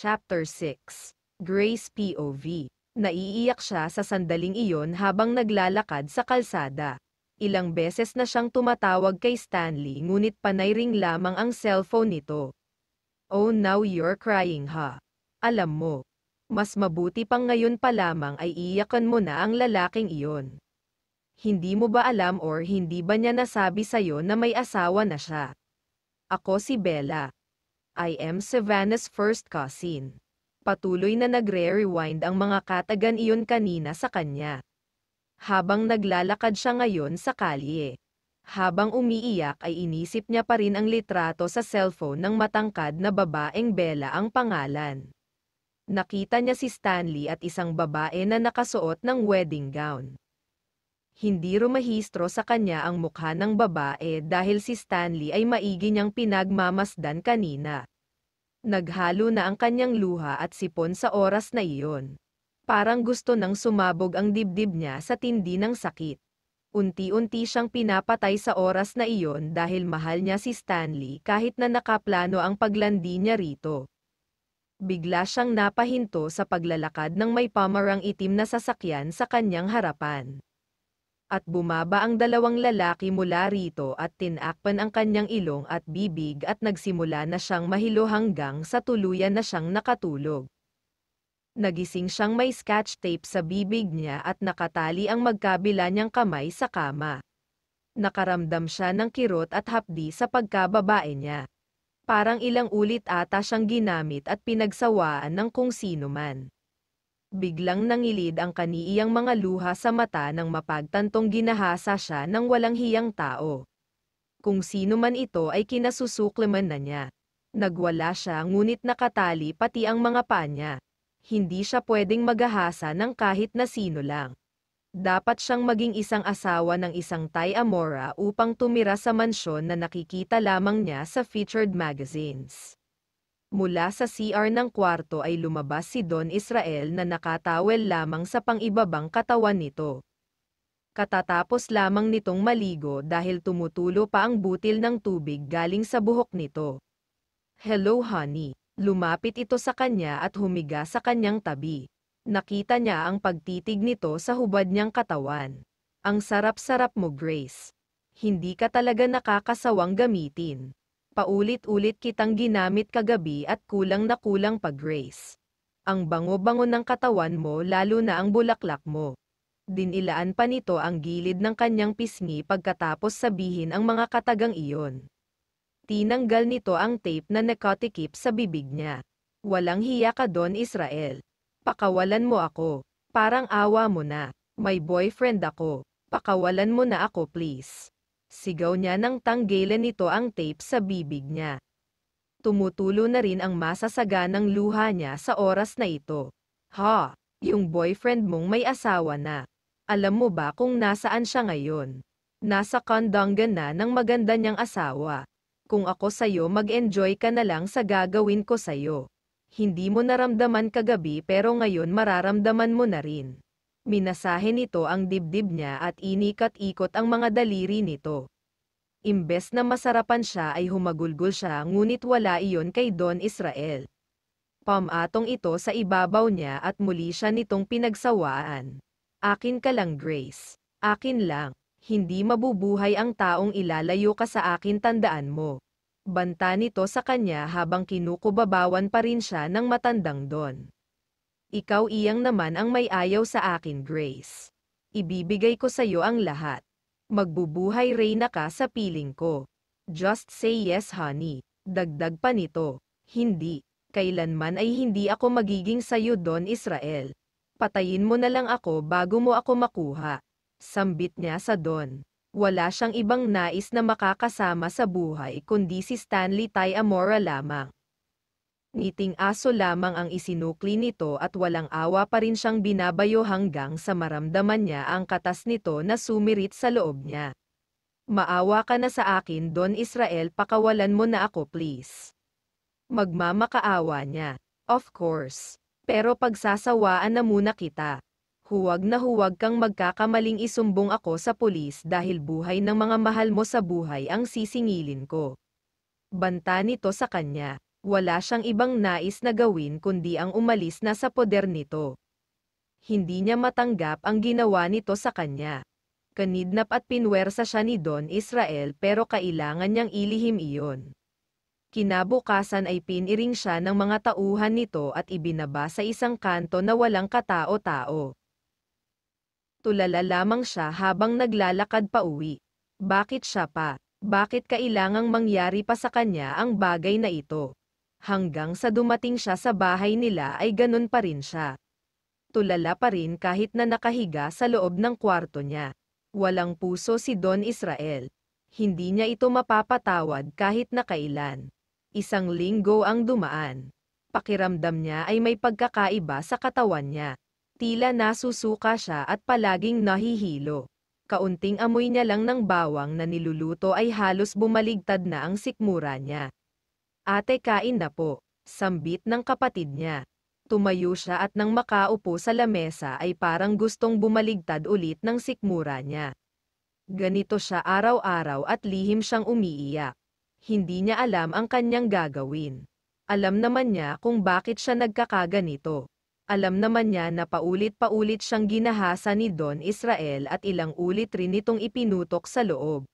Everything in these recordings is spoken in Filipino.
Chapter 6 Grace POV Naiiyak siya sa sandaling iyon habang naglalakad sa kalsada. Ilang beses na siyang tumatawag kay Stanley ngunit panay ring lamang ang cellphone nito. Oh now you're crying ha. Alam mo, mas mabuti pang ngayon pa lamang ay iiyakan mo na ang lalaking iyon. Hindi mo ba alam or hindi ba niya nasabi sa'yo na may asawa na siya? Ako si Bella. I am Savannah's first cousin. Patuloy na nagre-rewind ang mga katagan iyon kanina sa kanya. Habang naglalakad siya ngayon sa kalye. Habang umiiyak ay inisip niya pa rin ang litrato sa cellphone ng matangkad na babaeng Bella ang pangalan. Nakita niya si Stanley at isang babae na nakasuot ng wedding gown hindi rumahistro sa kanya ang mukha ng babae dahil si Stanley ay maigi niyang pinagmamasdan kanina. Naghalo na ang kanyang luha at sipon sa oras na iyon. Parang gusto nang sumabog ang dibdib niya sa tindi ng sakit. Unti-unti siyang pinapatay sa oras na iyon dahil mahal niya si Stanley kahit na nakaplano ang paglandi niya rito. Bigla siyang napahinto sa paglalakad ng may pamarang itim na sasakyan sa kanyang harapan at bumaba ang dalawang lalaki mula rito at tinakpan ang kanyang ilong at bibig at nagsimula na siyang mahilo hanggang sa tuluyan na siyang nakatulog. Nagising siyang may scotch tape sa bibig niya at nakatali ang magkabila niyang kamay sa kama. Nakaramdam siya ng kirot at hapdi sa pagkababae niya. Parang ilang ulit ata siyang ginamit at pinagsawaan ng kung sino man biglang nangilid ang kaniiyang mga luha sa mata nang mapagtantong ginahasa siya ng walang hiyang tao. Kung sino man ito ay kinasusukliman na niya. Nagwala siya ngunit nakatali pati ang mga panya. Hindi siya pwedeng magahasa ng kahit na sino lang. Dapat siyang maging isang asawa ng isang Thai Amora upang tumira sa mansyon na nakikita lamang niya sa featured magazines. Mula sa CR ng kwarto ay lumabas si Don Israel na nakatawel lamang sa pangibabang katawan nito. Katatapos lamang nitong maligo dahil tumutulo pa ang butil ng tubig galing sa buhok nito. Hello honey. Lumapit ito sa kanya at humiga sa kanyang tabi. Nakita niya ang pagtitig nito sa hubad niyang katawan. Ang sarap-sarap mo Grace. Hindi ka talaga nakakasawang gamitin paulit-ulit kitang ginamit kagabi at kulang na kulang pag-race. Ang bango-bango ng katawan mo lalo na ang bulaklak mo. Dinilaan pa nito ang gilid ng kanyang pisngi pagkatapos sabihin ang mga katagang iyon. Tinanggal nito ang tape na nakatikip sa bibig niya. Walang hiya ka doon Israel. Pakawalan mo ako. Parang awa mo na. May boyfriend ako. Pakawalan mo na ako please. Sigaw niya nang tanggalin nito ang tape sa bibig niya. Tumutulo na rin ang masasaganang luha niya sa oras na ito. Ha! Yung boyfriend mong may asawa na. Alam mo ba kung nasaan siya ngayon? Nasa kandangan na ng maganda niyang asawa. Kung ako sa'yo mag-enjoy ka na lang sa gagawin ko sa'yo. Hindi mo naramdaman kagabi pero ngayon mararamdaman mo na rin. Minasahe nito ang dibdib niya at inikat-ikot ang mga daliri nito. Imbes na masarapan siya ay humagulgol siya ngunit wala iyon kay Don Israel. Pamatong ito sa ibabaw niya at muli siya nitong pinagsawaan. Akin ka lang Grace. Akin lang. Hindi mabubuhay ang taong ilalayo ka sa akin tandaan mo. Banta nito sa kanya habang kinukubabawan pa rin siya ng matandang Don. Ikaw iyang naman ang may ayaw sa akin, Grace. Ibibigay ko sa iyo ang lahat. Magbubuhay reyna ka sa piling ko. Just say yes, honey. Dagdag pa nito. Hindi. Kailanman ay hindi ako magiging sayo, Don Israel. Patayin mo na lang ako bago mo ako makuha. Sambit niya sa Don. Wala siyang ibang nais na makakasama sa buhay kundi si Stanley Tay Amora lamang. Niting aso lamang ang isinukli nito at walang awa pa rin siyang binabayo hanggang sa maramdaman niya ang katas nito na sumirit sa loob niya. Maawa ka na sa akin Don Israel pakawalan mo na ako please. Magmamakaawa niya. Of course. Pero pagsasawaan na muna kita. Huwag na huwag kang magkakamaling isumbong ako sa pulis dahil buhay ng mga mahal mo sa buhay ang sisingilin ko. Banta nito sa kanya wala siyang ibang nais na gawin kundi ang umalis na sa poder nito. Hindi niya matanggap ang ginawa nito sa kanya. Kanidnap at pinwersa siya ni Don Israel pero kailangan niyang ilihim iyon. Kinabukasan ay piniring siya ng mga tauhan nito at ibinaba sa isang kanto na walang katao-tao. Tulala lamang siya habang naglalakad pa uwi. Bakit siya pa? Bakit kailangang mangyari pa sa kanya ang bagay na ito? hanggang sa dumating siya sa bahay nila ay ganun pa rin siya. Tulala pa rin kahit na nakahiga sa loob ng kwarto niya. Walang puso si Don Israel. Hindi niya ito mapapatawad kahit na kailan. Isang linggo ang dumaan. Pakiramdam niya ay may pagkakaiba sa katawan niya. Tila nasusuka siya at palaging nahihilo. Kaunting amoy niya lang ng bawang na niluluto ay halos bumaligtad na ang sikmura niya. Ate kain na po. Sambit ng kapatid niya. Tumayo siya at nang makaupo sa lamesa ay parang gustong bumaligtad ulit ng sikmura niya. Ganito siya araw-araw at lihim siyang umiiyak. Hindi niya alam ang kanyang gagawin. Alam naman niya kung bakit siya nagkakaganito. Alam naman niya na paulit-paulit siyang ginahasa ni Don Israel at ilang ulit rin itong ipinutok sa loob.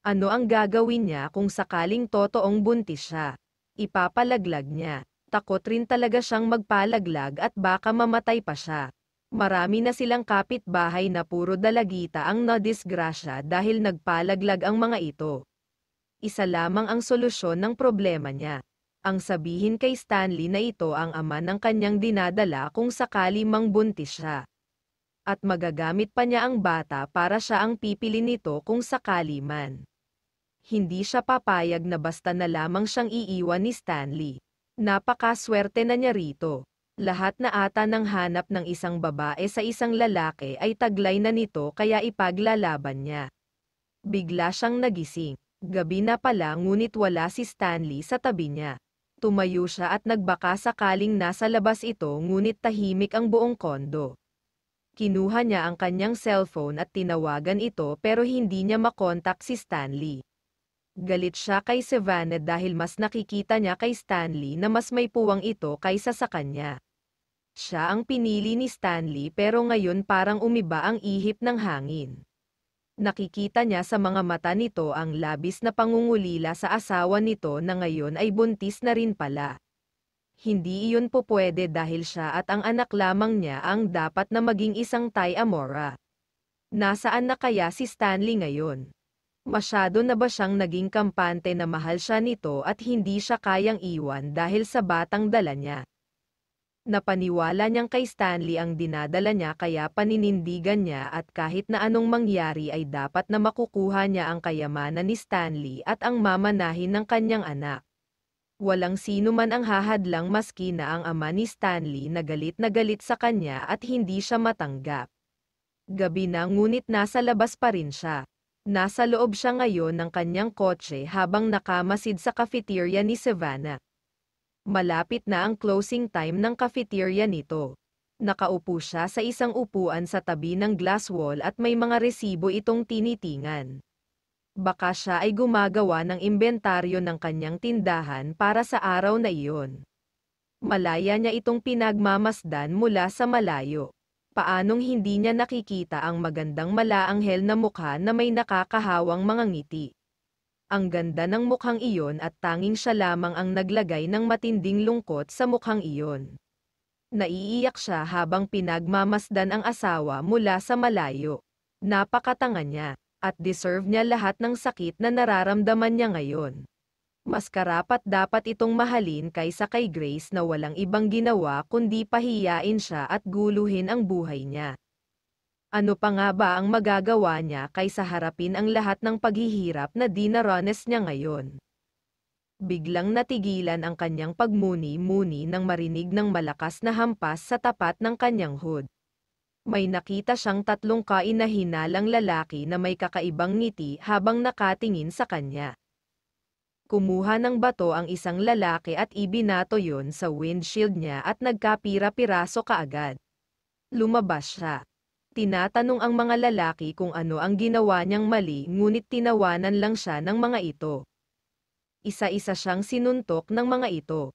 Ano ang gagawin niya kung sakaling totoong buntis siya? Ipapalaglag niya. Takot rin talaga siyang magpalaglag at baka mamatay pa siya. Marami na silang kapitbahay na puro dalagita ang nadisgrasya dahil nagpalaglag ang mga ito. Isa lamang ang solusyon ng problema niya. Ang sabihin kay Stanley na ito ang ama ng kanyang dinadala kung sakali mang buntis siya at magagamit pa niya ang bata para siya ang pipili nito kung sakali man hindi siya papayag na basta na lamang siyang iiwan ni Stanley. Napakaswerte na niya rito. Lahat na ata ng hanap ng isang babae sa isang lalaki ay taglay na nito kaya ipaglalaban niya. Bigla siyang nagising. Gabi na pala ngunit wala si Stanley sa tabi niya. Tumayo siya at nagbaka sakaling nasa labas ito ngunit tahimik ang buong kondo. Kinuha niya ang kanyang cellphone at tinawagan ito pero hindi niya makontak si Stanley. Galit siya kay Savannah dahil mas nakikita niya kay Stanley na mas may puwang ito kaysa sa kanya. Siya ang pinili ni Stanley pero ngayon parang umiba ang ihip ng hangin. Nakikita niya sa mga mata nito ang labis na pangungulila sa asawa nito na ngayon ay buntis na rin pala. Hindi iyon po pwede dahil siya at ang anak lamang niya ang dapat na maging isang Thai Amora. Nasaan na kaya si Stanley ngayon? Masyado na ba siyang naging kampante na mahal siya nito at hindi siya kayang iwan dahil sa batang dala niya? Napaniwala niyang kay Stanley ang dinadala niya kaya paninindigan niya at kahit na anong mangyari ay dapat na makukuha niya ang kayamanan ni Stanley at ang mamanahin ng kanyang anak. Walang sino man ang hahadlang maski na ang ama ni Stanley na galit na galit sa kanya at hindi siya matanggap. Gabi na ngunit nasa labas pa rin siya. Nasa loob siya ngayon ng kanyang kotse habang nakamasid sa cafeteria ni Savannah. Malapit na ang closing time ng cafeteria nito. Nakaupo siya sa isang upuan sa tabi ng glass wall at may mga resibo itong tinitingan. Baka siya ay gumagawa ng inventaryo ng kanyang tindahan para sa araw na iyon. Malaya niya itong pinagmamasdan mula sa malayo paanong hindi niya nakikita ang magandang malaanghel na mukha na may nakakahawang mga ngiti. Ang ganda ng mukhang iyon at tanging siya lamang ang naglagay ng matinding lungkot sa mukhang iyon. Naiiyak siya habang pinagmamasdan ang asawa mula sa malayo. Napakatanga niya, at deserve niya lahat ng sakit na nararamdaman niya ngayon mas karapat dapat itong mahalin kaysa kay Grace na walang ibang ginawa kundi pahiyain siya at guluhin ang buhay niya. Ano pa nga ba ang magagawa niya kaysa harapin ang lahat ng paghihirap na dinaranas niya ngayon? Biglang natigilan ang kanyang pagmuni-muni nang marinig ng malakas na hampas sa tapat ng kanyang hood. May nakita siyang tatlong kainahinalang lalaki na may kakaibang ngiti habang nakatingin sa kanya. Kumuha ng bato ang isang lalaki at ibinato yon sa windshield niya at nagkapira-piraso kaagad. Lumabas siya. Tinatanong ang mga lalaki kung ano ang ginawa niyang mali ngunit tinawanan lang siya ng mga ito. Isa-isa siyang sinuntok ng mga ito.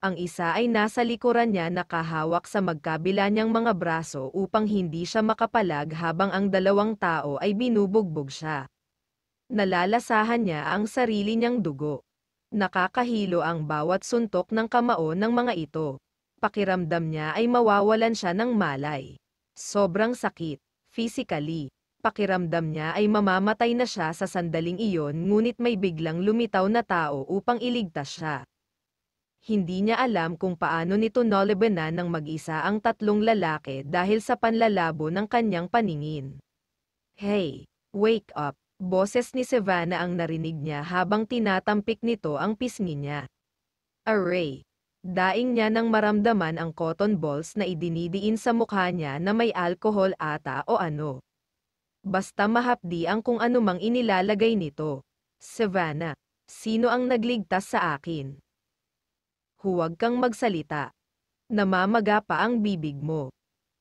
Ang isa ay nasa likuran niya nakahawak sa magkabila niyang mga braso upang hindi siya makapalag habang ang dalawang tao ay binubugbog siya nalalasahan niya ang sarili niyang dugo. Nakakahilo ang bawat suntok ng kamao ng mga ito. Pakiramdam niya ay mawawalan siya ng malay. Sobrang sakit, physically. Pakiramdam niya ay mamamatay na siya sa sandaling iyon ngunit may biglang lumitaw na tao upang iligtas siya. Hindi niya alam kung paano nito nolebena ng mag-isa ang tatlong lalaki dahil sa panlalabo ng kanyang paningin. Hey, wake up! Boses ni Savannah ang narinig niya habang tinatampik nito ang pisngi niya. Array. Daing niya nang maramdaman ang cotton balls na idinidiin sa mukha niya na may alcohol ata o ano. Basta mahapdi ang kung anumang inilalagay nito. Savannah, sino ang nagligtas sa akin? Huwag kang magsalita. Namamaga pa ang bibig mo.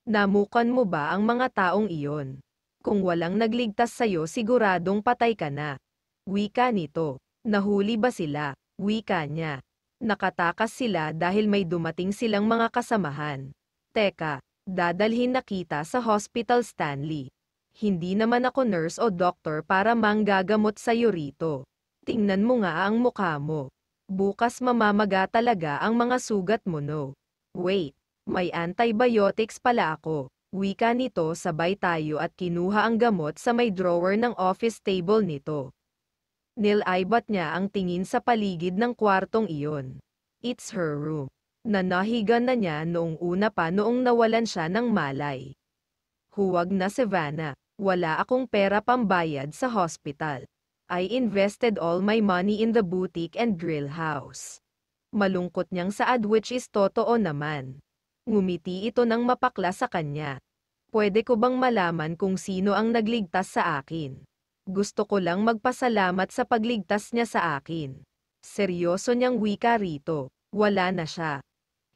Namukan mo ba ang mga taong iyon? Kung walang nagligtas sa'yo siguradong patay ka na. Wika nito. Nahuli ba sila? Wika niya. Nakatakas sila dahil may dumating silang mga kasamahan. Teka, dadalhin na kita sa Hospital Stanley. Hindi naman ako nurse o doctor para manggagamot sa'yo rito. Tingnan mo nga ang mukha mo. Bukas mamamaga talaga ang mga sugat mo no. Wait, may antibiotics pala ako. Wika nito sabay tayo at kinuha ang gamot sa may drawer ng office table nito. Nilaibat niya ang tingin sa paligid ng kwartong iyon. It's her room. Nanahigan na niya noong una pa noong nawalan siya ng malay. Huwag na Savannah. Wala akong pera pambayad sa hospital. I invested all my money in the boutique and grill house. Malungkot niyang saad which is totoo naman. Ngumiti ito ng mapakla sa kanya. Pwede ko bang malaman kung sino ang nagligtas sa akin? Gusto ko lang magpasalamat sa pagligtas niya sa akin. Seryoso niyang wika rito. Wala na siya.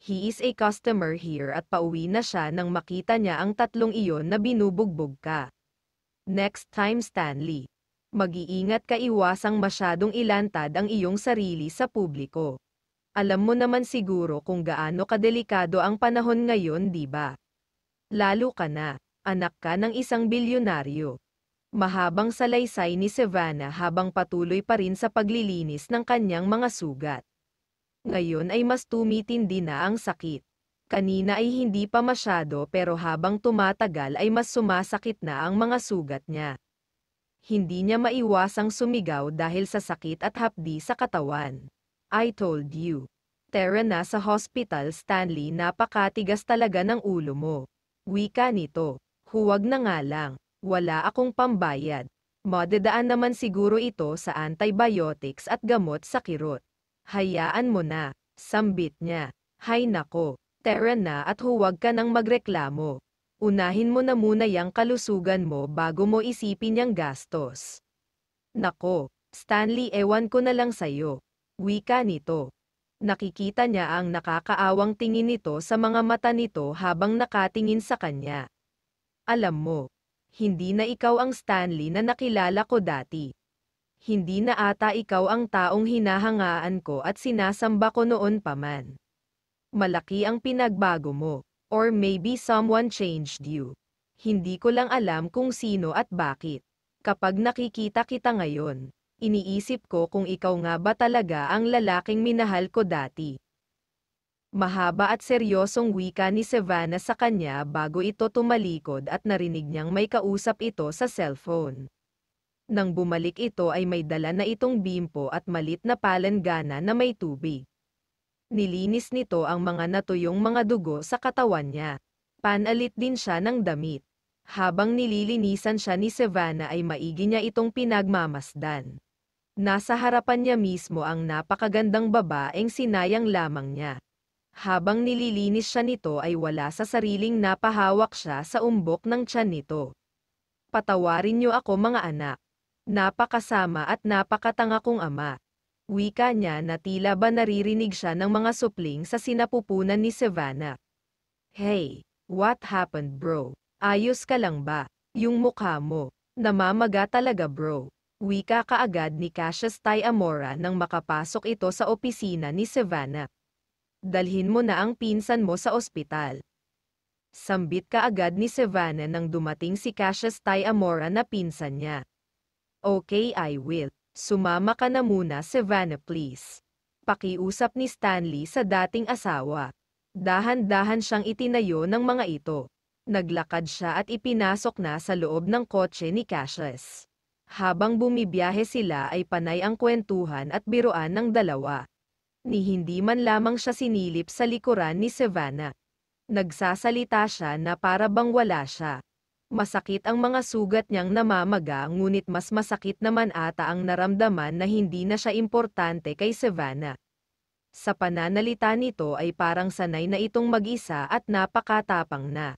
He is a customer here at pauwi na siya nang makita niya ang tatlong iyon na binubugbog ka. Next time Stanley. Mag-iingat ka iwasang masyadong ilantad ang iyong sarili sa publiko. Alam mo naman siguro kung gaano kadelikado ang panahon ngayon, 'di ba? Lalo ka na, anak ka ng isang bilyonaryo. Mahabang salaysay ni Savannah habang patuloy pa rin sa paglilinis ng kanyang mga sugat. Ngayon ay mas tumitindi na ang sakit. Kanina ay hindi pa masyado pero habang tumatagal ay mas sumasakit na ang mga sugat niya. Hindi niya maiwasang sumigaw dahil sa sakit at hapdi sa katawan. I told you. Tara na sa hospital Stanley napakatigas talaga ng ulo mo. Wika nito. Huwag na nga lang. Wala akong pambayad. Madadaan naman siguro ito sa antibiotics at gamot sa kirot. Hayaan mo na. Sambit niya. Hay nako. Tara na at huwag ka nang magreklamo. Unahin mo na muna yang kalusugan mo bago mo isipin yang gastos. Nako, Stanley ewan ko na lang sayo. Wika nito. Nakikita niya ang nakakaawang tingin nito sa mga mata nito habang nakatingin sa kanya. Alam mo, hindi na ikaw ang Stanley na nakilala ko dati. Hindi na ata ikaw ang taong hinahangaan ko at sinasamba ko noon pa man. Malaki ang pinagbago mo, or maybe someone changed you. Hindi ko lang alam kung sino at bakit. Kapag nakikita kita ngayon, Iniisip ko kung ikaw nga ba talaga ang lalaking minahal ko dati. Mahaba at seryosong wika ni Savannah sa kanya bago ito tumalikod at narinig niyang may kausap ito sa cellphone. Nang bumalik ito ay may dala na itong bimpo at malit na palanggana na may tubig. Nilinis nito ang mga natuyong mga dugo sa katawan niya. Panalit din siya ng damit. Habang nililinisan siya ni Savannah ay maigi niya itong pinagmamasdan. Nasa harapan niya mismo ang napakagandang babaeng sinayang lamang niya. Habang nililinis siya nito ay wala sa sariling napahawak siya sa umbok ng tiyan nito. Patawarin niyo ako mga anak. Napakasama at napakatanga kong ama. Wika niya na tila ba naririnig siya ng mga supling sa sinapupunan ni Savannah. Hey, what happened bro? Ayos ka lang ba? Yung mukha mo, namamaga talaga bro. Wika kaagad ni Cassius Tay Amora nang makapasok ito sa opisina ni Savannah. Dalhin mo na ang pinsan mo sa ospital. Sambit kaagad ni Savannah nang dumating si Cassius Tay Amora na pinsan niya. Okay I will. Sumama ka na muna Savannah please. Pakiusap ni Stanley sa dating asawa. Dahan-dahan siyang itinayo ng mga ito. Naglakad siya at ipinasok na sa loob ng kotse ni Cassius. Habang bumibiyahe sila ay panay ang kwentuhan at biroan ng dalawa. Ni hindi man lamang siya sinilip sa likuran ni Savannah. Nagsasalita siya na para bang wala siya. Masakit ang mga sugat niyang namamaga ngunit mas masakit naman ata ang naramdaman na hindi na siya importante kay Savannah. Sa pananalita nito ay parang sanay na itong mag-isa at napakatapang na.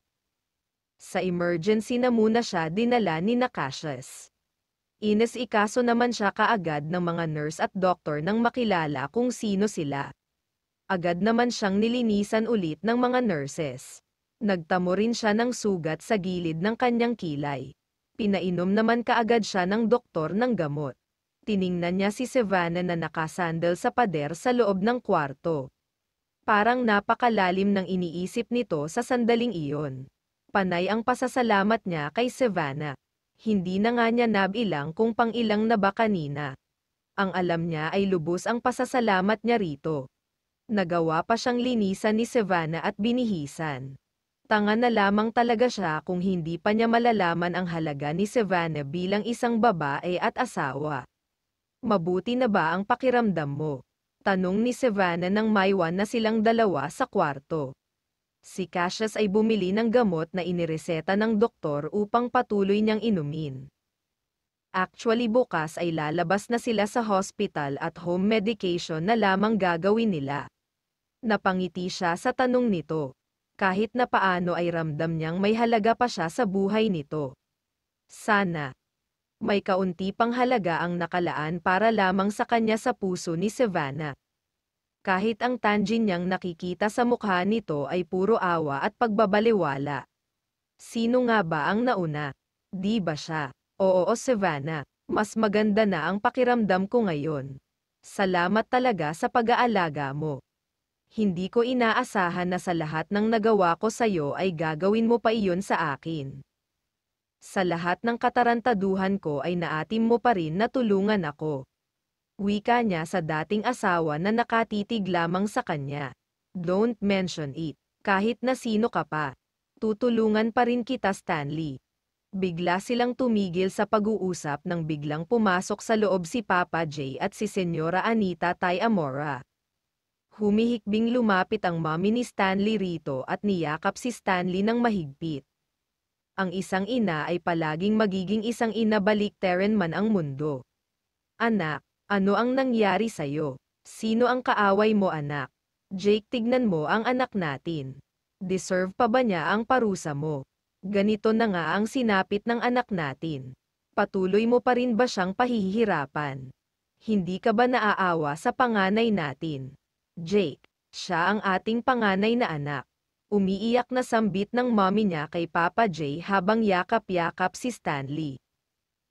Sa emergency na muna siya dinala ni Nakashas. Ines ikaso naman siya kaagad ng mga nurse at doktor nang makilala kung sino sila. Agad naman siyang nilinisan ulit ng mga nurses. Nagtamo rin siya ng sugat sa gilid ng kanyang kilay. Pinainom naman kaagad siya ng doktor ng gamot. Tiningnan niya si Savannah na nakasandal sa pader sa loob ng kwarto. Parang napakalalim ng iniisip nito sa sandaling iyon. Panay ang pasasalamat niya kay Savannah. Hindi na nga niya nabilang kung pang-ilang na ba kanina. Ang alam niya ay lubos ang pasasalamat niya rito. Nagawa pa siyang linisan ni Savannah at binihisan. Tanga na lamang talaga siya kung hindi pa niya malalaman ang halaga ni Savannah bilang isang babae at asawa. Mabuti na ba ang pakiramdam mo? Tanong ni Savannah nang maiwan na silang dalawa sa kwarto si Cassius ay bumili ng gamot na inireseta ng doktor upang patuloy niyang inumin. Actually bukas ay lalabas na sila sa hospital at home medication na lamang gagawin nila. Napangiti siya sa tanong nito. Kahit na paano ay ramdam niyang may halaga pa siya sa buhay nito. Sana. May kaunti pang halaga ang nakalaan para lamang sa kanya sa puso ni Savannah kahit ang Tanjin niyang nakikita sa mukha nito ay puro awa at pagbabaliwala. Sino nga ba ang nauna? Di ba siya? Oo o Savannah, mas maganda na ang pakiramdam ko ngayon. Salamat talaga sa pag-aalaga mo. Hindi ko inaasahan na sa lahat ng nagawa ko sa'yo ay gagawin mo pa iyon sa akin. Sa lahat ng katarantaduhan ko ay naatim mo pa rin na tulungan ako. Wika niya sa dating asawa na nakatitig lamang sa kanya. Don't mention it. Kahit na sino ka pa. Tutulungan pa rin kita Stanley. Bigla silang tumigil sa pag-uusap nang biglang pumasok sa loob si Papa Jay at si Senyora Anita Tay Amora. Humihikbing lumapit ang mami ni Stanley rito at niyakap si Stanley ng mahigpit. Ang isang ina ay palaging magiging isang ina balikteren man ang mundo. Anak, ano ang nangyari sa'yo? Sino ang kaaway mo anak? Jake tignan mo ang anak natin. Deserve pa ba niya ang parusa mo? Ganito na nga ang sinapit ng anak natin. Patuloy mo pa rin ba siyang pahihirapan? Hindi ka ba naaawa sa panganay natin? Jake, siya ang ating panganay na anak. Umiiyak na sambit ng mommy niya kay Papa Jay habang yakap-yakap si Stanley.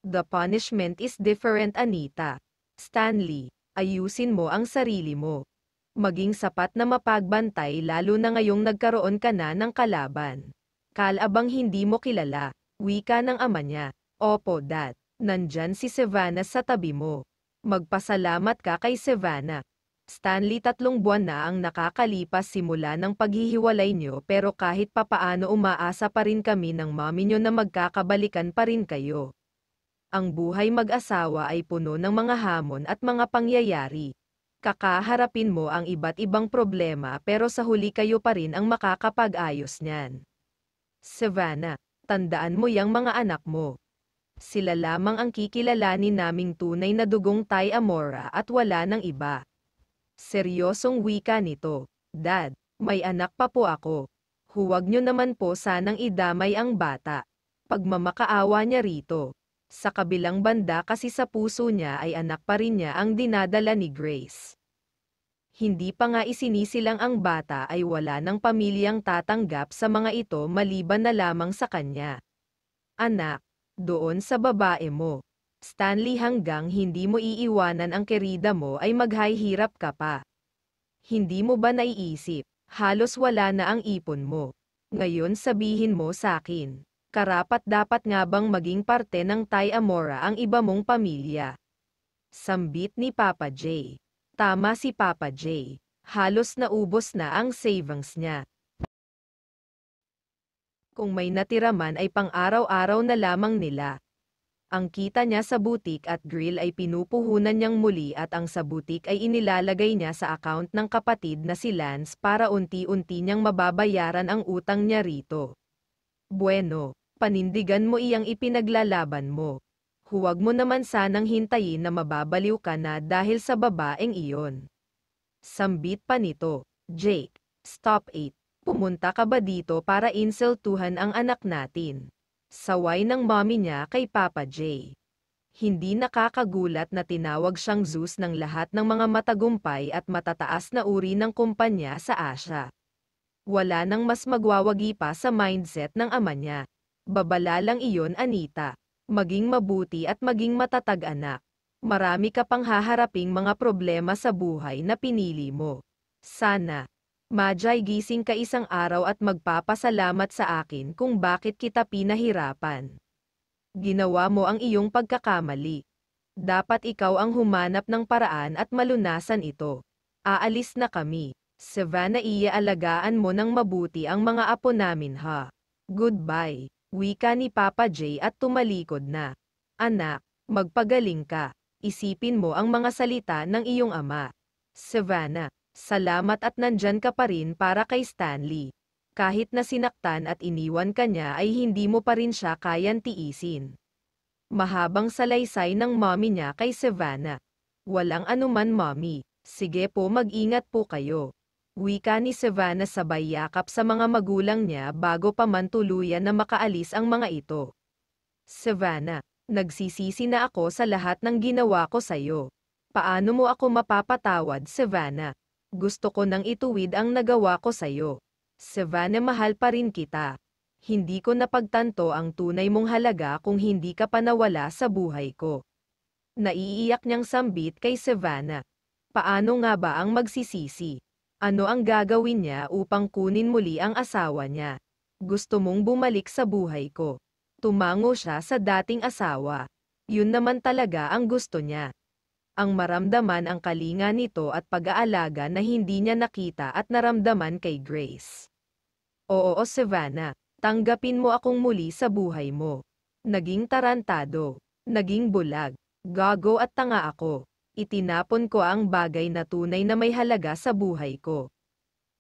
The punishment is different Anita. Stanley, ayusin mo ang sarili mo. Maging sapat na mapagbantay lalo na ngayong nagkaroon ka na ng kalaban. Kalabang hindi mo kilala, wika ng ama niya. Opo dad, nandyan si Savannah sa tabi mo. Magpasalamat ka kay Savannah. Stanley tatlong buwan na ang nakakalipas simula ng paghihiwalay niyo pero kahit papaano umaasa pa rin kami ng mami niyo na magkakabalikan pa rin kayo. Ang buhay mag-asawa ay puno ng mga hamon at mga pangyayari. Kakaharapin mo ang iba't ibang problema pero sa huli kayo pa rin ang makakapag-ayos niyan. Savannah, tandaan mo yang mga anak mo. Sila lamang ang kikilalanin naming tunay na dugong Tay Amora at wala ng iba. Seryosong wika nito. Dad, may anak pa po ako. Huwag nyo naman po sanang idamay ang bata. Pagmamakaawa niya rito. Sa kabilang banda kasi sa puso niya ay anak pa rin niya ang dinadala ni Grace. Hindi pa nga isinisilang ang bata ay wala ng pamilyang tatanggap sa mga ito maliban na lamang sa kanya. Anak, doon sa babae mo. Stanley hanggang hindi mo iiwanan ang kerida mo ay maghahirap ka pa. Hindi mo ba naiisip, halos wala na ang ipon mo. Ngayon sabihin mo sa akin, karapat-dapat nga bang maging parte ng Tay Amora ang iba mong pamilya? Sambit ni Papa J. Tama si Papa J. Halos naubos na ang savings niya. Kung may natira man ay pang-araw-araw na lamang nila. Ang kita niya sa butik at grill ay pinupuhunan niyang muli at ang sa butik ay inilalagay niya sa account ng kapatid na si Lance para unti-unti niyang mababayaran ang utang niya rito. Bueno, panindigan mo iyang ipinaglalaban mo. Huwag mo naman sanang hintayin na mababaliw ka na dahil sa babaeng iyon. Sambit pa nito, Jake, stop it. Pumunta ka ba dito para insultuhan ang anak natin? Saway ng mommy niya kay Papa Jay. Hindi nakakagulat na tinawag siyang Zeus ng lahat ng mga matagumpay at matataas na uri ng kumpanya sa Asia. Wala nang mas magwawagi pa sa mindset ng ama niya. Babala lang iyon Anita. Maging mabuti at maging matatag anak. Marami ka pang haharaping mga problema sa buhay na pinili mo. Sana. Majay gising ka isang araw at magpapasalamat sa akin kung bakit kita pinahirapan. Ginawa mo ang iyong pagkakamali. Dapat ikaw ang humanap ng paraan at malunasan ito. Aalis na kami. Savannah iya alagaan mo ng mabuti ang mga apo namin ha. Goodbye. Wika ni Papa Jay at tumalikod na. Anak, magpagaling ka. Isipin mo ang mga salita ng iyong ama. Savannah, salamat at nandyan ka pa rin para kay Stanley. Kahit na sinaktan at iniwan ka niya ay hindi mo pa rin siya kayang tiisin. Mahabang salaysay ng mommy niya kay Savannah. Walang anuman mommy. Sige po mag-ingat po kayo. Wika ni Savannah sabay yakap sa mga magulang niya bago pa man tuluyan na makaalis ang mga ito. Savannah, nagsisisi na ako sa lahat ng ginawa ko sa'yo. Paano mo ako mapapatawad, Savannah? Gusto ko nang ituwid ang nagawa ko sa'yo. Savannah mahal pa rin kita. Hindi ko napagtanto ang tunay mong halaga kung hindi ka pa nawala sa buhay ko. Naiiyak niyang sambit kay Savannah. Paano nga ba ang magsisisi? Ano ang gagawin niya upang kunin muli ang asawa niya? Gusto mong bumalik sa buhay ko. Tumango siya sa dating asawa. Yun naman talaga ang gusto niya. Ang maramdaman ang kalinga nito at pag-aalaga na hindi niya nakita at naramdaman kay Grace. Oo, Savannah, tanggapin mo akong muli sa buhay mo. Naging tarantado, naging bulag, gago at tanga ako itinapon ko ang bagay na tunay na may halaga sa buhay ko.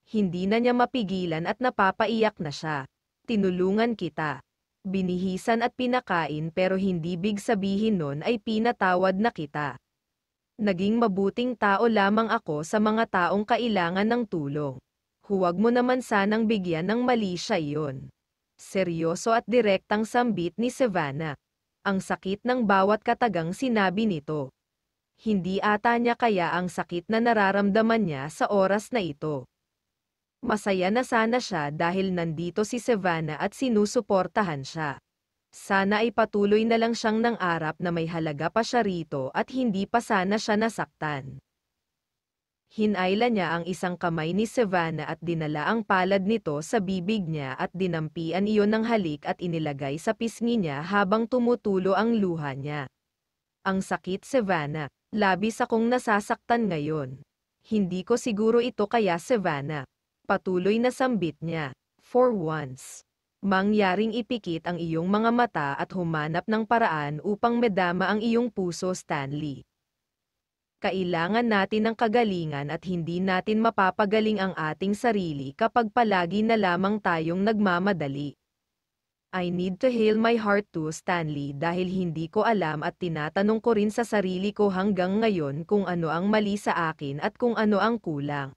Hindi na niya mapigilan at napapaiyak na siya. Tinulungan kita. Binihisan at pinakain pero hindi big sabihin nun ay pinatawad na kita. Naging mabuting tao lamang ako sa mga taong kailangan ng tulong. Huwag mo naman sanang bigyan ng mali siya iyon. Seryoso at direktang sambit ni Savannah. Ang sakit ng bawat katagang sinabi nito hindi ata niya kaya ang sakit na nararamdaman niya sa oras na ito. Masaya na sana siya dahil nandito si Savannah at sinusuportahan siya. Sana ay patuloy na lang siyang ng arap na may halaga pa siya rito at hindi pa sana siya nasaktan. Hinayla niya ang isang kamay ni Savannah at dinala ang palad nito sa bibig niya at dinampian iyon ng halik at inilagay sa pisngi niya habang tumutulo ang luha niya. Ang sakit Savannah. Labis akong nasasaktan ngayon. Hindi ko siguro ito kaya Savannah. Patuloy na sambit niya. For once. Mangyaring ipikit ang iyong mga mata at humanap ng paraan upang medama ang iyong puso Stanley. Kailangan natin ng kagalingan at hindi natin mapapagaling ang ating sarili kapag palagi na lamang tayong nagmamadali. I need to heal my heart to Stanley dahil hindi ko alam at tinatanong ko rin sa sarili ko hanggang ngayon kung ano ang mali sa akin at kung ano ang kulang.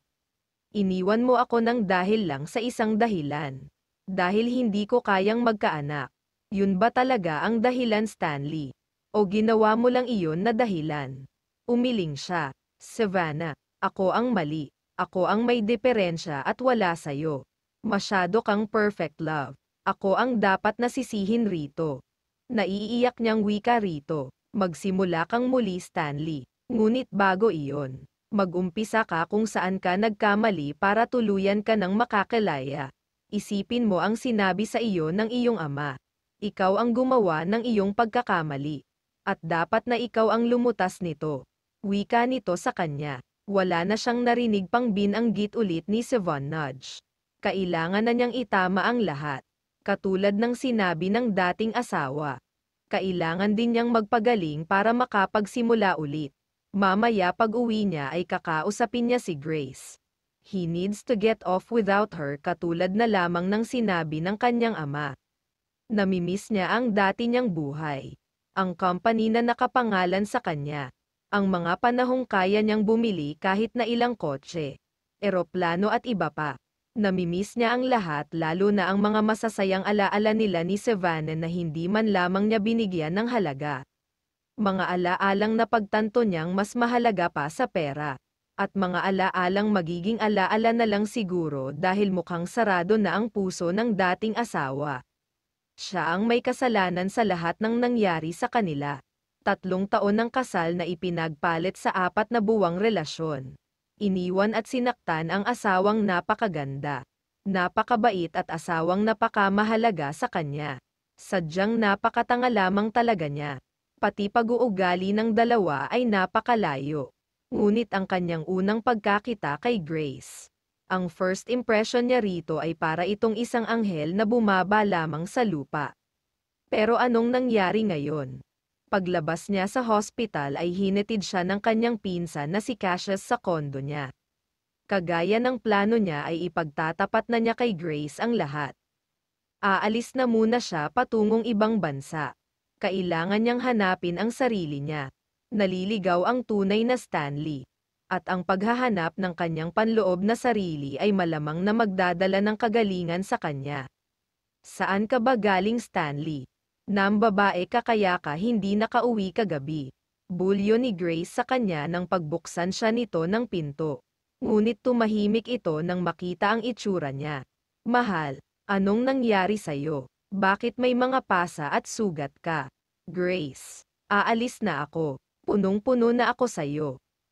Iniwan mo ako ng dahil lang sa isang dahilan. Dahil hindi ko kayang magkaanak. Yun ba talaga ang dahilan Stanley? O ginawa mo lang iyon na dahilan? Umiling siya. Savannah, ako ang mali. Ako ang may diferensya at wala sa'yo. Masyado kang perfect love. Ako ang dapat nasisihin rito. Naiiyak niyang wika rito. Magsimula kang muli Stanley. Ngunit bago iyon, magumpisa ka kung saan ka nagkamali para tuluyan ka ng makakalaya. Isipin mo ang sinabi sa iyo ng iyong ama. Ikaw ang gumawa ng iyong pagkakamali. At dapat na ikaw ang lumutas nito. Wika nito sa kanya. Wala na siyang narinig pang binanggit ulit ni Sevon Nudge. Kailangan na niyang itama ang lahat katulad ng sinabi ng dating asawa. Kailangan din niyang magpagaling para makapagsimula ulit. Mamaya pag uwi niya ay kakausapin niya si Grace. He needs to get off without her katulad na lamang ng sinabi ng kanyang ama. Namimiss niya ang dati niyang buhay. Ang company na nakapangalan sa kanya. Ang mga panahong kaya niyang bumili kahit na ilang kotse, eroplano at iba pa. Namimiss niya ang lahat lalo na ang mga masasayang alaala nila ni Savannah na hindi man lamang niya binigyan ng halaga. Mga alaalang napagtanto niyang mas mahalaga pa sa pera. At mga alaalang magiging alaala na lang siguro dahil mukhang sarado na ang puso ng dating asawa. Siya ang may kasalanan sa lahat ng nangyari sa kanila. Tatlong taon ng kasal na ipinagpalit sa apat na buwang relasyon iniwan at sinaktan ang asawang napakaganda, napakabait at asawang napakamahalaga sa kanya. Sadyang napakatanga lamang talaga niya. Pati pag-uugali ng dalawa ay napakalayo. Ngunit ang kanyang unang pagkakita kay Grace. Ang first impression niya rito ay para itong isang anghel na bumaba lamang sa lupa. Pero anong nangyari ngayon? Paglabas niya sa hospital ay hinitid siya ng kanyang pinsan na si Cassius sa kondo niya. Kagaya ng plano niya ay ipagtatapat na niya kay Grace ang lahat. Aalis na muna siya patungong ibang bansa. Kailangan niyang hanapin ang sarili niya. Naliligaw ang tunay na Stanley. At ang paghahanap ng kanyang panloob na sarili ay malamang na magdadala ng kagalingan sa kanya. Saan ka ba galing Stanley? na ka kaya ka hindi nakauwi kagabi. Bulyo ni Grace sa kanya nang pagbuksan siya nito ng pinto. Ngunit tumahimik ito nang makita ang itsura niya. Mahal, anong nangyari sa'yo? Bakit may mga pasa at sugat ka? Grace, aalis na ako. Punong-puno na ako sa'yo.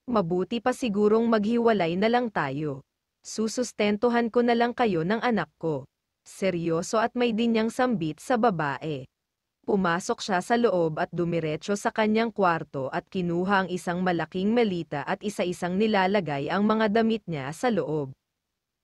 Mabuti pa sigurong maghiwalay na lang tayo. Susustentuhan ko na lang kayo ng anak ko. Seryoso at may dinyang sambit sa babae. Pumasok siya sa loob at dumiretso sa kanyang kwarto at kinuha ang isang malaking melita at isa-isang nilalagay ang mga damit niya sa loob.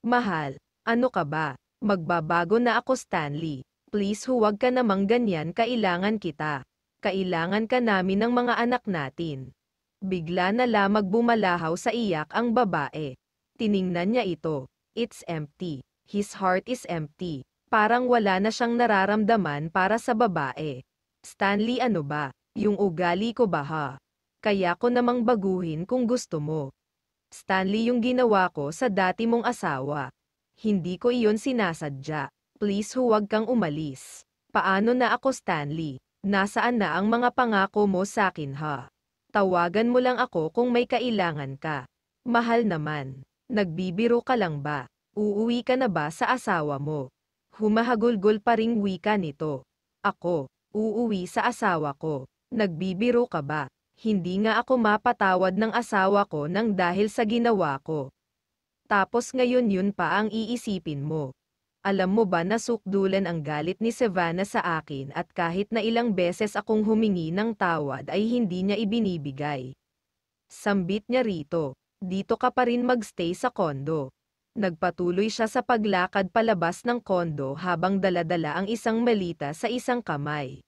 Mahal, ano ka ba? Magbabago na ako Stanley. Please huwag ka namang ganyan kailangan kita. Kailangan ka namin ng mga anak natin. Bigla na lamang bumalahaw sa iyak ang babae. Tiningnan niya ito. It's empty. His heart is empty. Parang wala na siyang nararamdaman para sa babae. Stanley ano ba? Yung ugali ko ba ha? Kaya ko namang baguhin kung gusto mo. Stanley yung ginawa ko sa dati mong asawa. Hindi ko iyon sinasadya. Please huwag kang umalis. Paano na ako Stanley? Nasaan na ang mga pangako mo sakin ha? Tawagan mo lang ako kung may kailangan ka. Mahal naman. Nagbibiro ka lang ba? Uuwi ka na ba sa asawa mo? Humahagulgol pa ring wika nito. Ako, uuwi sa asawa ko. Nagbibiro ka ba? Hindi nga ako mapatawad ng asawa ko nang dahil sa ginawa ko. Tapos ngayon yun pa ang iisipin mo. Alam mo ba na sukdulan ang galit ni Savannah sa akin at kahit na ilang beses akong humingi ng tawad ay hindi niya ibinibigay. Sambit niya rito, dito ka pa rin magstay sa kondo. Nagpatuloy siya sa paglakad palabas ng kondo habang daladala ang isang malita sa isang kamay.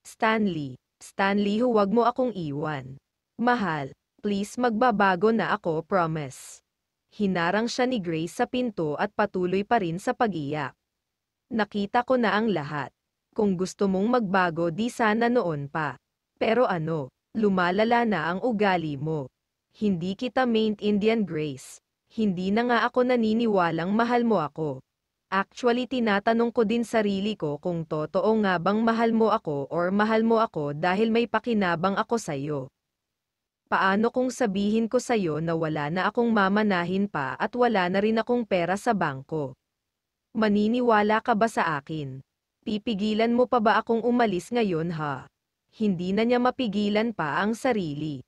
Stanley, Stanley huwag mo akong iwan. Mahal, please magbabago na ako promise. Hinarang siya ni Grace sa pinto at patuloy pa rin sa pag-iyak. Nakita ko na ang lahat. Kung gusto mong magbago di sana noon pa. Pero ano, lumalala na ang ugali mo. Hindi kita main Indian Grace hindi na nga ako naniniwalang mahal mo ako. Actually tinatanong ko din sarili ko kung totoo nga bang mahal mo ako or mahal mo ako dahil may pakinabang ako sa'yo. Paano kung sabihin ko sa'yo na wala na akong mamanahin pa at wala na rin akong pera sa bangko? Maniniwala ka ba sa akin? Pipigilan mo pa ba akong umalis ngayon ha? Hindi na niya mapigilan pa ang sarili.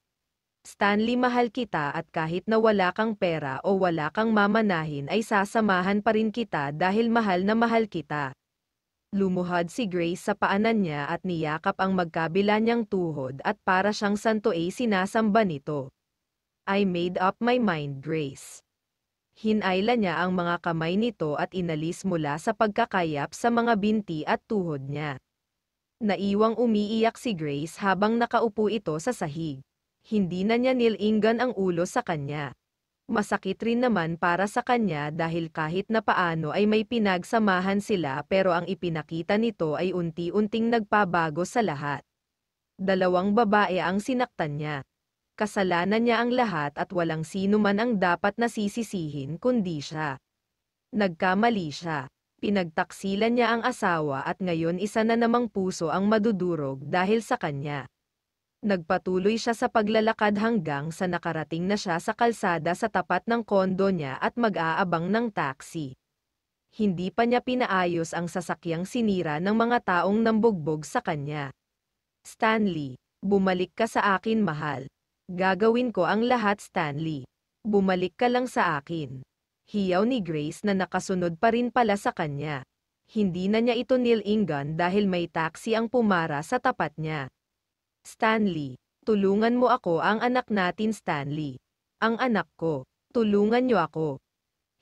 Stanley mahal kita at kahit na wala kang pera o wala kang mamanahin ay sasamahan pa rin kita dahil mahal na mahal kita. Lumuhod si Grace sa paanan niya at niyakap ang magkabila niyang tuhod at para siyang santo ay sinasamba nito. I made up my mind Grace. Hinayla niya ang mga kamay nito at inalis mula sa pagkakayap sa mga binti at tuhod niya. Naiwang umiiyak si Grace habang nakaupo ito sa sahig. Hindi na niya nilinggan ang ulo sa kanya. Masakit rin naman para sa kanya dahil kahit na paano ay may pinagsamahan sila pero ang ipinakita nito ay unti-unting nagpabago sa lahat. Dalawang babae ang sinaktan niya. Kasalanan niya ang lahat at walang sino man ang dapat nasisisihin kundi siya. Nagkamali siya. Pinagtaksilan niya ang asawa at ngayon isa na namang puso ang madudurog dahil sa kanya. Nagpatuloy siya sa paglalakad hanggang sa nakarating na siya sa kalsada sa tapat ng kondo niya at mag-aabang ng taxi. Hindi pa niya pinaayos ang sasakyang sinira ng mga taong nambugbog sa kanya. Stanley, bumalik ka sa akin mahal. Gagawin ko ang lahat Stanley. Bumalik ka lang sa akin. Hiyaw ni Grace na nakasunod pa rin pala sa kanya. Hindi na niya ito nilinggan dahil may taxi ang pumara sa tapat niya. Stanley, tulungan mo ako ang anak natin Stanley. Ang anak ko, tulungan niyo ako.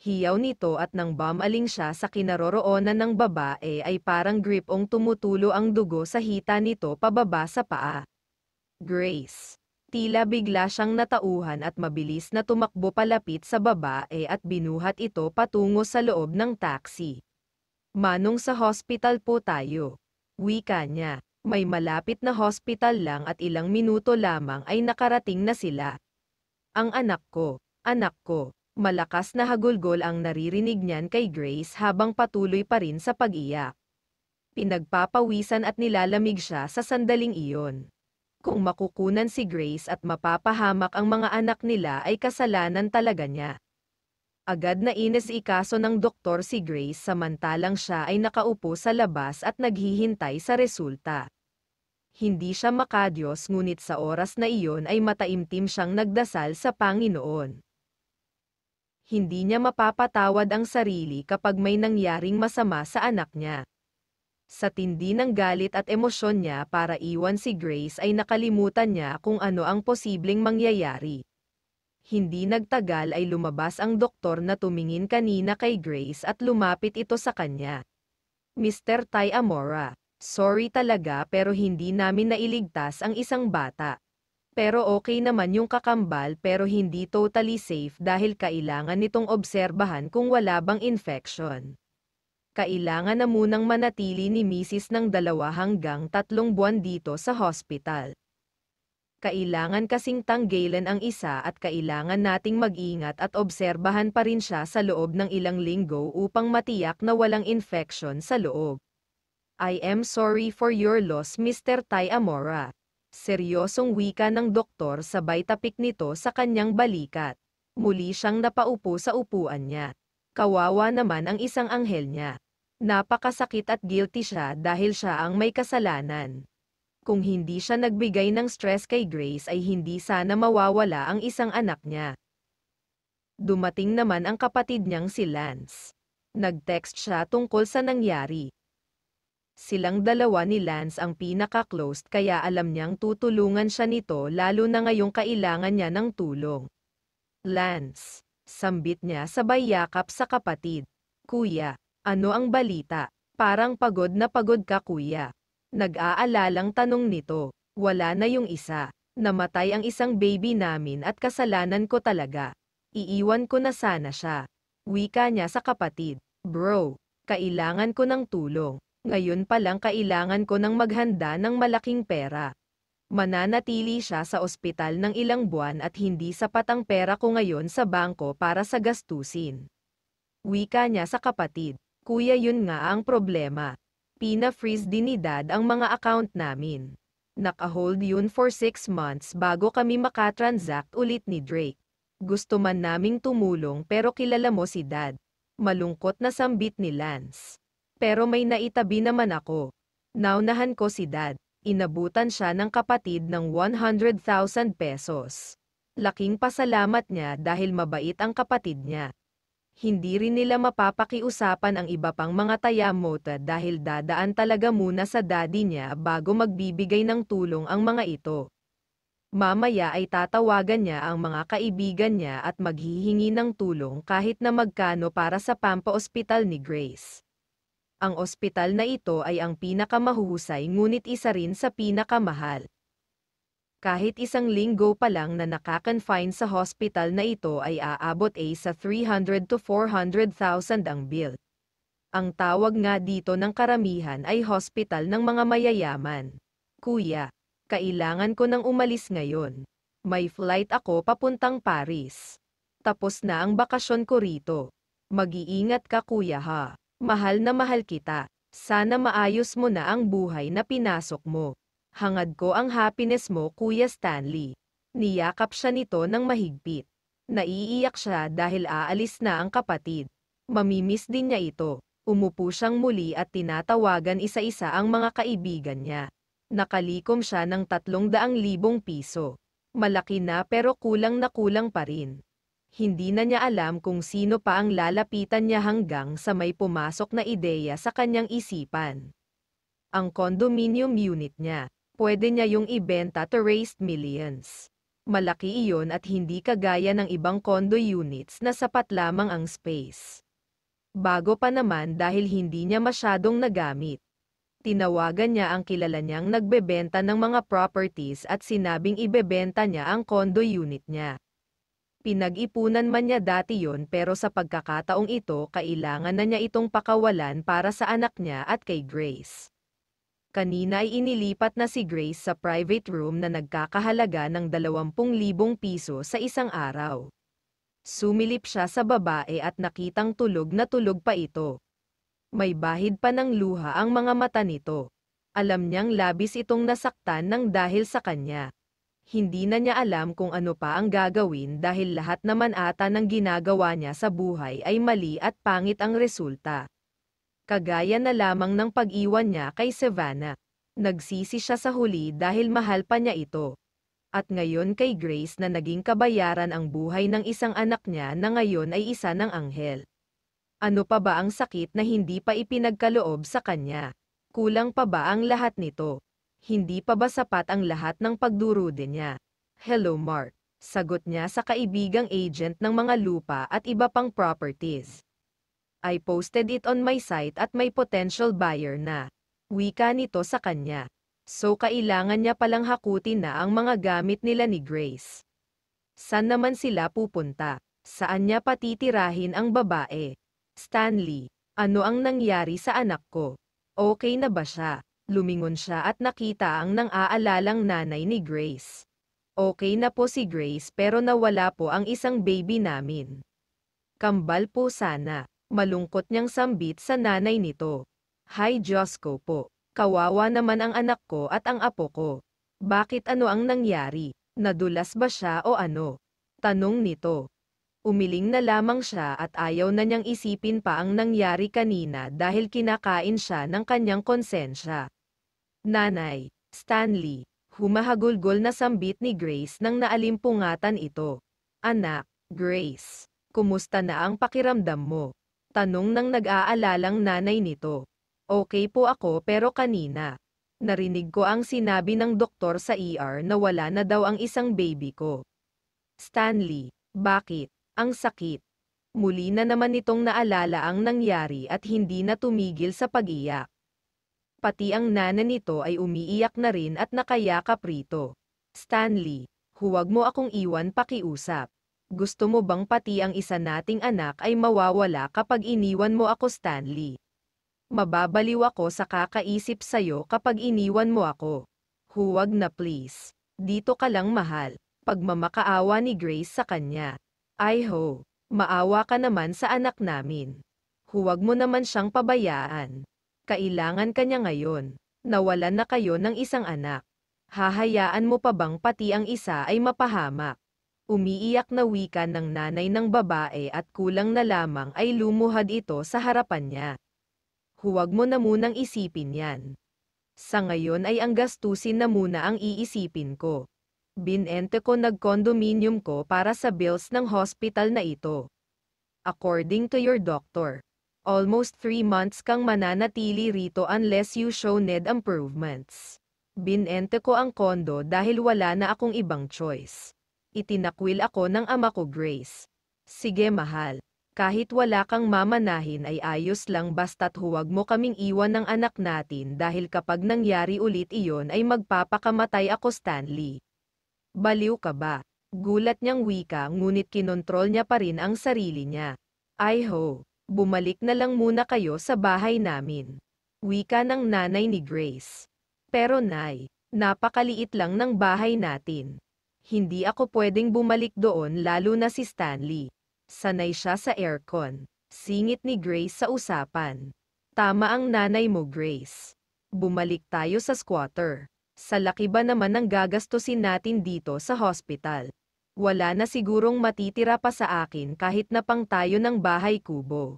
Hiyaw nito at nang bamaling siya sa kinaroroonan ng babae ay parang gripong tumutulo ang dugo sa hita nito pababa sa paa. Grace. Tila bigla siyang natauhan at mabilis na tumakbo palapit sa babae at binuhat ito patungo sa loob ng taxi. Manong sa hospital po tayo. Wika niya. May malapit na hospital lang at ilang minuto lamang ay nakarating na sila. Ang anak ko, anak ko, malakas na hagulgol ang naririnig niyan kay Grace habang patuloy pa rin sa pag-iyak. Pinagpapawisan at nilalamig siya sa sandaling iyon. Kung makukunan si Grace at mapapahamak ang mga anak nila ay kasalanan talaga niya. Agad na inis ikaso ng doktor si Grace samantalang siya ay nakaupo sa labas at naghihintay sa resulta. Hindi siya makadyos ngunit sa oras na iyon ay mataimtim siyang nagdasal sa Panginoon. Hindi niya mapapatawad ang sarili kapag may nangyaring masama sa anak niya. Sa tindi ng galit at emosyon niya para iwan si Grace ay nakalimutan niya kung ano ang posibleng mangyayari. Hindi nagtagal ay lumabas ang doktor na tumingin kanina kay Grace at lumapit ito sa kanya. Mr. Ty Amora, sorry talaga pero hindi namin nailigtas ang isang bata. Pero okay naman yung kakambal pero hindi totally safe dahil kailangan nitong obserbahan kung wala bang infection kailangan na munang manatili ni Mrs. ng dalawa hanggang tatlong buwan dito sa hospital. Kailangan kasing tanggilan ang isa at kailangan nating mag-ingat at obserbahan pa rin siya sa loob ng ilang linggo upang matiyak na walang infection sa loob. I am sorry for your loss Mr. Tai Amora. Seryosong wika ng doktor sabay tapik nito sa kanyang balikat. Muli siyang napaupo sa upuan niya. Kawawa naman ang isang anghel niya. Napakasakit at guilty siya dahil siya ang may kasalanan. Kung hindi siya nagbigay ng stress kay Grace ay hindi sana mawawala ang isang anak niya. Dumating naman ang kapatid niyang si Lance. Nag-text siya tungkol sa nangyari. Silang dalawa ni Lance ang pinaka-closed kaya alam niyang tutulungan siya nito lalo na ngayong kailangan niya ng tulong. Lance, sambit niya sabay yakap sa kapatid. Kuya, ano ang balita? Parang pagod na pagod ka kuya. Nag-aalalang tanong nito, wala na yung isa. Namatay ang isang baby namin at kasalanan ko talaga. Iiwan ko na sana siya. Wika niya sa kapatid. Bro, kailangan ko ng tulong. Ngayon pa lang kailangan ko ng maghanda ng malaking pera. Mananatili siya sa ospital ng ilang buwan at hindi sapat ang pera ko ngayon sa bangko para sa gastusin. Wika niya sa kapatid. Kuya yun nga ang problema. Pina-freeze din ang mga account namin. Nakahold yun for 6 months bago kami makatransact ulit ni Drake. Gusto man naming tumulong pero kilala mo si dad. Malungkot na sambit ni Lance. Pero may naitabi naman ako. Naunahan ko si dad. Inabutan siya ng kapatid ng 100,000 pesos. Laking pasalamat niya dahil mabait ang kapatid niya hindi rin nila mapapakiusapan ang iba pang mga tayamote dahil dadaan talaga muna sa daddy niya bago magbibigay ng tulong ang mga ito. Mamaya ay tatawagan niya ang mga kaibigan niya at maghihingi ng tulong kahit na magkano para sa pampa-ospital ni Grace. Ang ospital na ito ay ang pinakamahuhusay ngunit isa rin sa pinakamahal kahit isang linggo pa lang na nakakonfine sa hospital na ito ay aabot ay sa 300 to 400,000 ang bill. Ang tawag nga dito ng karamihan ay hospital ng mga mayayaman. Kuya, kailangan ko nang umalis ngayon. May flight ako papuntang Paris. Tapos na ang bakasyon ko rito. Mag-iingat ka kuya ha. Mahal na mahal kita. Sana maayos mo na ang buhay na pinasok mo. Hangad ko ang happiness mo Kuya Stanley. Niyakap siya nito ng mahigpit. Naiiyak siya dahil aalis na ang kapatid. Mamimiss din niya ito. Umupo siyang muli at tinatawagan isa-isa ang mga kaibigan niya. Nakalikom siya ng 300,000 piso. Malaki na pero kulang na kulang pa rin. Hindi na niya alam kung sino pa ang lalapitan niya hanggang sa may pumasok na ideya sa kanyang isipan. Ang condominium unit niya pwede niya yung ibenta to raise millions. Malaki iyon at hindi kagaya ng ibang condo units na sapat lamang ang space. Bago pa naman dahil hindi niya masyadong nagamit. Tinawagan niya ang kilala niyang nagbebenta ng mga properties at sinabing ibebenta niya ang condo unit niya. Pinag-ipunan man niya dati yon pero sa pagkakataong ito kailangan na niya itong pakawalan para sa anak niya at kay Grace. Kanina ay inilipat na si Grace sa private room na nagkakahalaga ng 20,000 piso sa isang araw. Sumilip siya sa babae at nakitang tulog na tulog pa ito. May bahid pa ng luha ang mga mata nito. Alam niyang labis itong nasaktan ng dahil sa kanya. Hindi na niya alam kung ano pa ang gagawin dahil lahat naman ata ng ginagawa niya sa buhay ay mali at pangit ang resulta kagaya na lamang ng pag-iwan niya kay Savannah. Nagsisi siya sa huli dahil mahal pa niya ito. At ngayon kay Grace na naging kabayaran ang buhay ng isang anak niya na ngayon ay isa ng anghel. Ano pa ba ang sakit na hindi pa ipinagkaloob sa kanya? Kulang pa ba ang lahat nito? Hindi pa ba sapat ang lahat ng pagdurudin niya? Hello Mark. Sagot niya sa kaibigang agent ng mga lupa at iba pang properties. I posted it on my site at may potential buyer na. Wika nito sa kanya. So kailangan niya palang hakutin na ang mga gamit nila ni Grace. San naman sila pupunta? Saan niya patitirahin ang babae? Stanley, ano ang nangyari sa anak ko? Okay na ba siya? Lumingon siya at nakita ang nang-aalalang nanay ni Grace. Okay na po si Grace pero nawala po ang isang baby namin. Kambal po sana malungkot niyang sambit sa nanay nito. Hi Diyos ko po, kawawa naman ang anak ko at ang apo ko. Bakit ano ang nangyari? Nadulas ba siya o ano? Tanong nito. Umiling na lamang siya at ayaw na niyang isipin pa ang nangyari kanina dahil kinakain siya ng kanyang konsensya. Nanay, Stanley, humahagulgol na sambit ni Grace nang naalimpungatan ito. Anak, Grace, kumusta na ang pakiramdam mo? Tanong ng nag-aalalang nanay nito. Okay po ako pero kanina. Narinig ko ang sinabi ng doktor sa ER na wala na daw ang isang baby ko. Stanley, bakit? Ang sakit. Muli na naman itong naalala ang nangyari at hindi na tumigil sa pag-iyak. Pati ang nana nito ay umiiyak na rin at nakayakap rito. Stanley, huwag mo akong iwan pakiusap gusto mo bang pati ang isa nating anak ay mawawala kapag iniwan mo ako Stanley? Mababaliw ako sa kakaisip sa'yo kapag iniwan mo ako. Huwag na please. Dito ka lang mahal. Pagmamakaawa ni Grace sa kanya. Ay ho, maawa ka naman sa anak namin. Huwag mo naman siyang pabayaan. Kailangan kanya ngayon. Nawalan na kayo ng isang anak. Hahayaan mo pa bang pati ang isa ay mapahamak? umiiyak na wika ng nanay ng babae at kulang na lamang ay lumuhad ito sa harapan niya. Huwag mo na munang isipin yan. Sa ngayon ay ang gastusin na muna ang iisipin ko. Binente ko nagkondominium ko para sa bills ng hospital na ito. According to your doctor, almost 3 months kang mananatili rito unless you show Ned improvements. Binente ko ang kondo dahil wala na akong ibang choice. Itinakwil ako ng ama ko Grace. Sige mahal. Kahit wala kang mamanahin ay ayos lang basta't huwag mo kaming iwan ng anak natin dahil kapag nangyari ulit iyon ay magpapakamatay ako Stanley. Baliw ka ba? Gulat niyang wika ngunit kinontrol niya pa rin ang sarili niya. Ay ho, bumalik na lang muna kayo sa bahay namin. Wika ng nanay ni Grace. Pero nay, napakaliit lang ng bahay natin. Hindi ako pwedeng bumalik doon lalo na si Stanley. Sanay siya sa aircon. Singit ni Grace sa usapan. Tama ang nanay mo Grace. Bumalik tayo sa squatter. Sa laki ba naman ang gagastusin natin dito sa hospital? Wala na sigurong matitira pa sa akin kahit na pang tayo ng bahay kubo.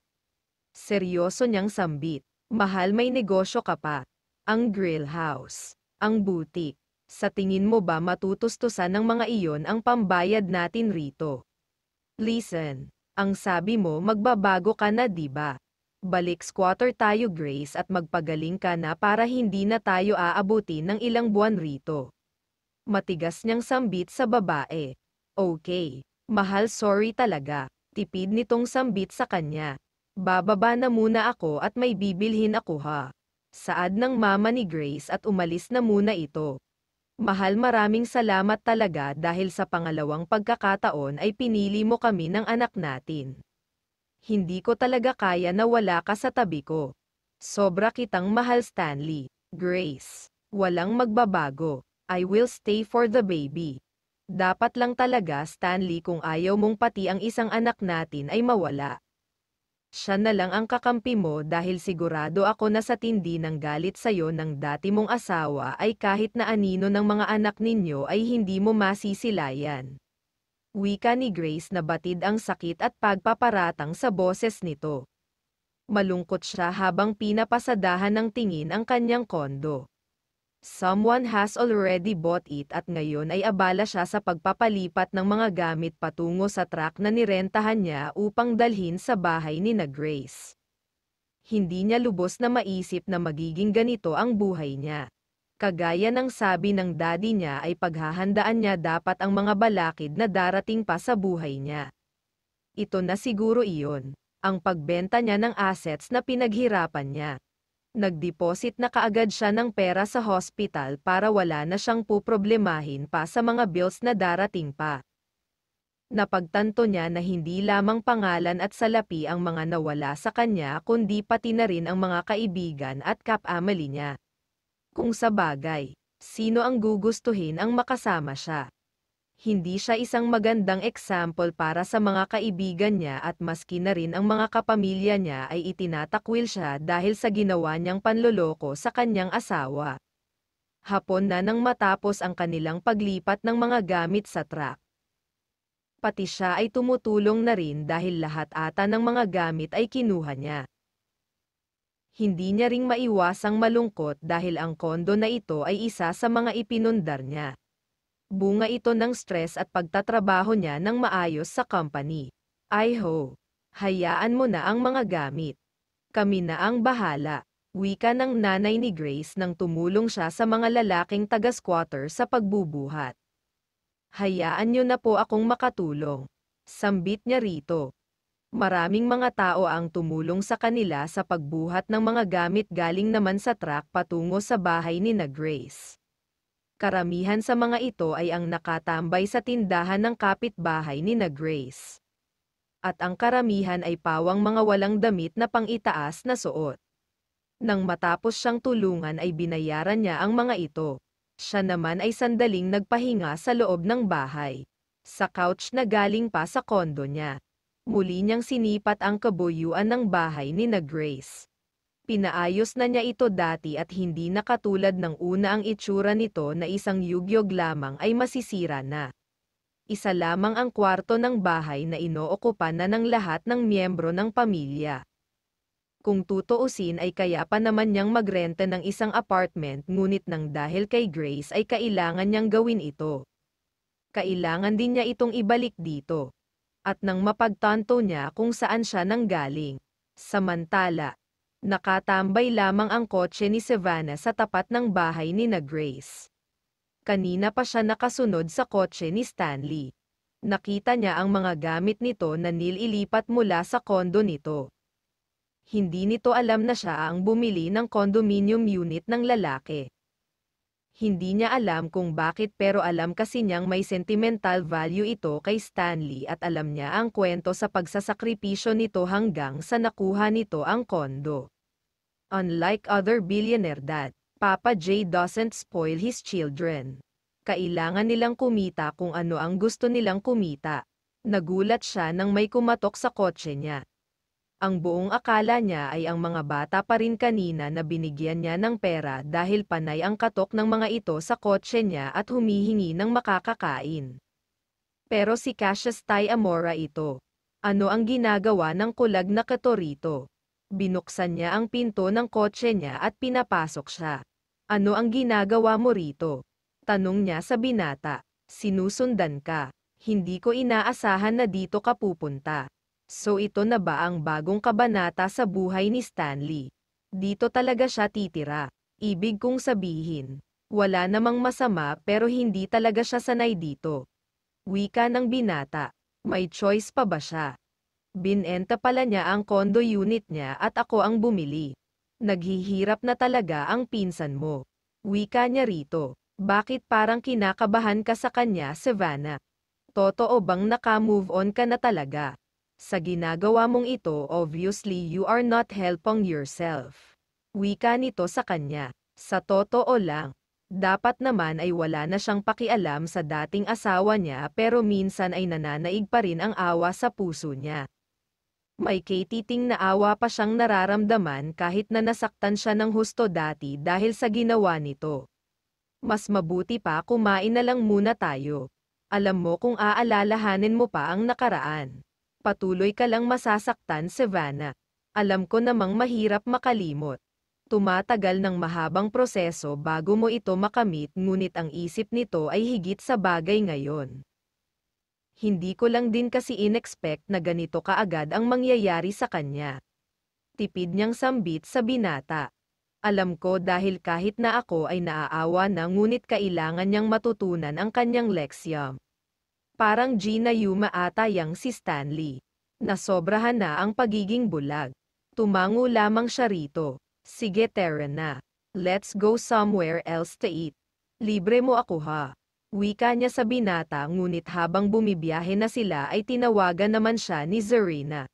Seryoso niyang sambit. Mahal may negosyo ka pa. Ang grill house. Ang butik. Sa tingin mo ba matutustusan ng mga iyon ang pambayad natin rito? Listen, ang sabi mo magbabago ka na ba? Diba? Balik squatter tayo Grace at magpagaling ka na para hindi na tayo aabutin ng ilang buwan rito. Matigas niyang sambit sa babae. Okay, mahal sorry talaga. Tipid nitong sambit sa kanya. Bababa na muna ako at may bibilhin ako ha. Saad ng mama ni Grace at umalis na muna ito. Mahal maraming salamat talaga dahil sa pangalawang pagkakataon ay pinili mo kami ng anak natin. Hindi ko talaga kaya na wala ka sa tabi ko. Sobra kitang mahal Stanley, Grace. Walang magbabago. I will stay for the baby. Dapat lang talaga Stanley kung ayaw mong pati ang isang anak natin ay mawala siya na lang ang kakampi mo dahil sigurado ako na sa tindi ng galit sa'yo ng dati mong asawa ay kahit na anino ng mga anak ninyo ay hindi mo masisilayan. Wika ni Grace na batid ang sakit at pagpaparatang sa boses nito. Malungkot siya habang pinapasadahan ng tingin ang kanyang kondo. Someone has already bought it at ngayon ay abala siya sa pagpapalipat ng mga gamit patungo sa truck na nirentahan niya upang dalhin sa bahay ni Nagrace. Hindi niya lubos na maisip na magiging ganito ang buhay niya. Kagaya ng sabi ng daddy niya ay paghahandaan niya dapat ang mga balakid na darating pa sa buhay niya. Ito na siguro iyon, ang pagbenta niya ng assets na pinaghirapan niya. Nagdeposit na kaagad siya ng pera sa hospital para wala na siyang puproblemahin pa sa mga bills na darating pa. Napagtanto niya na hindi lamang pangalan at salapi ang mga nawala sa kanya kundi pati na rin ang mga kaibigan at kapamali niya. Kung sa bagay, sino ang gugustuhin ang makasama siya? hindi siya isang magandang example para sa mga kaibigan niya at maski na rin ang mga kapamilya niya ay itinatakwil siya dahil sa ginawa niyang panloloko sa kanyang asawa. Hapon na nang matapos ang kanilang paglipat ng mga gamit sa truck. Pati siya ay tumutulong na rin dahil lahat ata ng mga gamit ay kinuha niya. Hindi niya ring maiwasang malungkot dahil ang kondo na ito ay isa sa mga ipinundar niya. Bunga ito ng stress at pagtatrabaho niya ng maayos sa company. Iho, hayaan mo na ang mga gamit. Kami na ang bahala. Wika ng nanay ni Grace nang tumulong siya sa mga lalaking taga-squatter sa pagbubuhat. Hayaan niyo na po akong makatulong. Sambit niya rito. Maraming mga tao ang tumulong sa kanila sa pagbuhat ng mga gamit galing naman sa truck patungo sa bahay ni na Grace. Karamihan sa mga ito ay ang nakatambay sa tindahan ng kapitbahay ni na Grace. At ang karamihan ay pawang mga walang damit na pangitaas na suot. Nang matapos siyang tulungan ay binayaran niya ang mga ito. Siya naman ay sandaling nagpahinga sa loob ng bahay. Sa couch na galing pa sa kondo niya. Muli niyang sinipat ang kabuyuan ng bahay ni na Grace. Pinaayos na niya ito dati at hindi na katulad ng una ang itsura nito na isang yugyog lamang ay masisira na. Isa lamang ang kwarto ng bahay na inookupa na ng lahat ng miyembro ng pamilya. Kung tutuusin ay kaya pa naman niyang magrenta ng isang apartment ngunit nang dahil kay Grace ay kailangan niyang gawin ito. Kailangan din niya itong ibalik dito. At nang mapagtanto niya kung saan siya nanggaling. Samantala, nakatambay lamang ang kotse ni Savannah sa tapat ng bahay ni na Grace. Kanina pa siya nakasunod sa kotse ni Stanley. Nakita niya ang mga gamit nito na nililipat mula sa kondo nito. Hindi nito alam na siya ang bumili ng condominium unit ng lalaki. Hindi niya alam kung bakit pero alam kasi niyang may sentimental value ito kay Stanley at alam niya ang kwento sa pagsasakripisyo nito hanggang sa nakuha nito ang kondo. Unlike other billionaire dad, Papa J doesn't spoil his children. Kailangan nilang kumita kung ano ang gusto nilang kumita. Nagulat siya nang may kumatok sa kotse niya ang buong akala niya ay ang mga bata pa rin kanina na binigyan niya ng pera dahil panay ang katok ng mga ito sa kotse niya at humihingi ng makakakain. Pero si Cassius Tay Amora ito. Ano ang ginagawa ng kulag na katorito? Binuksan niya ang pinto ng kotse niya at pinapasok siya. Ano ang ginagawa mo rito? Tanong niya sa binata. Sinusundan ka. Hindi ko inaasahan na dito ka pupunta. So ito na ba ang bagong kabanata sa buhay ni Stanley? Dito talaga siya titira. Ibig kong sabihin, wala namang masama pero hindi talaga siya sanay dito. Wika ng binata. May choice pa ba siya? Binenta pala niya ang condo unit niya at ako ang bumili. Naghihirap na talaga ang pinsan mo. Wika niya rito. Bakit parang kinakabahan ka sa kanya, Savannah? Totoo bang naka-move on ka na talaga? Sa ginagawa mong ito obviously you are not helping yourself. Wika nito sa kanya. Sa totoo lang, dapat naman ay wala na siyang pakialam sa dating asawa niya pero minsan ay nananaig pa rin ang awa sa puso niya. May katiting na awa pa siyang nararamdaman kahit na nasaktan siya ng husto dati dahil sa ginawa nito. Mas mabuti pa kumain na lang muna tayo. Alam mo kung aalalahanin mo pa ang nakaraan. Patuloy ka lang masasaktan, Savannah. Alam ko namang mahirap makalimot. Tumatagal ng mahabang proseso bago mo ito makamit ngunit ang isip nito ay higit sa bagay ngayon. Hindi ko lang din kasi inexpect na ganito kaagad ang mangyayari sa kanya. Tipid niyang sambit sa binata. Alam ko dahil kahit na ako ay naaawa na ngunit kailangan niyang matutunan ang kanyang leksiyam. Parang Gina Yuma ata yang si Stanley. Nasobrahan na ang pagiging bulag. Tumango lamang siya rito. Sige Tara na. Let's go somewhere else to eat. Libre mo ako ha. Wika niya sa binata ngunit habang bumibiyahe na sila ay tinawagan naman siya ni Zarina.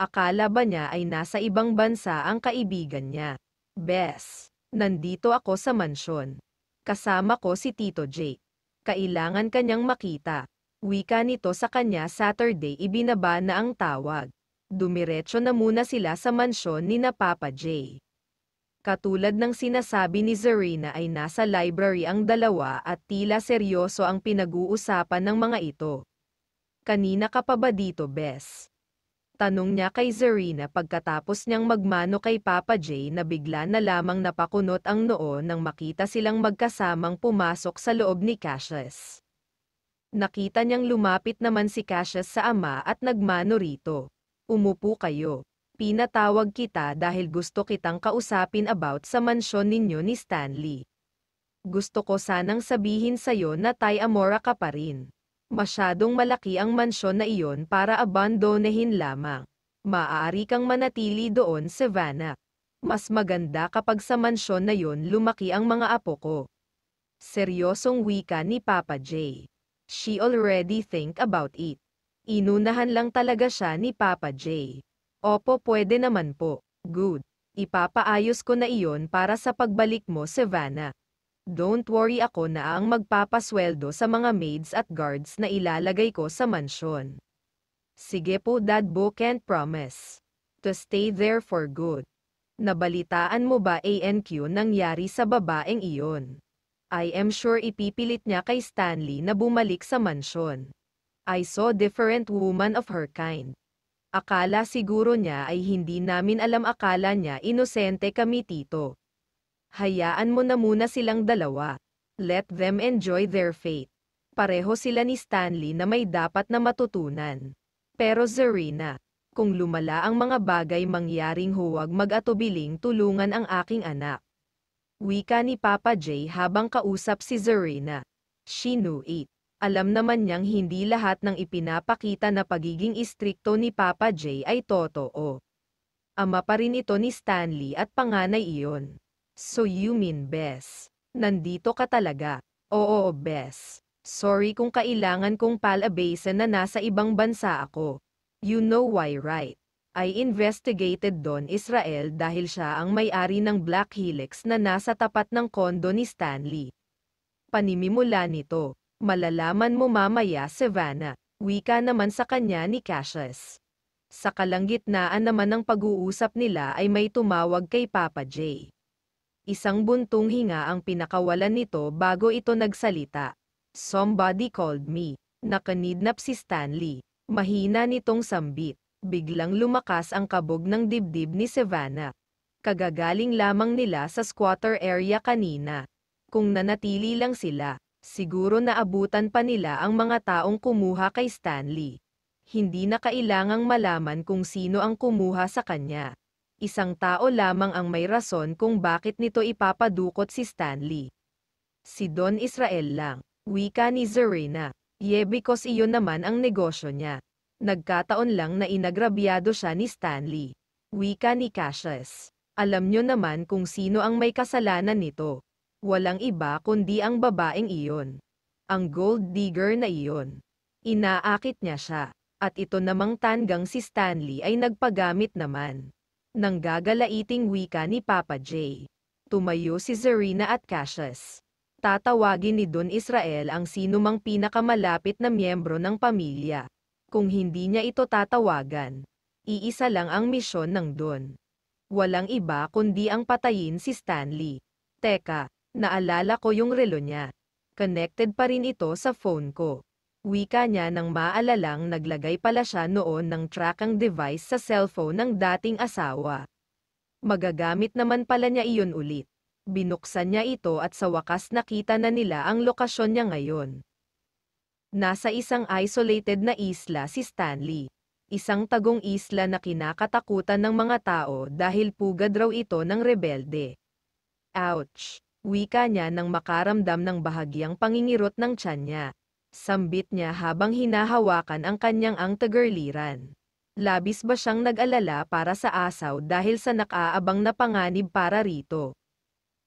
Akala ba niya ay nasa ibang bansa ang kaibigan niya? Bes, nandito ako sa mansyon. Kasama ko si Tito Jake kailangan kanyang makita. Wika nito sa kanya Saturday ibinaba na ang tawag. Dumiretso na muna sila sa mansyon ni na Papa J. Katulad ng sinasabi ni Zarina ay nasa library ang dalawa at tila seryoso ang pinag-uusapan ng mga ito. Kanina ka pa ba dito, Bes? Tanong niya kay Zarina pagkatapos niyang magmano kay Papa Jay na bigla na lamang napakunot ang noo nang makita silang magkasamang pumasok sa loob ni Cassius. Nakita niyang lumapit naman si Cassius sa ama at nagmano rito. Umupo kayo. Pinatawag kita dahil gusto kitang kausapin about sa mansyon ninyo ni Stanley. Gusto ko sanang sabihin sa'yo na Tay Amora ka pa rin. Masyadong malaki ang mansyon na iyon para abandonehin lamang. Maaari kang manatili doon, Savannah. Mas maganda kapag sa mansyon na yon lumaki ang mga apo ko. Seryosong wika ni Papa J. She already think about it. Inunahan lang talaga siya ni Papa J. Opo pwede naman po. Good. Ipapaayos ko na iyon para sa pagbalik mo, Savannah. Don't worry ako na ang magpapasweldo sa mga maids at guards na ilalagay ko sa mansyon. Sige po dad Bo can't promise. To stay there for good. Nabalitaan mo ba ANQ nangyari sa babaeng iyon? I am sure ipipilit niya kay Stanley na bumalik sa mansyon. I saw different woman of her kind. Akala siguro niya ay hindi namin alam akala niya inosente kami tito hayaan mo na muna silang dalawa. Let them enjoy their fate. Pareho sila ni Stanley na may dapat na matutunan. Pero Zarina, kung lumala ang mga bagay mangyaring huwag mag-atubiling tulungan ang aking anak. Wika ni Papa Jay habang kausap si Zarina. She knew it. Alam naman niyang hindi lahat ng ipinapakita na pagiging istrikto ni Papa Jay ay totoo. Ama pa rin ito ni Stanley at panganay iyon. So you mean Bes, nandito ka talaga. Oo Bes, sorry kung kailangan kong palabasan na nasa ibang bansa ako. You know why right? I investigated Don Israel dahil siya ang may-ari ng Black Helix na nasa tapat ng kondo ni Stanley. Panimimula nito, malalaman mo mamaya Savannah, wika naman sa kanya ni Cassius. Sa kalanggitnaan naman ng pag-uusap nila ay may tumawag kay Papa J. Isang buntong hinga ang pinakawalan nito bago ito nagsalita. Somebody called me. Nakanidnap si Stanley. Mahina nitong sambit. Biglang lumakas ang kabog ng dibdib ni Savannah. Kagagaling lamang nila sa squatter area kanina. Kung nanatili lang sila, siguro naabutan pa nila ang mga taong kumuha kay Stanley. Hindi na kailangang malaman kung sino ang kumuha sa kanya isang tao lamang ang may rason kung bakit nito ipapadukot si Stanley. Si Don Israel lang, wika ni Zarina, ye because iyon naman ang negosyo niya. Nagkataon lang na inagrabyado siya ni Stanley. Wika ni Cassius. Alam nyo naman kung sino ang may kasalanan nito. Walang iba kundi ang babaeng iyon. Ang gold digger na iyon. Inaakit niya siya. At ito namang tanggang si Stanley ay nagpagamit naman ng gagalaiting wika ni Papa J. Tumayo si Zarina at Cassius. Tatawagin ni Don Israel ang sinumang pinakamalapit na miyembro ng pamilya. Kung hindi niya ito tatawagan, iisa lang ang misyon ng Don. Walang iba kundi ang patayin si Stanley. Teka, naalala ko yung relo niya. Connected pa rin ito sa phone ko. Wika niya nang maalalang naglagay pala siya noon ng tracking device sa cellphone ng dating asawa. Magagamit naman pala niya iyon ulit. Binuksan niya ito at sa wakas nakita na nila ang lokasyon niya ngayon. Nasa isang isolated na isla si Stanley. Isang tagong isla na kinakatakutan ng mga tao dahil pugad raw ito ng rebelde. Ouch! Wika niya nang makaramdam ng bahagyang pangingirot ng tiyan niya. Sambit niya habang hinahawakan ang kanyang ang tagerliran. Labis ba siyang nag-alala para sa asaw dahil sa nakaabang na panganib para rito?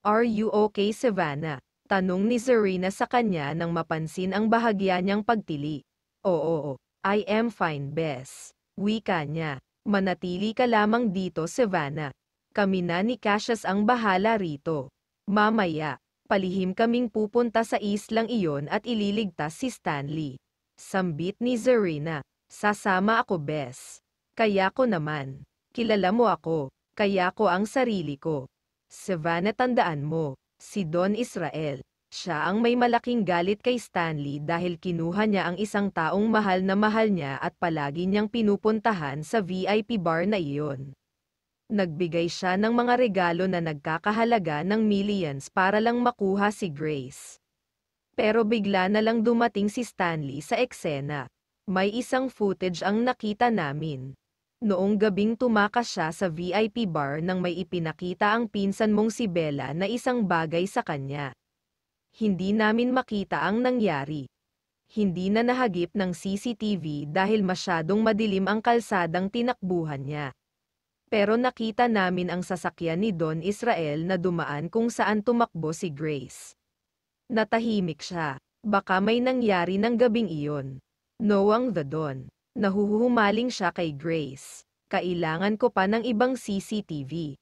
Are you okay Savannah? Tanong ni Serena sa kanya nang mapansin ang bahagya niyang pagtili. Oo, I am fine Bess. Wika niya. Manatili ka lamang dito Savannah. Kami na ni Cassius ang bahala rito. Mamaya, palihim kaming pupunta sa islang iyon at ililigtas si Stanley. Sambit ni Zarina. Sasama ako, Bes. Kaya ko naman. Kilala mo ako. Kaya ko ang sarili ko. Savannah tandaan mo, si Don Israel. Siya ang may malaking galit kay Stanley dahil kinuha niya ang isang taong mahal na mahal niya at palagi niyang pinupuntahan sa VIP bar na iyon nagbigay siya ng mga regalo na nagkakahalaga ng millions para lang makuha si Grace. Pero bigla na lang dumating si Stanley sa eksena. May isang footage ang nakita namin. Noong gabing tumaka siya sa VIP bar nang may ipinakita ang pinsan mong si Bella na isang bagay sa kanya. Hindi namin makita ang nangyari. Hindi na nahagip ng CCTV dahil masyadong madilim ang kalsadang tinakbuhan niya pero nakita namin ang sasakyan ni Don Israel na dumaan kung saan tumakbo si Grace. Natahimik siya. Baka may nangyari ng gabing iyon. Noang the Don. Nahuhumaling siya kay Grace. Kailangan ko pa ng ibang CCTV.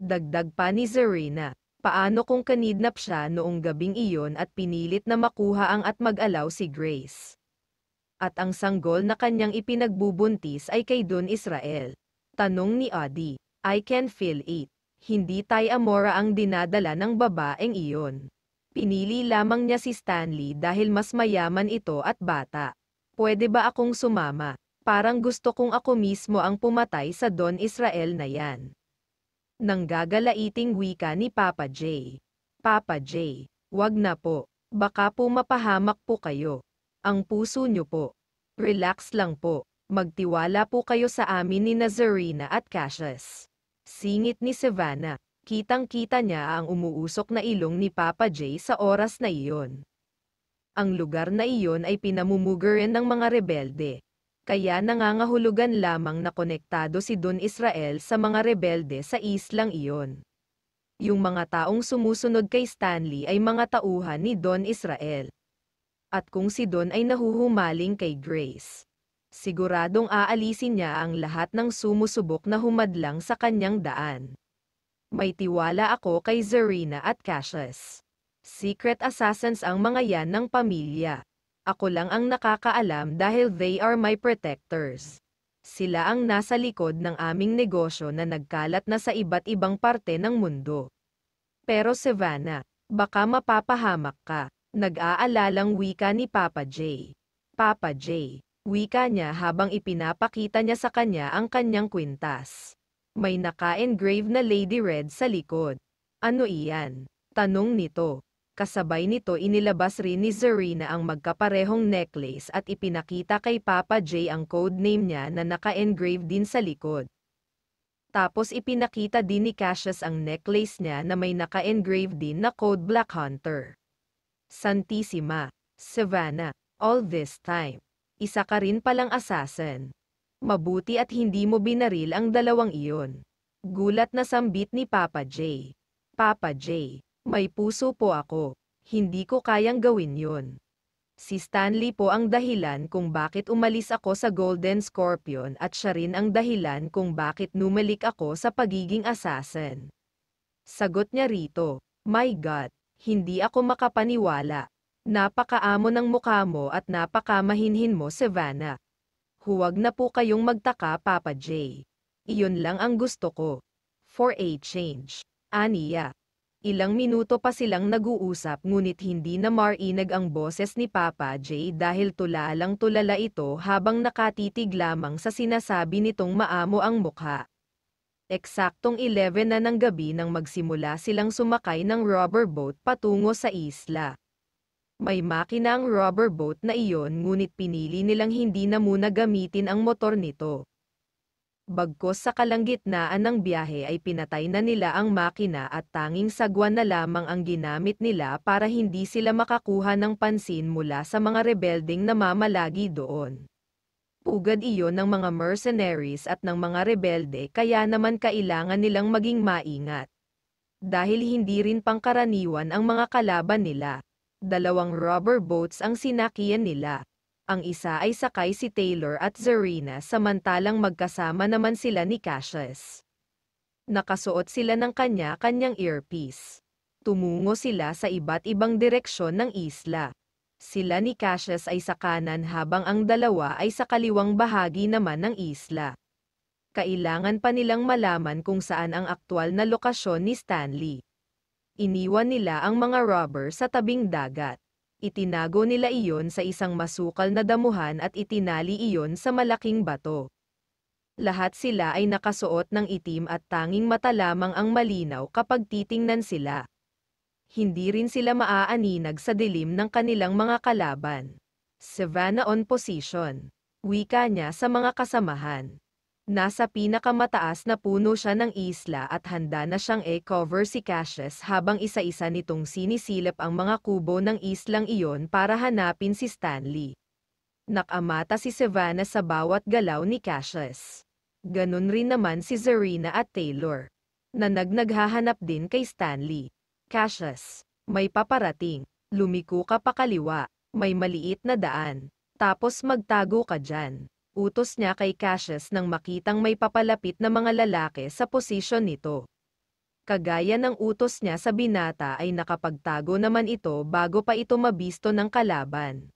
Dagdag pa ni Zarina. Paano kung kanidnap siya noong gabing iyon at pinilit na makuha ang at mag-alaw si Grace? at ang sanggol na kanyang ipinagbubuntis ay kay Dun Israel. Tanong ni Adi, I can feel it. Hindi Tay Amora ang dinadala ng babaeng iyon. Pinili lamang niya si Stanley dahil mas mayaman ito at bata. Pwede ba akong sumama? Parang gusto kong ako mismo ang pumatay sa Don Israel na yan. Nang gagalaiting wika ni Papa J. Papa J, wag na po, baka po mapahamak po kayo. Ang puso nyo po. Relax lang po. Magtiwala po kayo sa amin ni Nazarena at Cassius. Singit ni Savannah. Kitang-kita niya ang umuusok na ilong ni Papa Jay sa oras na iyon. Ang lugar na iyon ay pinamumugarin ng mga rebelde. Kaya nangangahulugan lamang na konektado si Don Israel sa mga rebelde sa islang iyon. Yung mga taong sumusunod kay Stanley ay mga tauhan ni Don Israel. At kung si Don ay nahuhumaling kay Grace, siguradong aalisin niya ang lahat ng sumusubok na humadlang sa kanyang daan. May tiwala ako kay Zarina at Cassius. Secret assassins ang mga yan ng pamilya. Ako lang ang nakakaalam dahil they are my protectors. Sila ang nasa likod ng aming negosyo na nagkalat na sa iba't ibang parte ng mundo. Pero Savannah, baka mapapahamak ka. Nag-aalalang wika ni Papa J. Papa J. Wika niya habang ipinapakita niya sa kanya ang kanyang kwintas. May naka-engrave na Lady Red sa likod. Ano iyan? Tanong nito. Kasabay nito inilabas rin ni Zarina ang magkaparehong necklace at ipinakita kay Papa J ang code name niya na naka-engrave din sa likod. Tapos ipinakita din ni Cassius ang necklace niya na may naka-engrave din na code Black Hunter. Santissima, Savannah, all this time. Isa ka rin palang assassin. Mabuti at hindi mo binaril ang dalawang iyon. Gulat na sambit ni Papa J. Papa J, may puso po ako. Hindi ko kayang gawin yon. Si Stanley po ang dahilan kung bakit umalis ako sa Golden Scorpion at siya rin ang dahilan kung bakit numalik ako sa pagiging assassin. Sagot niya rito, My God, hindi ako makapaniwala. Napakaamo ng mukha mo at napakamahinhin mo, Savannah. Huwag na po kayong magtaka, Papa J. Iyon lang ang gusto ko. For a change. Aniya. Ilang minuto pa silang nag-uusap ngunit hindi na marinag ang boses ni Papa J dahil tulalang tulala ito habang nakatitig lamang sa sinasabi nitong maamo ang mukha. Eksaktong 11 na ng gabi nang magsimula silang sumakay ng rubber boat patungo sa isla. May makina ang rubber boat na iyon ngunit pinili nilang hindi na muna gamitin ang motor nito. Bagkos sa kalanggitnaan ng biyahe ay pinatay na nila ang makina at tanging sagwan na lamang ang ginamit nila para hindi sila makakuha ng pansin mula sa mga rebelding na mamalagi doon. Pugad iyon ng mga mercenaries at ng mga rebelde kaya naman kailangan nilang maging maingat. Dahil hindi rin pangkaraniwan ang mga kalaban nila. Dalawang rubber boats ang sinakyan nila. Ang isa ay sakay si Taylor at Zarina samantalang magkasama naman sila ni Cassius. Nakasuot sila ng kanya-kanyang earpiece. Tumungo sila sa iba't ibang direksyon ng isla. Sila ni Cassius ay sa kanan habang ang dalawa ay sa kaliwang bahagi naman ng isla. Kailangan pa nilang malaman kung saan ang aktwal na lokasyon ni Stanley. Iniwan nila ang mga robber sa tabing dagat. Itinago nila iyon sa isang masukal na damuhan at itinali iyon sa malaking bato. Lahat sila ay nakasuot ng itim at tanging mata lamang ang malinaw kapag titingnan sila hindi rin sila maaaninag sa dilim ng kanilang mga kalaban. Savannah on position. Wika niya sa mga kasamahan. Nasa pinakamataas na puno siya ng isla at handa na siyang e-cover si Cassius habang isa-isa nitong sinisilip ang mga kubo ng islang iyon para hanapin si Stanley. Nakamata si Savannah sa bawat galaw ni Cassius. Ganun rin naman si Zarina at Taylor. Na nagnaghahanap din kay Stanley. Cassius, may paparating. Lumiko ka pa kaliwa, may maliit na daan. Tapos magtago ka dyan. Utos niya kay Cassius nang makitang may papalapit na mga lalaki sa posisyon nito. Kagaya ng utos niya sa binata ay nakapagtago naman ito bago pa ito mabisto ng kalaban.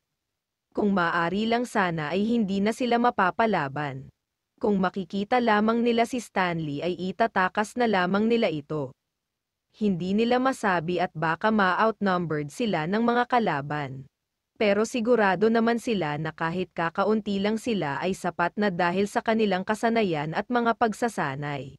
Kung maari lang sana ay hindi na sila mapapalaban. Kung makikita lamang nila si Stanley ay itatakas na lamang nila ito hindi nila masabi at baka ma-outnumbered sila ng mga kalaban. Pero sigurado naman sila na kahit kakaunti lang sila ay sapat na dahil sa kanilang kasanayan at mga pagsasanay.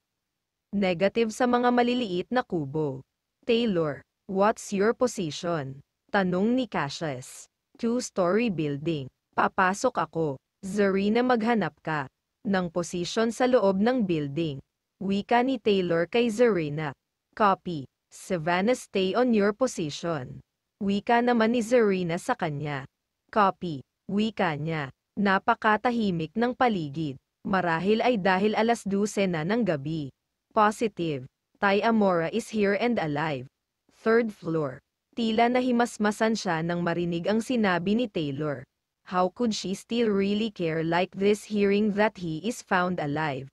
Negative sa mga maliliit na kubo. Taylor, what's your position? Tanong ni Cassius. Two-story building. Papasok ako. Zarina maghanap ka. Ng posisyon sa loob ng building. Wika ni Taylor kay Zarina. Copy. Savannah stay on your position. Wika naman ni Zarina sa kanya. Copy. Wika niya. Napakatahimik ng paligid. Marahil ay dahil alas 12 na ng gabi. Positive. Tay Amora is here and alive. Third floor. Tila nahimasmasan siya nang marinig ang sinabi ni Taylor. How could she still really care like this hearing that he is found alive?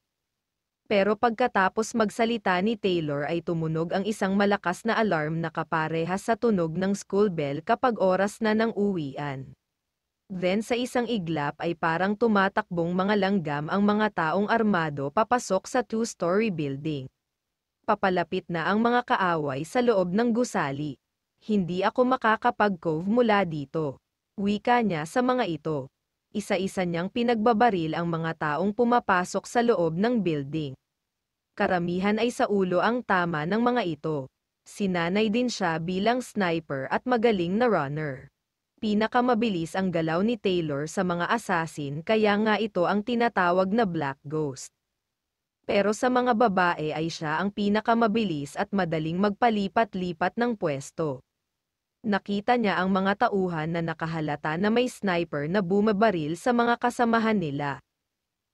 Pero pagkatapos magsalita ni Taylor ay tumunog ang isang malakas na alarm na kaparehas sa tunog ng school bell kapag oras na ng uwian. Then sa isang iglap ay parang tumatakbong mga langgam ang mga taong armado papasok sa two-story building. Papalapit na ang mga kaaway sa loob ng gusali. Hindi ako makakapag-cove mula dito. Wika niya sa mga ito. Isa-isa niyang pinagbabaril ang mga taong pumapasok sa loob ng building karamihan ay sa ulo ang tama ng mga ito. Sinanay din siya bilang sniper at magaling na runner. Pinakamabilis ang galaw ni Taylor sa mga assassin kaya nga ito ang tinatawag na Black Ghost. Pero sa mga babae ay siya ang pinakamabilis at madaling magpalipat-lipat ng pwesto. Nakita niya ang mga tauhan na nakahalata na may sniper na bumabaril sa mga kasamahan nila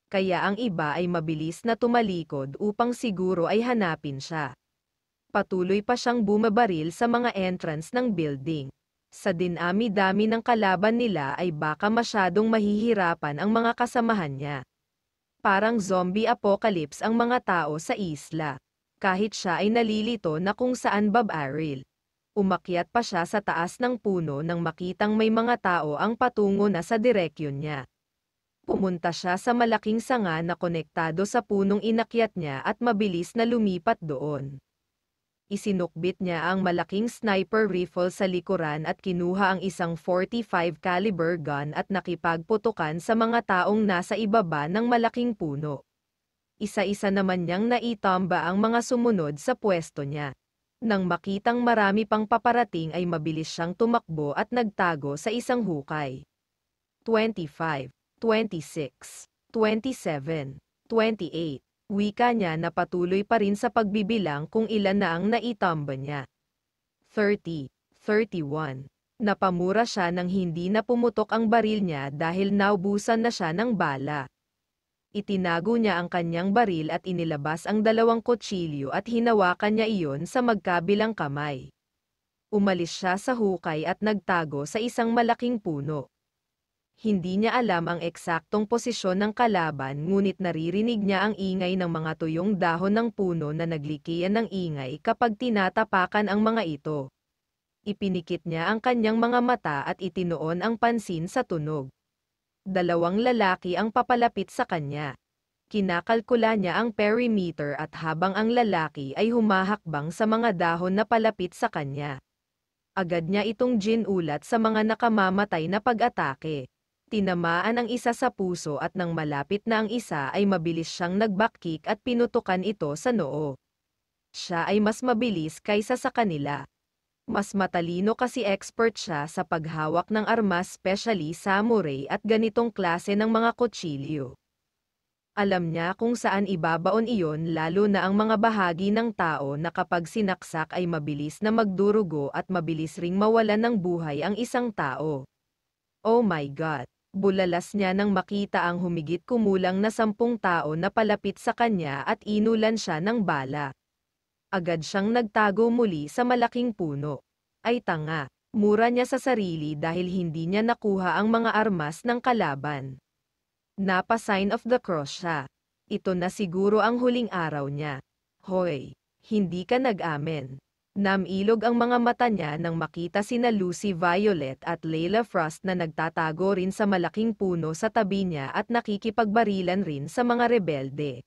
kaya ang iba ay mabilis na tumalikod upang siguro ay hanapin siya. Patuloy pa siyang bumabaril sa mga entrance ng building. Sa dinami-dami ng kalaban nila ay baka masyadong mahihirapan ang mga kasamahan niya. Parang zombie apocalypse ang mga tao sa isla. Kahit siya ay nalilito na kung saan Bob babaril. Umakyat pa siya sa taas ng puno nang makitang may mga tao ang patungo na sa direksyon niya. Pumunta siya sa malaking sanga na konektado sa punong inakyat niya at mabilis na lumipat doon. Isinukbit niya ang malaking sniper rifle sa likuran at kinuha ang isang 45 caliber gun at nakipagputukan sa mga taong nasa ibaba ng malaking puno. Isa-isa naman niyang naitamba ang mga sumunod sa pwesto niya. Nang makitang marami pang paparating ay mabilis siyang tumakbo at nagtago sa isang hukay. 25. 26, 27, 28. Wika niya na patuloy pa rin sa pagbibilang kung ilan na ang naitamba niya. 30, 31. Napamura siya nang hindi na pumutok ang baril niya dahil naubusan na siya ng bala. Itinago niya ang kanyang baril at inilabas ang dalawang kutsilyo at hinawakan niya iyon sa magkabilang kamay. Umalis siya sa hukay at nagtago sa isang malaking puno. Hindi niya alam ang eksaktong posisyon ng kalaban ngunit naririnig niya ang ingay ng mga tuyong dahon ng puno na naglikian ng ingay kapag tinatapakan ang mga ito. Ipinikit niya ang kanyang mga mata at itinoon ang pansin sa tunog. Dalawang lalaki ang papalapit sa kanya. Kinakalkula niya ang perimeter at habang ang lalaki ay humahakbang sa mga dahon na palapit sa kanya. Agad niya itong ginulat sa mga nakamamatay na pag-atake. Tinamaan ang isa sa puso at nang malapit na ang isa ay mabilis siyang nagbackkick at pinutukan ito sa noo. Siya ay mas mabilis kaysa sa kanila. Mas matalino kasi expert siya sa paghawak ng armas specially samurai at ganitong klase ng mga kutsilyo. Alam niya kung saan ibabaon iyon lalo na ang mga bahagi ng tao na kapag sinaksak ay mabilis na magdurugo at mabilis ring mawalan ng buhay ang isang tao. Oh my God! bulalas niya nang makita ang humigit kumulang na sampung tao na palapit sa kanya at inulan siya ng bala. Agad siyang nagtago muli sa malaking puno. Ay tanga, mura niya sa sarili dahil hindi niya nakuha ang mga armas ng kalaban. Napa-sign of the cross siya. Ito na siguro ang huling araw niya. Hoy, hindi ka nag-amen. Namilog ang mga mata niya nang makita sina Lucy Violet at Layla Frost na nagtatago rin sa malaking puno sa tabi niya at nakikipagbarilan rin sa mga rebelde.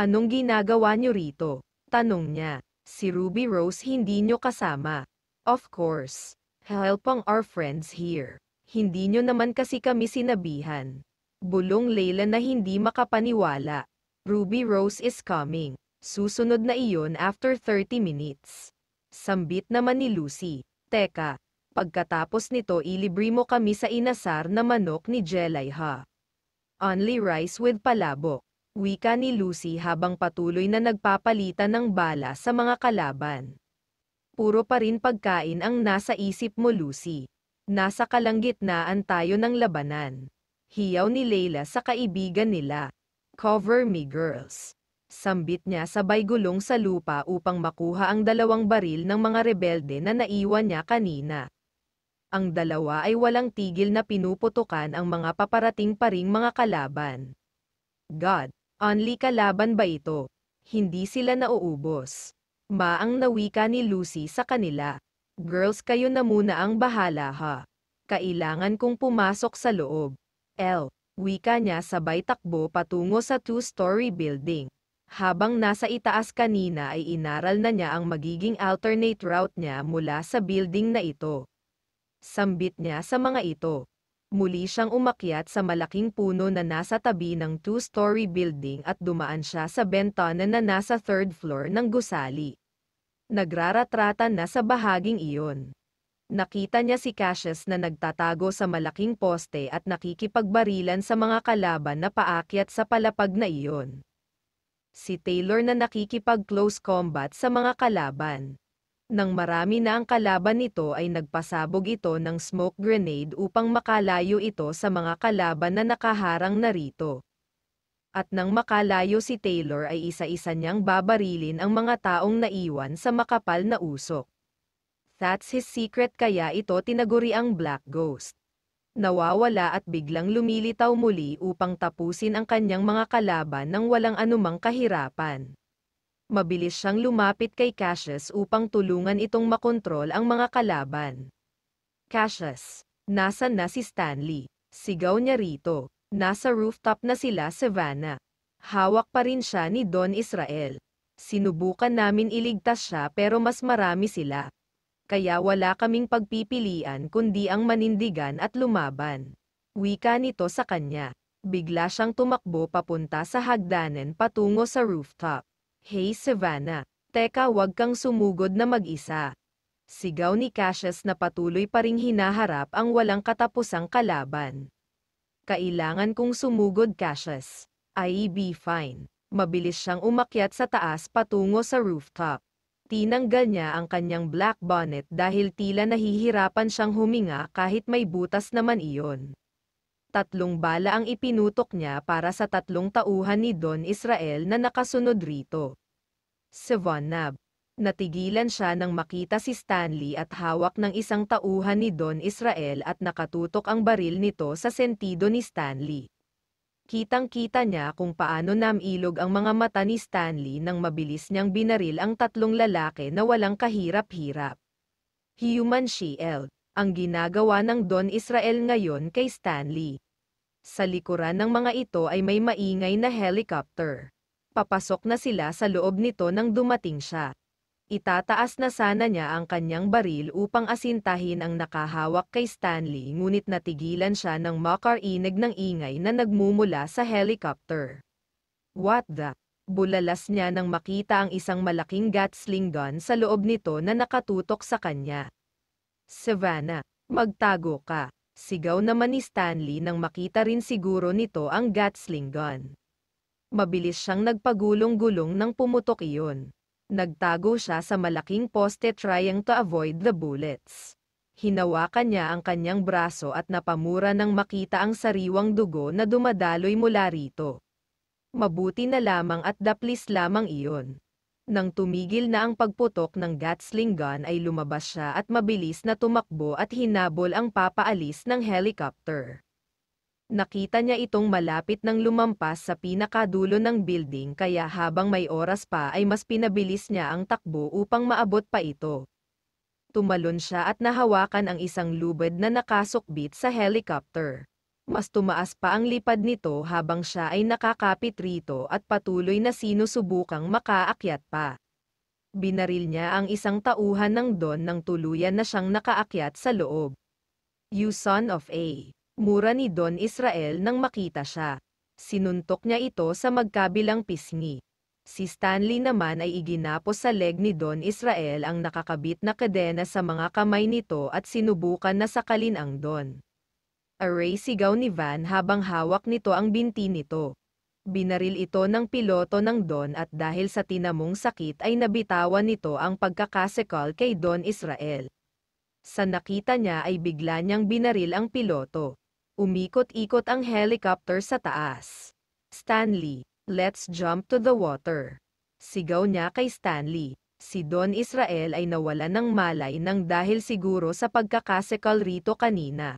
Anong ginagawa niyo rito? Tanong niya. Si Ruby Rose hindi niyo kasama. Of course. Help our friends here. Hindi niyo naman kasi kami sinabihan. Bulong Layla na hindi makapaniwala. Ruby Rose is coming. Susunod na iyon after 30 minutes. Sambit naman ni Lucy. Teka, pagkatapos nito ilibre mo kami sa inasar na manok ni Jelay ha. Only rice with palabok. Wika ni Lucy habang patuloy na nagpapalitan ng bala sa mga kalaban. Puro pa rin pagkain ang nasa isip mo Lucy. Nasa kalanggitnaan tayo ng labanan. Hiyaw ni Layla sa kaibigan nila. Cover me girls. Sambit niya sabay gulong sa lupa upang makuha ang dalawang baril ng mga rebelde na naiwan niya kanina. Ang dalawa ay walang tigil na pinuputukan ang mga paparating pa ring mga kalaban. God, only kalaban ba ito? Hindi sila nauubos. ang nawika ni Lucy sa kanila. Girls kayo na muna ang bahala ha. Kailangan kong pumasok sa loob. L. Wika niya sabay takbo patungo sa two-story building. Habang nasa itaas kanina ay inaral na niya ang magiging alternate route niya mula sa building na ito. Sambit niya sa mga ito. Muli siyang umakyat sa malaking puno na nasa tabi ng two-story building at dumaan siya sa bentana na nasa third floor ng gusali. Nagraratratan na sa bahaging iyon. Nakita niya si Cassius na nagtatago sa malaking poste at nakikipagbarilan sa mga kalaban na paakyat sa palapag na iyon si Taylor na nakikipag-close combat sa mga kalaban. Nang marami na ang kalaban nito ay nagpasabog ito ng smoke grenade upang makalayo ito sa mga kalaban na nakaharang narito. At nang makalayo si Taylor ay isa-isa niyang babarilin ang mga taong naiwan sa makapal na usok. That's his secret kaya ito tinaguri ang Black Ghost nawawala at biglang lumilitaw muli upang tapusin ang kanyang mga kalaban ng walang anumang kahirapan. Mabilis siyang lumapit kay Cassius upang tulungan itong makontrol ang mga kalaban. Cassius, nasan na si Stanley? Sigaw niya rito. Nasa rooftop na sila Savannah. Hawak pa rin siya ni Don Israel. Sinubukan namin iligtas siya pero mas marami sila kaya wala kaming pagpipilian kundi ang manindigan at lumaban. Wika nito sa kanya. Bigla siyang tumakbo papunta sa hagdanan patungo sa rooftop. Hey Savannah, teka wag kang sumugod na mag-isa. Sigaw ni Cassius na patuloy pa ring hinaharap ang walang katapusang kalaban. Kailangan kong sumugod Cassius. I be fine. Mabilis siyang umakyat sa taas patungo sa rooftop. Tinanggal niya ang kanyang black bonnet dahil tila nahihirapan siyang huminga kahit may butas naman iyon. Tatlong bala ang ipinutok niya para sa tatlong tauhan ni Don Israel na nakasunod rito. Sevonab. Natigilan siya nang makita si Stanley at hawak ng isang tauhan ni Don Israel at nakatutok ang baril nito sa sentido ni Stanley. Kitang-kita niya kung paano namilog ang mga mata ni Stanley nang mabilis niyang binaril ang tatlong lalaki na walang kahirap-hirap. Human Shield, ang ginagawa ng Don Israel ngayon kay Stanley. Sa likuran ng mga ito ay may maingay na helicopter. Papasok na sila sa loob nito nang dumating siya. Itataas na sana niya ang kanyang baril upang asintahin ang nakahawak kay Stanley ngunit natigilan siya ng makarinig ng ingay na nagmumula sa helicopter. What the? Bulalas niya nang makita ang isang malaking Gatsling gun sa loob nito na nakatutok sa kanya. Savannah, magtago ka. Sigaw naman ni Stanley nang makita rin siguro nito ang Gatsling gun. Mabilis siyang nagpagulong-gulong nang pumutok iyon. Nagtago siya sa malaking poste trying to avoid the bullets. Hinawakan niya ang kanyang braso at napamura nang makita ang sariwang dugo na dumadaloy mula rito. Mabuti na lamang at daplis lamang iyon. Nang tumigil na ang pagputok ng Gatling gun ay lumabas siya at mabilis na tumakbo at hinabol ang papaalis ng helicopter. Nakita niya itong malapit ng lumampas sa pinakadulo ng building kaya habang may oras pa ay mas pinabilis niya ang takbo upang maabot pa ito. Tumalon siya at nahawakan ang isang lubid na nakasukbit sa helicopter. Mas tumaas pa ang lipad nito habang siya ay nakakapit rito at patuloy na sinusubukang makaakyat pa binaril niya ang isang tauhan ng don nang tuluyan na siyang nakaakyat sa loob. You son of A. Mura ni Don Israel nang makita siya. Sinuntok niya ito sa magkabilang pisngi. Si Stanley naman ay iginapos sa leg ni Don Israel ang nakakabit na kadena sa mga kamay nito at sinubukan na sakalin ang Don. Aray sigaw ni Van habang hawak nito ang binti nito. Binaril ito ng piloto ng Don at dahil sa tinamong sakit ay nabitawan nito ang pagkakasekal kay Don Israel. Sa nakita niya ay bigla niyang binaril ang piloto. Umikot-ikot ang helicopter sa taas. Stanley, let's jump to the water. Sigaw niya kay Stanley. Si Don Israel ay nawala ng malay nang dahil siguro sa pagkakasekal rito kanina.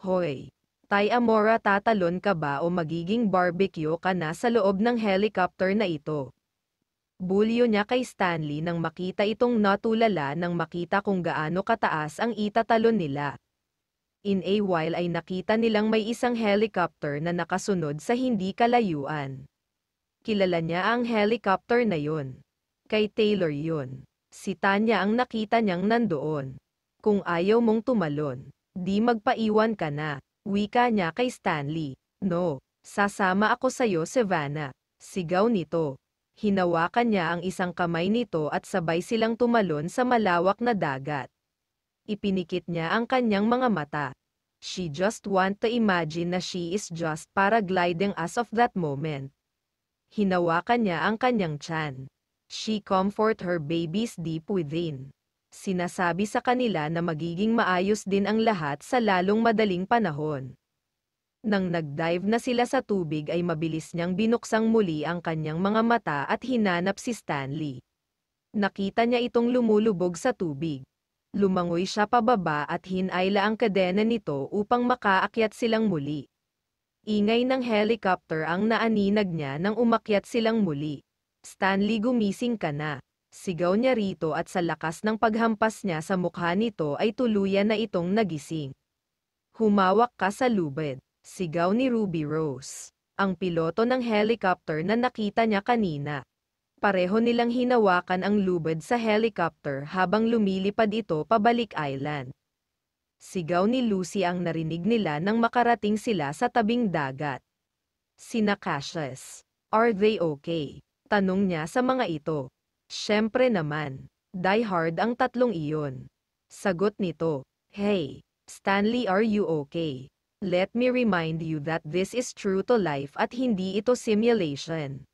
Hoy! Tay Amora tatalon ka ba o magiging barbecue ka na sa loob ng helicopter na ito? Bulyo niya kay Stanley nang makita itong natulala nang makita kung gaano kataas ang itatalon nila. In a while ay nakita nilang may isang helicopter na nakasunod sa hindi kalayuan. Kilala niya ang helicopter na yun. Kay Taylor yun. Si Tanya ang nakita niyang nandoon. Kung ayaw mong tumalon, di magpaiwan ka na. Wika niya kay Stanley. No, sasama ako sa'yo Savannah. Sigaw nito. Hinawakan niya ang isang kamay nito at sabay silang tumalon sa malawak na dagat. Ipinikit niya ang kanyang mga mata. She just want to imagine na she is just paragliding as of that moment. Hinawakan niya ang kanyang tiyan. She comfort her babies deep within. Sinasabi sa kanila na magiging maayos din ang lahat sa lalong madaling panahon. Nang nagdive na sila sa tubig ay mabilis niyang binuksang muli ang kanyang mga mata at hinanap si Stanley. Nakita niya itong lumulubog sa tubig lumangoy siya pababa at hinaila ang kadena nito upang makaakyat silang muli. Ingay ng helicopter ang naaninag niya nang umakyat silang muli. Stanley gumising ka na. Sigaw niya rito at sa lakas ng paghampas niya sa mukha nito ay tuluyan na itong nagising. Humawak ka sa lubid. Sigaw ni Ruby Rose ang piloto ng helicopter na nakita niya kanina pareho nilang hinawakan ang lubad sa helicopter habang lumilipad ito pabalik island. Sigaw ni Lucy ang narinig nila nang makarating sila sa tabing dagat. Sina Cassius. Are they okay? Tanong niya sa mga ito. Siyempre naman. Die hard ang tatlong iyon. Sagot nito. Hey, Stanley are you okay? Let me remind you that this is true to life at hindi ito simulation.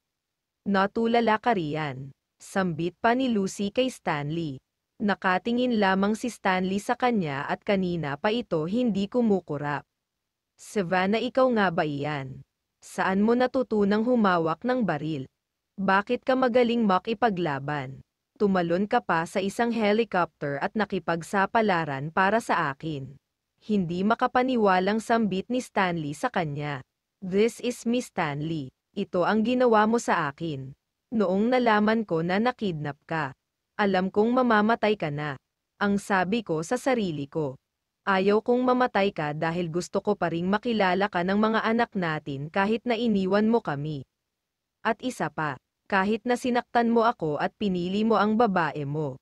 Natulala ka riyan. Sambit pa ni Lucy kay Stanley. Nakatingin lamang si Stanley sa kanya at kanina pa ito hindi kumukurap. Savannah ikaw nga ba iyan? Saan mo natutunang humawak ng baril? Bakit ka magaling makipaglaban? Tumalon ka pa sa isang helicopter at nakipagsapalaran para sa akin. Hindi makapaniwalang sambit ni Stanley sa kanya. This is Miss Stanley. Ito ang ginawa mo sa akin. Noong nalaman ko na nakidnap ka. Alam kong mamamatay ka na. Ang sabi ko sa sarili ko. Ayaw kong mamatay ka dahil gusto ko pa ring makilala ka ng mga anak natin kahit na iniwan mo kami. At isa pa, kahit na sinaktan mo ako at pinili mo ang babae mo.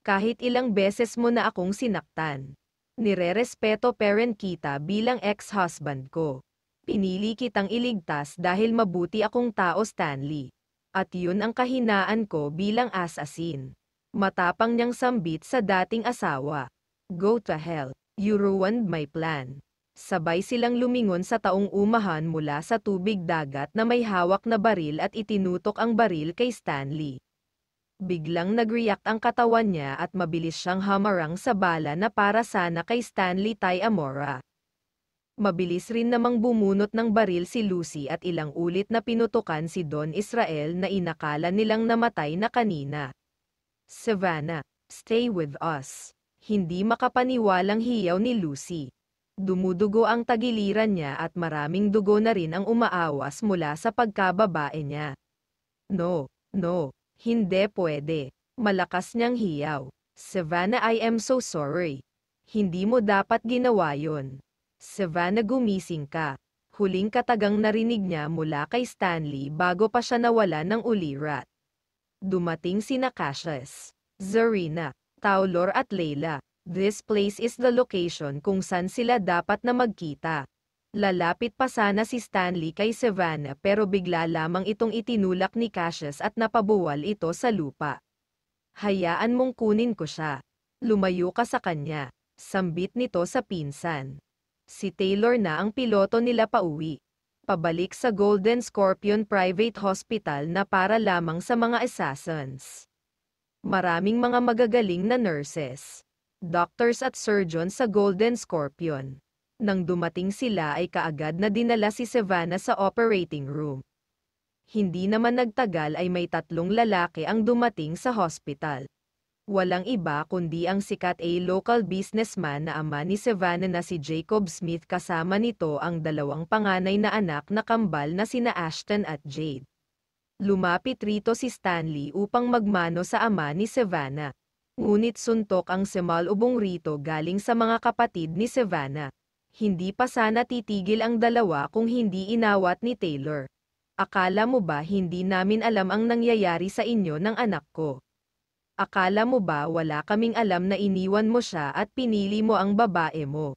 Kahit ilang beses mo na akong sinaktan. Nirerespeto parent kita bilang ex-husband ko. Pinili kitang iligtas dahil mabuti akong tao Stanley. At yun ang kahinaan ko bilang asasin. Matapang niyang sambit sa dating asawa. Go to hell. You ruined my plan. Sabay silang lumingon sa taong umahan mula sa tubig dagat na may hawak na baril at itinutok ang baril kay Stanley. Biglang nag-react ang katawan niya at mabilis siyang hamarang sa bala na para sana kay Stanley Tay Amora. Mabilis rin namang bumunot ng baril si Lucy at ilang ulit na pinutukan si Don Israel na inakala nilang namatay na kanina. Savannah, stay with us. Hindi makapaniwalang hiyaw ni Lucy. Dumudugo ang tagiliran niya at maraming dugo na rin ang umaawas mula sa pagkababae niya. No, no, hindi pwede. Malakas niyang hiyaw. Savannah I am so sorry. Hindi mo dapat ginawa yon. Savannah gumising ka. Huling katagang narinig niya mula kay Stanley bago pa siya nawala ng ulirat. Dumating sina Cassius, Zarina, Taulor at Layla. This place is the location kung saan sila dapat na magkita. Lalapit pa sana si Stanley kay Savannah pero bigla lamang itong itinulak ni Cassius at napabuwal ito sa lupa. Hayaan mong kunin ko siya. Lumayo ka sa kanya. Sambit nito sa pinsan si Taylor na ang piloto nila pauwi. Pabalik sa Golden Scorpion Private Hospital na para lamang sa mga assassins. Maraming mga magagaling na nurses, doctors at surgeons sa Golden Scorpion. Nang dumating sila ay kaagad na dinala si Savannah sa operating room. Hindi naman nagtagal ay may tatlong lalaki ang dumating sa hospital walang iba kundi ang sikat ay local businessman na ama ni Savannah na si Jacob Smith kasama nito ang dalawang panganay na anak na kambal na sina Ashton at Jade. Lumapit rito si Stanley upang magmano sa ama ni Savannah. Ngunit suntok ang semalubong rito galing sa mga kapatid ni Savannah. Hindi pa sana titigil ang dalawa kung hindi inawat ni Taylor. Akala mo ba hindi namin alam ang nangyayari sa inyo ng anak ko? Akala mo ba wala kaming alam na iniwan mo siya at pinili mo ang babae mo?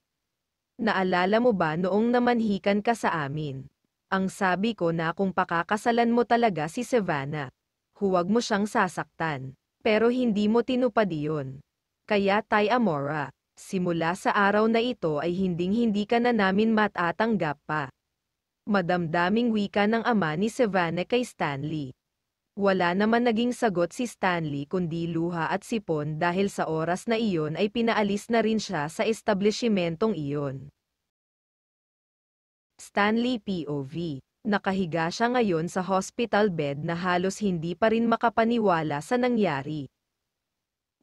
Naalala mo ba noong namanhikan ka sa amin? Ang sabi ko na kung pakakasalan mo talaga si Savannah, huwag mo siyang sasaktan. Pero hindi mo tinupad iyon. Kaya Tay Amora, simula sa araw na ito ay hinding-hindi ka na namin matatanggap pa. Madamdaming wika ng ama ni Savannah kay Stanley. Wala naman naging sagot si Stanley kundi luha at sipon dahil sa oras na iyon ay pinaalis na rin siya sa establishmentong iyon. Stanley POV Nakahiga siya ngayon sa hospital bed na halos hindi pa rin makapaniwala sa nangyari.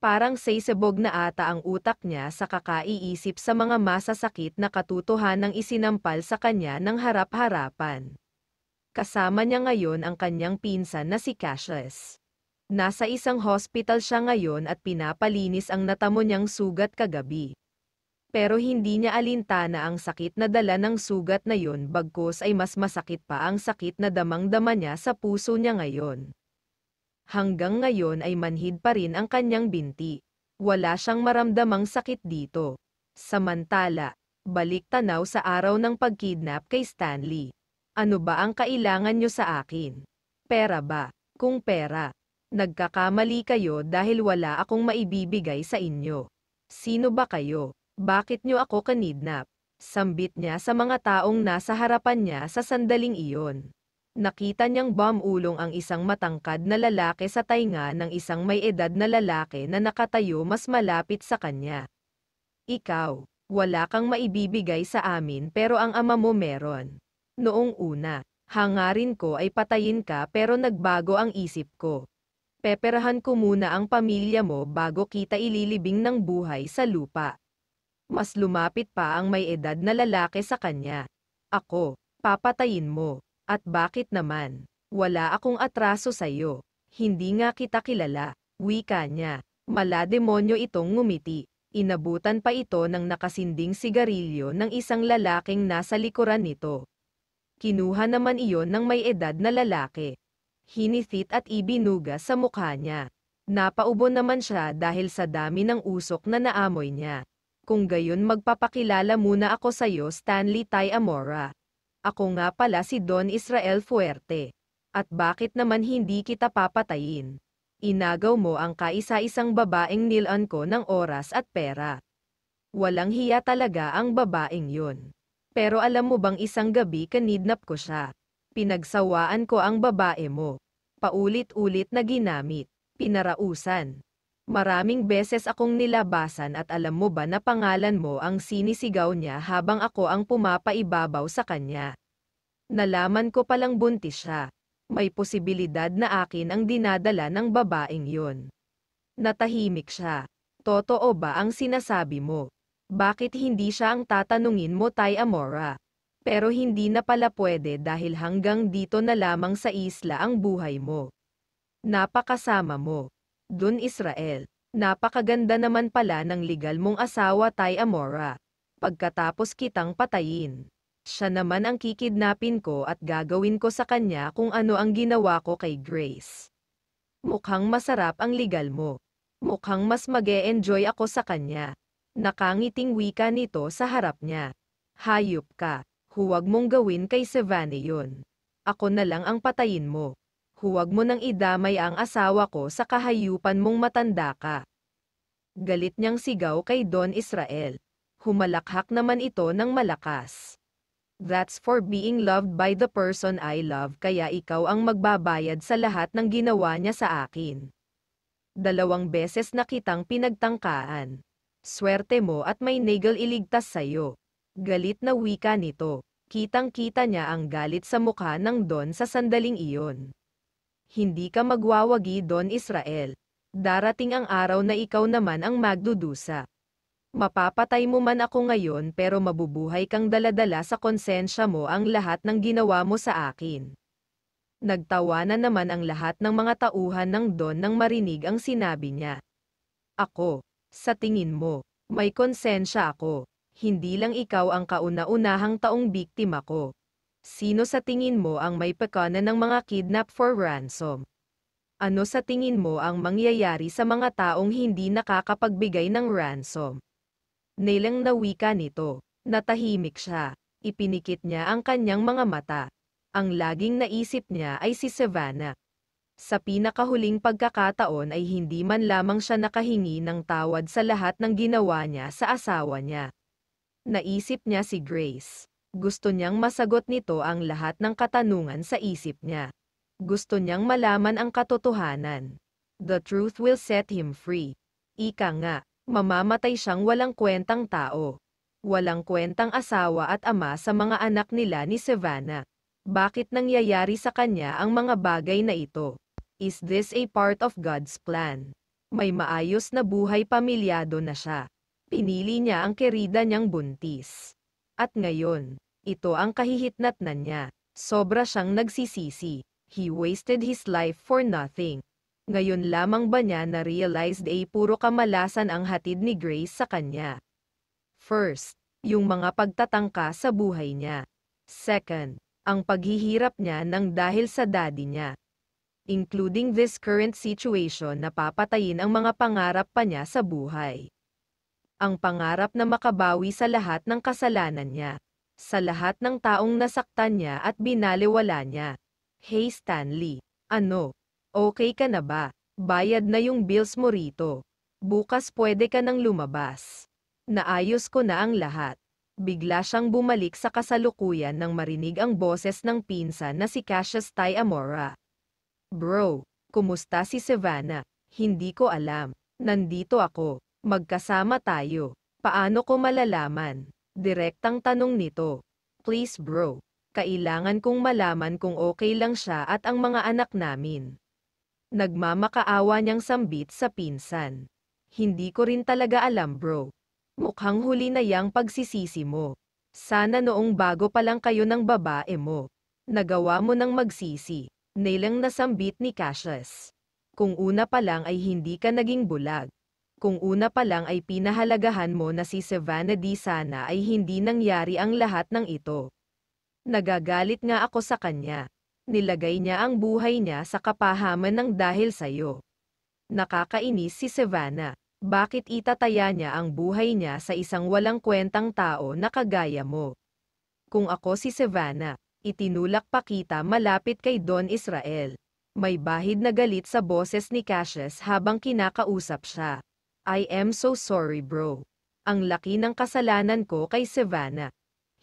Parang seisebog na ata ang utak niya sa kakaiisip sa mga masasakit na katutuhan ng isinampal sa kanya ng harap-harapan. Kasama niya ngayon ang kanyang pinsan na si Cassius. Nasa isang hospital siya ngayon at pinapalinis ang natamo niyang sugat kagabi. Pero hindi niya alintana ang sakit na dala ng sugat na yon bagkos ay mas masakit pa ang sakit na damang-dama niya sa puso niya ngayon. Hanggang ngayon ay manhid pa rin ang kanyang binti. Wala siyang maramdamang sakit dito. Samantala, balik tanaw sa araw ng pagkidnap kay Stanley. Ano ba ang kailangan nyo sa akin? Pera ba? Kung pera. Nagkakamali kayo dahil wala akong maibibigay sa inyo. Sino ba kayo? Bakit nyo ako kanidnap? Sambit niya sa mga taong nasa harapan niya sa sandaling iyon. Nakita niyang bomulong ang isang matangkad na lalaki sa tainga ng isang may edad na lalaki na nakatayo mas malapit sa kanya. Ikaw, wala kang maibibigay sa amin pero ang ama mo meron. Noong una, hangarin ko ay patayin ka pero nagbago ang isip ko. Peperahan ko muna ang pamilya mo bago kita ililibing ng buhay sa lupa. Mas lumapit pa ang may edad na lalaki sa kanya. Ako, papatayin mo. At bakit naman? Wala akong atraso sa'yo. Hindi nga kita kilala. Wika niya. Mala demonyo itong ngumiti. Inabutan pa ito ng nakasinding sigarilyo ng isang lalaking nasa likuran nito. Kinuha naman iyon ng may edad na lalaki. Hinisit at ibinuga sa mukha niya. Napaubo naman siya dahil sa dami ng usok na naamoy niya. Kung gayon magpapakilala muna ako sa iyo Stanley Tai Amora. Ako nga pala si Don Israel Fuerte. At bakit naman hindi kita papatayin? Inagaw mo ang kaisa-isang babaeng nilan ko ng oras at pera. Walang hiya talaga ang babaeng yun. Pero alam mo bang isang gabi kanidnap ko siya. Pinagsawaan ko ang babae mo. Paulit-ulit na ginamit. Pinarausan. Maraming beses akong nilabasan at alam mo ba na pangalan mo ang sinisigaw niya habang ako ang pumapaibabaw sa kanya. Nalaman ko palang buntis siya. May posibilidad na akin ang dinadala ng babaeng yun. Natahimik siya. Totoo ba ang sinasabi mo? bakit hindi siya ang tatanungin mo Tay Amora? Pero hindi na pala pwede dahil hanggang dito na lamang sa isla ang buhay mo. Napakasama mo. Dun Israel. Napakaganda naman pala ng legal mong asawa Tay Amora. Pagkatapos kitang patayin. Siya naman ang kikidnapin ko at gagawin ko sa kanya kung ano ang ginawa ko kay Grace. Mukhang masarap ang legal mo. Mukhang mas mag -e enjoy ako sa kanya. Nakangiting wika nito sa harap niya. Hayop ka. Huwag mong gawin kay Sevani yun. Ako na lang ang patayin mo. Huwag mo nang idamay ang asawa ko sa kahayupan mong matanda ka. Galit niyang sigaw kay Don Israel. Humalakhak naman ito ng malakas. That's for being loved by the person I love kaya ikaw ang magbabayad sa lahat ng ginawa niya sa akin. Dalawang beses na kitang pinagtangkaan. Swerte mo at may nagel iligtas sa'yo. Galit na wika nito. Kitang-kita niya ang galit sa mukha ng Don sa sandaling iyon. Hindi ka magwawagi Don Israel. Darating ang araw na ikaw naman ang magdudusa. Mapapatay mo man ako ngayon pero mabubuhay kang daladala sa konsensya mo ang lahat ng ginawa mo sa akin. Nagtawanan naman ang lahat ng mga tauhan ng Don nang marinig ang sinabi niya. Ako, sa tingin mo, may konsensya ako. Hindi lang ikaw ang kauna-unahang taong biktima ko. Sino sa tingin mo ang may pekanan ng mga kidnap for ransom? Ano sa tingin mo ang mangyayari sa mga taong hindi nakakapagbigay ng ransom? Nilang nawika nito. Natahimik siya. Ipinikit niya ang kanyang mga mata. Ang laging naisip niya ay si Savannah. Sa pinakahuling pagkakataon ay hindi man lamang siya nakahingi ng tawad sa lahat ng ginawa niya sa asawa niya. Naisip niya si Grace. Gusto niyang masagot nito ang lahat ng katanungan sa isip niya. Gusto niyang malaman ang katotohanan. The truth will set him free. Ika nga, mamamatay siyang walang kwentang tao. Walang kwentang asawa at ama sa mga anak nila ni Savannah. Bakit nangyayari sa kanya ang mga bagay na ito? Is this a part of God's plan? May maayos na buhay pamilyado na siya. Pinili niya ang kerida niyang buntis. At ngayon, ito ang kahihitnat na niya. Sobra siyang nagsisisi. He wasted his life for nothing. Ngayon lamang ba niya na-realized ay puro kamalasan ang hatid ni Grace sa kanya? First, yung mga pagtatangka sa buhay niya. Second, ang paghihirap niya nang dahil sa daddy niya including this current situation na papatayin ang mga pangarap pa niya sa buhay. Ang pangarap na makabawi sa lahat ng kasalanan niya, sa lahat ng taong nasaktan niya at binaliwala niya. Hey Stanley, ano? Okay ka na ba? Bayad na yung bills mo rito. Bukas pwede ka nang lumabas. Naayos ko na ang lahat. Bigla siyang bumalik sa kasalukuyan nang marinig ang boses ng pinsan na si Cassius Tay Amora. Bro, kumusta si Savannah? Hindi ko alam. Nandito ako. Magkasama tayo. Paano ko malalaman? Direktang tanong nito. Please bro. Kailangan kong malaman kung okay lang siya at ang mga anak namin. Nagmamakaawa niyang sambit sa pinsan. Hindi ko rin talaga alam bro. Mukhang huli na yang pagsisisi mo. Sana noong bago pa lang kayo ng babae mo. Nagawa mo ng magsisi nilang nasambit ni Cassius. Kung una pa lang ay hindi ka naging bulag. Kung una pa lang ay pinahalagahan mo na si Savannah D sana ay hindi nangyari ang lahat ng ito. Nagagalit nga ako sa kanya. Nilagay niya ang buhay niya sa kapahaman ng dahil sa'yo. Nakakainis si Savannah. Bakit itataya niya ang buhay niya sa isang walang kwentang tao na kagaya mo? Kung ako si Savannah, itinulak pa kita malapit kay Don Israel. May bahid na galit sa boses ni Cassius habang kinakausap siya. I am so sorry bro. Ang laki ng kasalanan ko kay Savannah.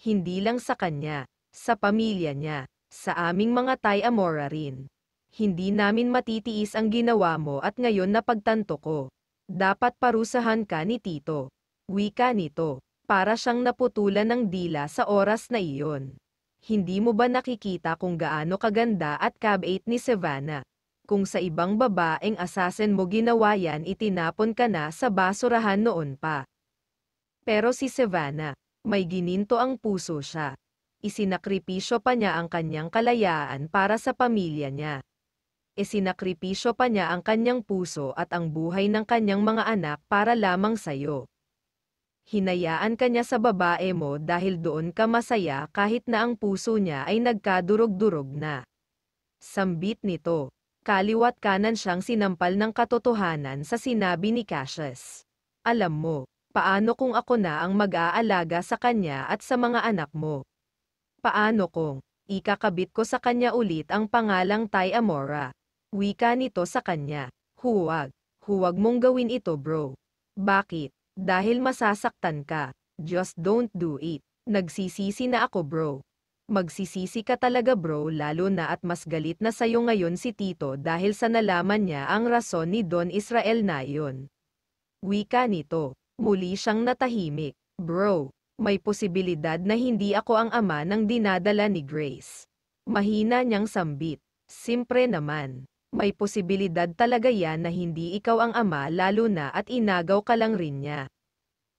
Hindi lang sa kanya, sa pamilya niya, sa aming mga Tay Amora rin. Hindi namin matitiis ang ginawa mo at ngayon na pagtanto ko. Dapat parusahan ka ni Tito. Wika nito, para siyang naputulan ng dila sa oras na iyon. Hindi mo ba nakikita kung gaano kaganda at kabait ni Savannah? Kung sa ibang babaeng asasen mo ginawa yan itinapon ka na sa basurahan noon pa. Pero si Savannah, may gininto ang puso siya. Isinakripisyo pa niya ang kanyang kalayaan para sa pamilya niya isinakripisyo pa niya ang kanyang puso at ang buhay ng kanyang mga anak para lamang sayo hinayaan ka niya sa babae mo dahil doon ka masaya kahit na ang puso niya ay nagkadurog-durog na. Sambit nito, kaliwat kanan siyang sinampal ng katotohanan sa sinabi ni Cassius. Alam mo, paano kung ako na ang mag-aalaga sa kanya at sa mga anak mo? Paano kung, ikakabit ko sa kanya ulit ang pangalang Tay Amora? Wika nito sa kanya, huwag, huwag mong gawin ito bro. Bakit? Dahil masasaktan ka. Just don't do it. Nagsisisi na ako bro. Magsisisi ka talaga bro lalo na at mas galit na sa'yo ngayon si Tito dahil sa nalaman niya ang rason ni Don Israel na yon. Wika nito. Muli siyang natahimik. Bro, may posibilidad na hindi ako ang ama ng dinadala ni Grace. Mahina niyang sambit. Simpre naman may posibilidad talaga yan na hindi ikaw ang ama lalo na at inagaw ka lang rin niya.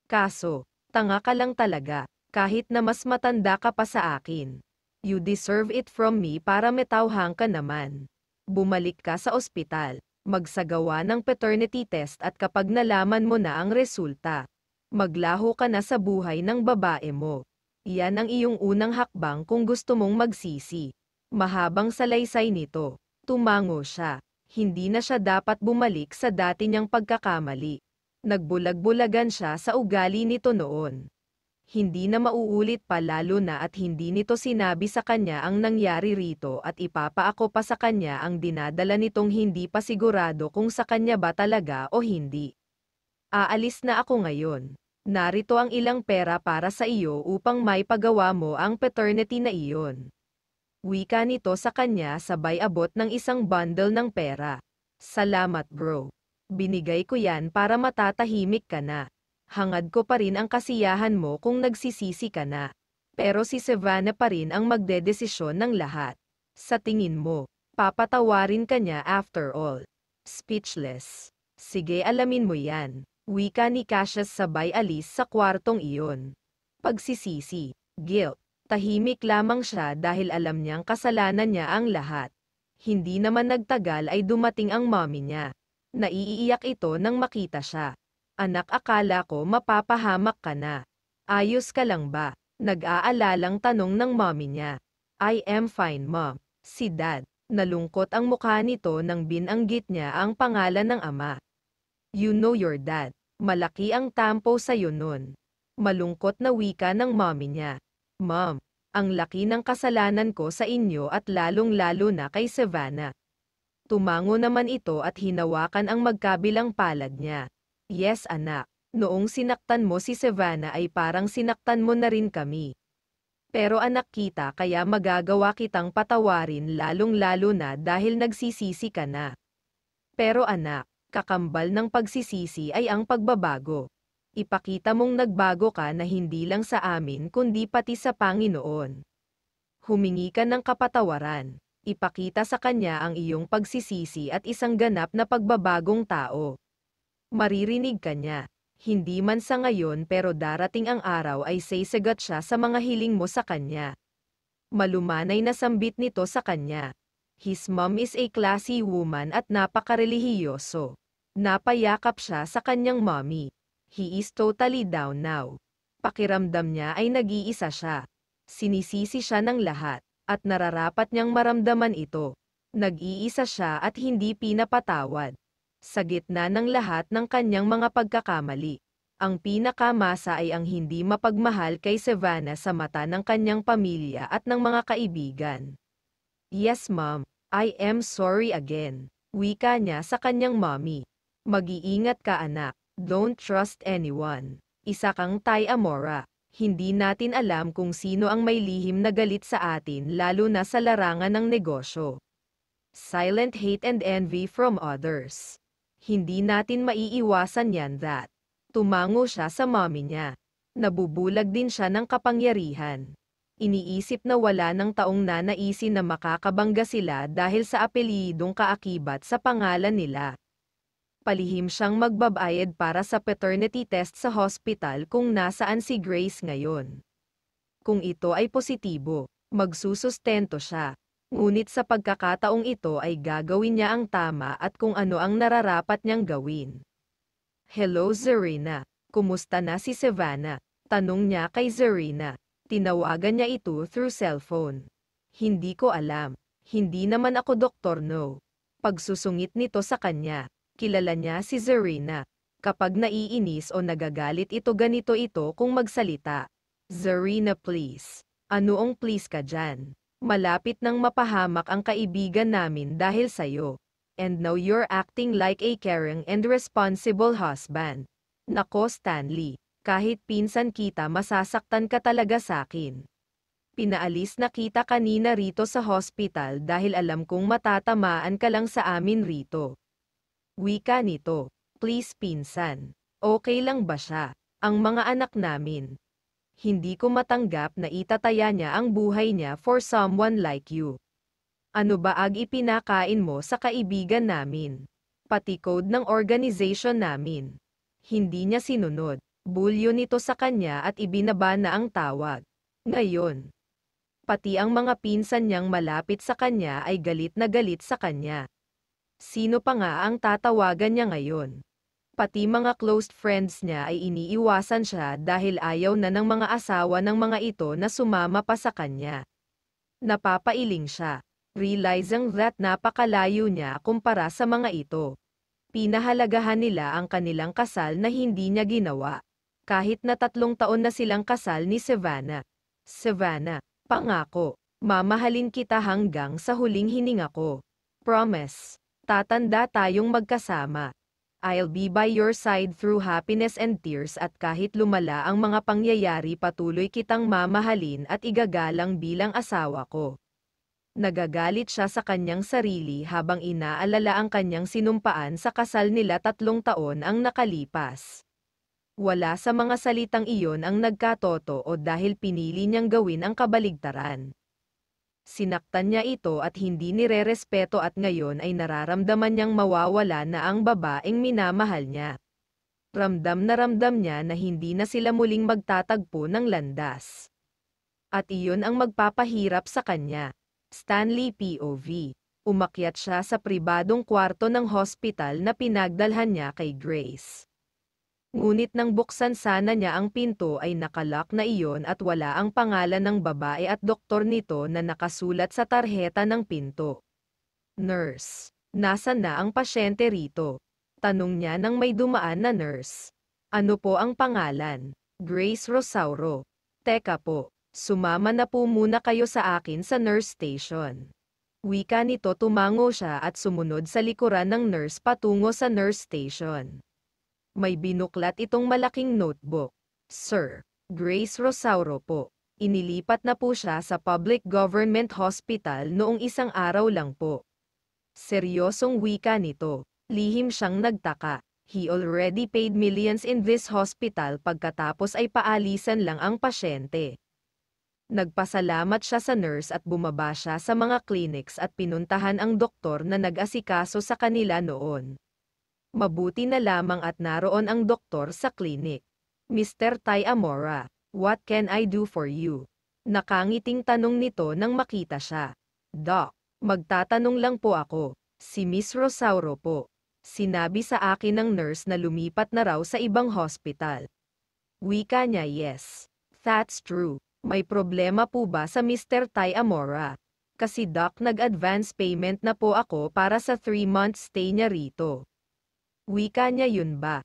Kaso, tanga ka lang talaga, kahit na mas matanda ka pa sa akin. You deserve it from me para metawhang ka naman. Bumalik ka sa ospital, magsagawa ng paternity test at kapag nalaman mo na ang resulta, maglaho ka na sa buhay ng babae mo. Yan ang iyong unang hakbang kung gusto mong magsisi. Mahabang salaysay nito. Tumango siya. Hindi na siya dapat bumalik sa dati niyang pagkakamali. Nagbulag-bulagan siya sa ugali nito noon. Hindi na mauulit pa lalo na at hindi nito sinabi sa kanya ang nangyari rito at ipapaako pa sa kanya ang dinadala nitong hindi pa sigurado kung sa kanya ba talaga o hindi. Aalis na ako ngayon. Narito ang ilang pera para sa iyo upang may pagawa mo ang paternity na iyon. Wika nito sa kanya sabay abot ng isang bundle ng pera. Salamat bro. Binigay ko yan para matatahimik ka na. Hangad ko pa rin ang kasiyahan mo kung nagsisisi ka na. Pero si Savannah pa rin ang magdedesisyon ng lahat. Sa tingin mo, papatawarin ka niya after all. Speechless. Sige alamin mo yan. Wika ni Cassius sabay alis sa kwartong iyon. Pagsisisi. Guilt. Tahimik lamang siya dahil alam niyang kasalanan niya ang lahat. Hindi naman nagtagal ay dumating ang mommy niya. Naiiyak ito nang makita siya. Anak akala ko mapapahamak ka na. Ayos ka lang ba? Nag-aalalang tanong ng mommy niya. I am fine mom. Si dad. Nalungkot ang mukha nito nang binanggit niya ang pangalan ng ama. You know your dad. Malaki ang tampo sa'yo nun. Malungkot na wika ng mommy niya. Ma'am, ang laki ng kasalanan ko sa inyo at lalong-lalo na kay Savannah. Tumango naman ito at hinawakan ang magkabilang palad niya. Yes anak, noong sinaktan mo si Savannah ay parang sinaktan mo na rin kami. Pero anak kita kaya magagawa kitang patawarin lalong-lalo na dahil nagsisisi ka na. Pero anak, kakambal ng pagsisisi ay ang pagbabago ipakita mong nagbago ka na hindi lang sa amin kundi pati sa Panginoon. Humingi ka ng kapatawaran, ipakita sa Kanya ang iyong pagsisisi at isang ganap na pagbabagong tao. Maririnig ka niya, hindi man sa ngayon pero darating ang araw ay saysagat siya sa mga hiling mo sa Kanya. Malumanay na sambit nito sa Kanya. His mom is a classy woman at napakarelihiyoso. Napayakap siya sa kanyang mommy. He is totally down now. Pakiramdam niya ay nag-iisa siya. Sinisisi siya ng lahat, at nararapat niyang maramdaman ito. Nag-iisa siya at hindi pinapatawad. Sa gitna ng lahat ng kanyang mga pagkakamali, ang pinakamasa ay ang hindi mapagmahal kay Savannah sa mata ng kanyang pamilya at ng mga kaibigan. Yes ma'am, I am sorry again. Wika niya sa kanyang mommy. Mag-iingat ka anak. Don't trust anyone. Isa kang Tay Amora. Hindi natin alam kung sino ang may lihim na galit sa atin lalo na sa larangan ng negosyo. Silent hate and envy from others. Hindi natin maiiwasan yan that. Tumango siya sa mommy niya. Nabubulag din siya ng kapangyarihan iniisip na wala ng taong nanaisin na makakabangga sila dahil sa apelyidong kaakibat sa pangalan nila palihim siyang magbabayad para sa paternity test sa hospital kung nasaan si Grace ngayon. Kung ito ay positibo, magsusustento siya. Ngunit sa pagkakataong ito ay gagawin niya ang tama at kung ano ang nararapat niyang gawin. Hello Zarina, kumusta na si Savannah? Tanong niya kay Zarina. Tinawagan niya ito through cellphone. Hindi ko alam. Hindi naman ako doktor no. Pagsusungit nito sa kanya kilala niya si Zarina. Kapag naiinis o nagagalit ito ganito ito kung magsalita. Zarina please. Ano ang please ka dyan? Malapit nang mapahamak ang kaibigan namin dahil sa'yo. And now you're acting like a caring and responsible husband. Nako Stanley, kahit pinsan kita masasaktan ka talaga sa'kin. Pinaalis na kita kanina rito sa hospital dahil alam kong matatamaan ka lang sa amin rito. Wika nito, please pinsan. Okay lang ba siya? Ang mga anak namin. Hindi ko matanggap na itataya niya ang buhay niya for someone like you. Ano ba ag ipinakain mo sa kaibigan namin? Pati code ng organization namin. Hindi niya sinunod. Bulyo nito sa kanya at ibinaba na ang tawag. Ngayon, pati ang mga pinsan niyang malapit sa kanya ay galit na galit sa kanya. Sino pa nga ang tatawagan niya ngayon? Pati mga closed friends niya ay iniiwasan siya dahil ayaw na ng mga asawa ng mga ito na sumama pa sa kanya. Napapailing siya, realizing that napakalayo niya kumpara sa mga ito. Pinahalagahan nila ang kanilang kasal na hindi niya ginawa. Kahit na tatlong taon na silang kasal ni Savannah. Savannah, pangako, mamahalin kita hanggang sa huling hininga ko. Promise. Tatanda tayong magkasama. I'll be by your side through happiness and tears at kahit lumala ang mga pangyayari patuloy kitang mamahalin at igagalang bilang asawa ko. Nagagalit siya sa kanyang sarili habang inaalala ang kanyang sinumpaan sa kasal nila tatlong taon ang nakalipas. Wala sa mga salitang iyon ang nagkatoto o dahil pinili niyang gawin ang kabaligtaran. Sinaktan niya ito at hindi nirerespeto at ngayon ay nararamdaman niyang mawawala na ang babaeng minamahal niya. Ramdam na ramdam niya na hindi na sila muling magtatagpo ng landas. At iyon ang magpapahirap sa kanya. Stanley POV. Umakyat siya sa pribadong kwarto ng hospital na pinagdalhan niya kay Grace. Ngunit nang buksan sana niya ang pinto ay nakalak na iyon at wala ang pangalan ng babae at doktor nito na nakasulat sa tarheta ng pinto. Nurse. Nasaan na ang pasyente rito? Tanong niya nang may dumaan na nurse. Ano po ang pangalan? Grace Rosauro. Teka po, sumama na po muna kayo sa akin sa nurse station. Wika nito tumango siya at sumunod sa likuran ng nurse patungo sa nurse station. May binuklat itong malaking notebook. Sir, Grace Rosauro po. Inilipat na po siya sa Public Government Hospital noong isang araw lang po. Seryosong wika nito. Lihim siyang nagtaka. He already paid millions in this hospital pagkatapos ay paalisan lang ang pasyente. Nagpasalamat siya sa nurse at bumaba siya sa mga clinics at pinuntahan ang doktor na nag-asikaso sa kanila noon. Mabuti na lamang at naroon ang doktor sa klinik. Mr. Tai Amora, what can I do for you? Nakangiting tanong nito nang makita siya. Doc, magtatanong lang po ako. Si Miss Rosauro po. Sinabi sa akin ng nurse na lumipat na raw sa ibang hospital. Wika niya yes. That's true. May problema po ba sa Mr. Tai Amora? Kasi doc nag-advance payment na po ako para sa 3 months stay niya rito. Wika niya yun ba?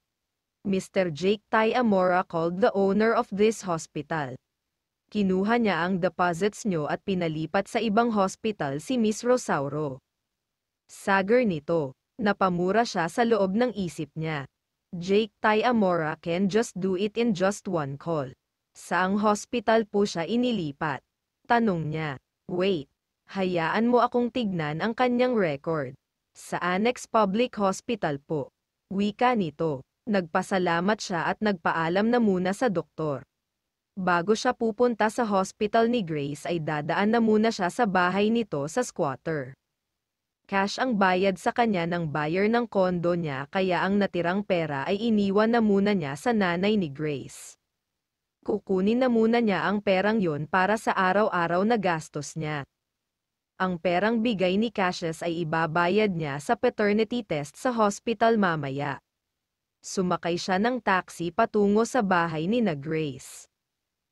Mr. Jake Tai Amora called the owner of this hospital. Kinuha niya ang deposits niyo at pinalipat sa ibang hospital si Miss Rosauro. Sager nito, napamura siya sa loob ng isip niya. Jake Tai Amora can just do it in just one call. Saang hospital po siya inilipat? Tanong niya. Wait, hayaan mo akong tignan ang kanyang record. Sa Annex Public Hospital po. Wika nito. Nagpasalamat siya at nagpaalam na muna sa doktor. Bago siya pupunta sa hospital ni Grace ay dadaan na muna siya sa bahay nito sa squatter. Cash ang bayad sa kanya ng buyer ng kondo niya kaya ang natirang pera ay iniwan na muna niya sa nanay ni Grace. Kukunin na muna niya ang perang yon para sa araw-araw na gastos niya ang perang bigay ni Cassius ay ibabayad niya sa paternity test sa hospital mamaya. Sumakay siya ng taxi patungo sa bahay ni na Grace.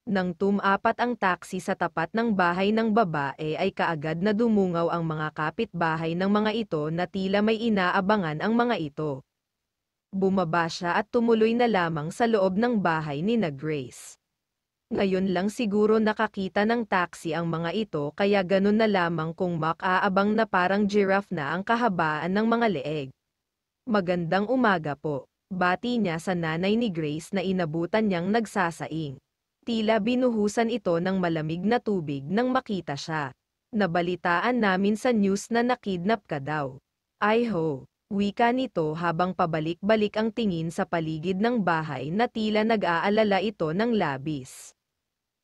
Nang tumapat ang taxi sa tapat ng bahay ng babae ay kaagad na dumungaw ang mga kapitbahay ng mga ito na tila may inaabangan ang mga ito. Bumaba siya at tumuloy na lamang sa loob ng bahay ni na Grace. Ngayon lang siguro nakakita ng taxi ang mga ito kaya ganun na lamang kung makaabang na parang giraffe na ang kahabaan ng mga leeg. Magandang umaga po. Bati niya sa nanay ni Grace na inabutan niyang nagsasaing. Tila binuhusan ito ng malamig na tubig nang makita siya. Nabalitaan namin sa news na nakidnap ka daw. Ay ho, Wika nito habang pabalik-balik ang tingin sa paligid ng bahay na tila nag-aalala ito ng labis.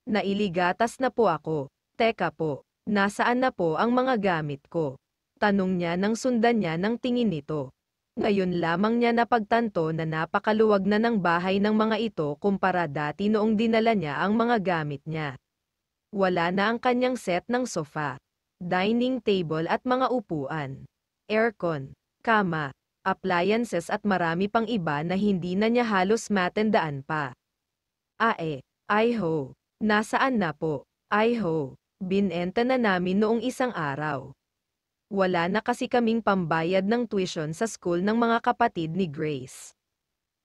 Nailigatas na po ako. Teka po, nasaan na po ang mga gamit ko? Tanong niya nang sundan niya ng tingin nito. Ngayon lamang niya napagtanto na napakaluwag na ng bahay ng mga ito kumpara dati noong dinala niya ang mga gamit niya. Wala na ang kanyang set ng sofa, dining table at mga upuan, aircon, kama, appliances at marami pang iba na hindi na niya halos matandaan pa. Ae, Iho, nasaan na po, Iho, binenta na namin noong isang araw. Wala na kasi kaming pambayad ng tuition sa school ng mga kapatid ni Grace.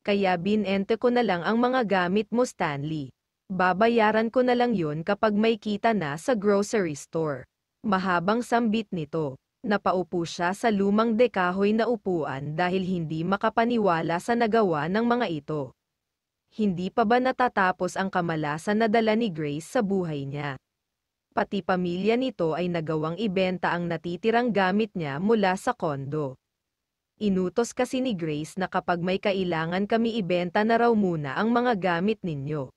Kaya binente ko na lang ang mga gamit mo Stanley. Babayaran ko na lang yon kapag may kita na sa grocery store. Mahabang sambit nito napaupo siya sa lumang dekahoy na upuan dahil hindi makapaniwala sa nagawa ng mga ito. Hindi pa ba natatapos ang kamalasan na dala ni Grace sa buhay niya? Pati pamilya nito ay nagawang ibenta ang natitirang gamit niya mula sa kondo. Inutos kasi ni Grace na kapag may kailangan kami ibenta na raw muna ang mga gamit ninyo.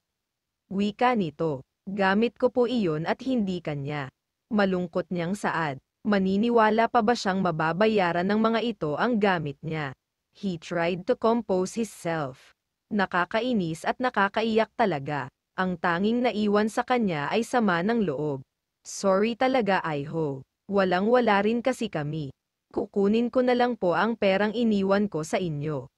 Wika nito, gamit ko po iyon at hindi kanya. Malungkot niyang saad. Maniniwala pa ba siyang mababayaran ng mga ito ang gamit niya? He tried to compose himself. Nakakainis at nakakaiyak talaga. Ang tanging naiwan sa kanya ay sama ng loob. Sorry talaga Iho. Walang-wala rin kasi kami. Kukunin ko na lang po ang perang iniwan ko sa inyo.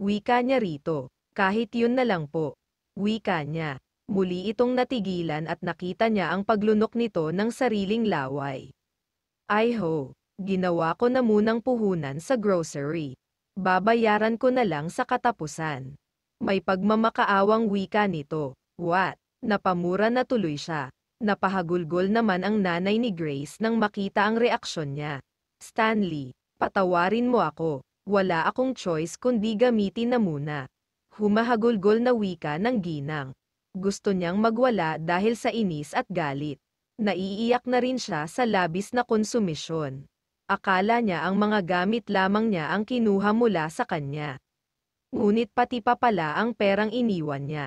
Wika niya rito. Kahit yun na lang po. Wika niya. Muli itong natigilan at nakita niya ang paglunok nito ng sariling laway. Ay ho, ginawa ko na munang puhunan sa grocery. Babayaran ko na lang sa katapusan. May pagmamakaawang wika nito. What? Napamura na tuloy siya. Napahagulgol naman ang nanay ni Grace nang makita ang reaksyon niya. Stanley, patawarin mo ako. Wala akong choice kundi gamitin na muna. Humahagulgol na wika ng ginang gusto niyang magwala dahil sa inis at galit. Naiiyak na rin siya sa labis na konsumisyon. Akala niya ang mga gamit lamang niya ang kinuha mula sa kanya. Ngunit pati pa pala ang perang iniwan niya.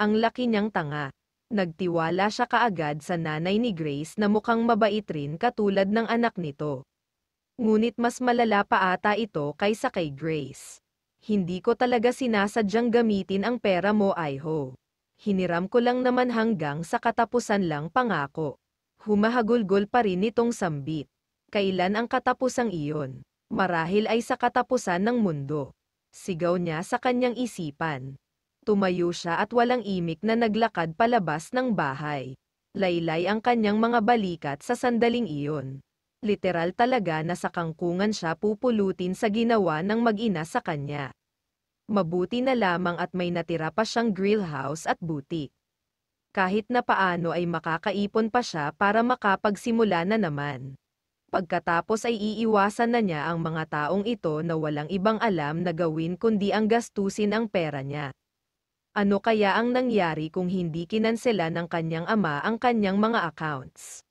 Ang laki niyang tanga. Nagtiwala siya kaagad sa nanay ni Grace na mukhang mabait rin katulad ng anak nito. Ngunit mas malala pa ata ito kaysa kay Grace. Hindi ko talaga sinasadyang gamitin ang pera mo, Iho hiniram ko lang naman hanggang sa katapusan lang pangako. Humahagulgol pa rin itong sambit. Kailan ang katapusang iyon? Marahil ay sa katapusan ng mundo. Sigaw niya sa kanyang isipan. Tumayo siya at walang imik na naglakad palabas ng bahay. Laylay ang kanyang mga balikat sa sandaling iyon. Literal talaga na sa kangkungan siya pupulutin sa ginawa ng mag-ina sa kanya mabuti na lamang at may natira pa siyang grill house at boutique. Kahit na paano ay makakaipon pa siya para makapagsimula na naman. Pagkatapos ay iiwasan na niya ang mga taong ito na walang ibang alam na gawin kundi ang gastusin ang pera niya. Ano kaya ang nangyari kung hindi kinansela ng kanyang ama ang kanyang mga accounts?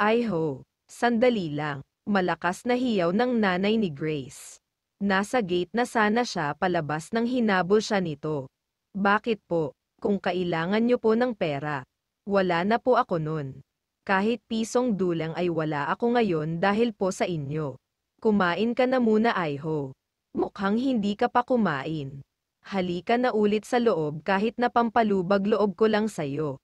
Ay ho, sandali lang, malakas na hiyaw ng nanay ni Grace. Nasa gate na sana siya palabas nang hinabol siya nito. Bakit po? Kung kailangan niyo po ng pera. Wala na po ako nun. Kahit pisong dulang ay wala ako ngayon dahil po sa inyo. Kumain ka na muna Iho. Mukhang hindi ka pa kumain. Halika na ulit sa loob kahit na pampalubag loob ko lang sayo.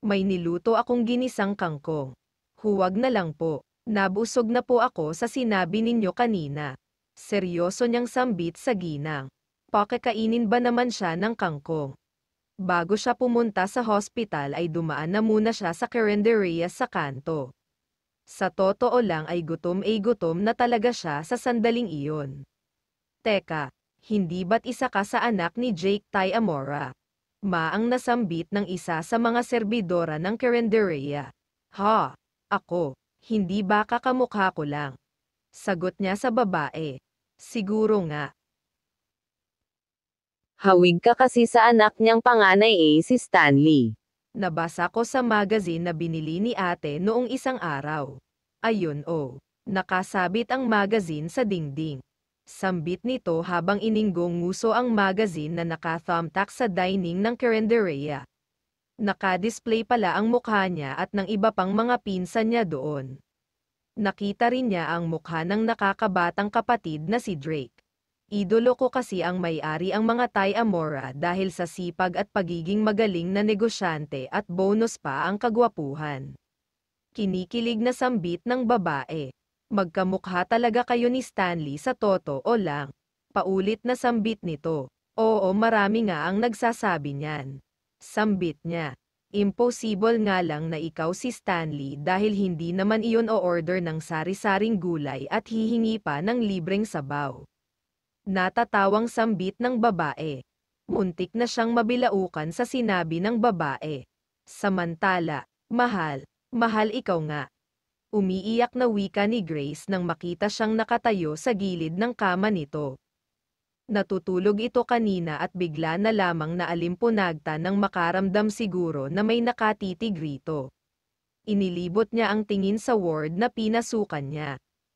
May niluto akong ginisang kangkong. Huwag na lang po, nabusog na po ako sa sinabi ninyo kanina. Seryoso niyang sambit sa ginang. Pakakainin ba naman siya ng kangkong? Bago siya pumunta sa hospital ay dumaan na muna siya sa carinderia sa kanto. Sa totoo lang ay gutom ay gutom na talaga siya sa sandaling iyon. Teka, hindi ba't isa ka sa anak ni Jake Tay Amora? Maang nasambit ng isa sa mga serbidora ng carinderia. Ha, ako, hindi ba kakamukha ko lang? Sagot niya sa babae. Siguro nga. Hawig ka kasi sa anak niyang panganay eh si Stanley. Nabasa ko sa magazine na binili ni ate noong isang araw. Ayun oh, nakasabit ang magazine sa dingding. Sambit nito habang ininggong nguso ang magazine na naka-thumbtack sa dining ng Kerenderia. Nakadisplay pala ang mukha niya at ng iba pang mga pinsan niya doon nakita rin niya ang mukha ng nakakabatang kapatid na si Drake. Idolo ko kasi ang may-ari ang mga Thai Amora dahil sa sipag at pagiging magaling na negosyante at bonus pa ang kagwapuhan. Kinikilig na sambit ng babae. Magkamukha talaga kayo ni Stanley sa toto o lang. Paulit na sambit nito. Oo marami nga ang nagsasabi niyan. Sambit niya. Imposible nga lang na ikaw si Stanley dahil hindi naman iyon o-order ng sari-saring gulay at hihingi pa ng libreng sabaw. Natatawang sambit ng babae. Muntik na siyang mabilaukan sa sinabi ng babae. Samantala, mahal, mahal ikaw nga. Umiiyak na wika ni Grace nang makita siyang nakatayo sa gilid ng kama nito. Natutulog ito kanina at bigla na lamang naalimpunagta nang makaramdam siguro na may nakatitig rito. Inilibot niya ang tingin sa ward na pinasukan niya.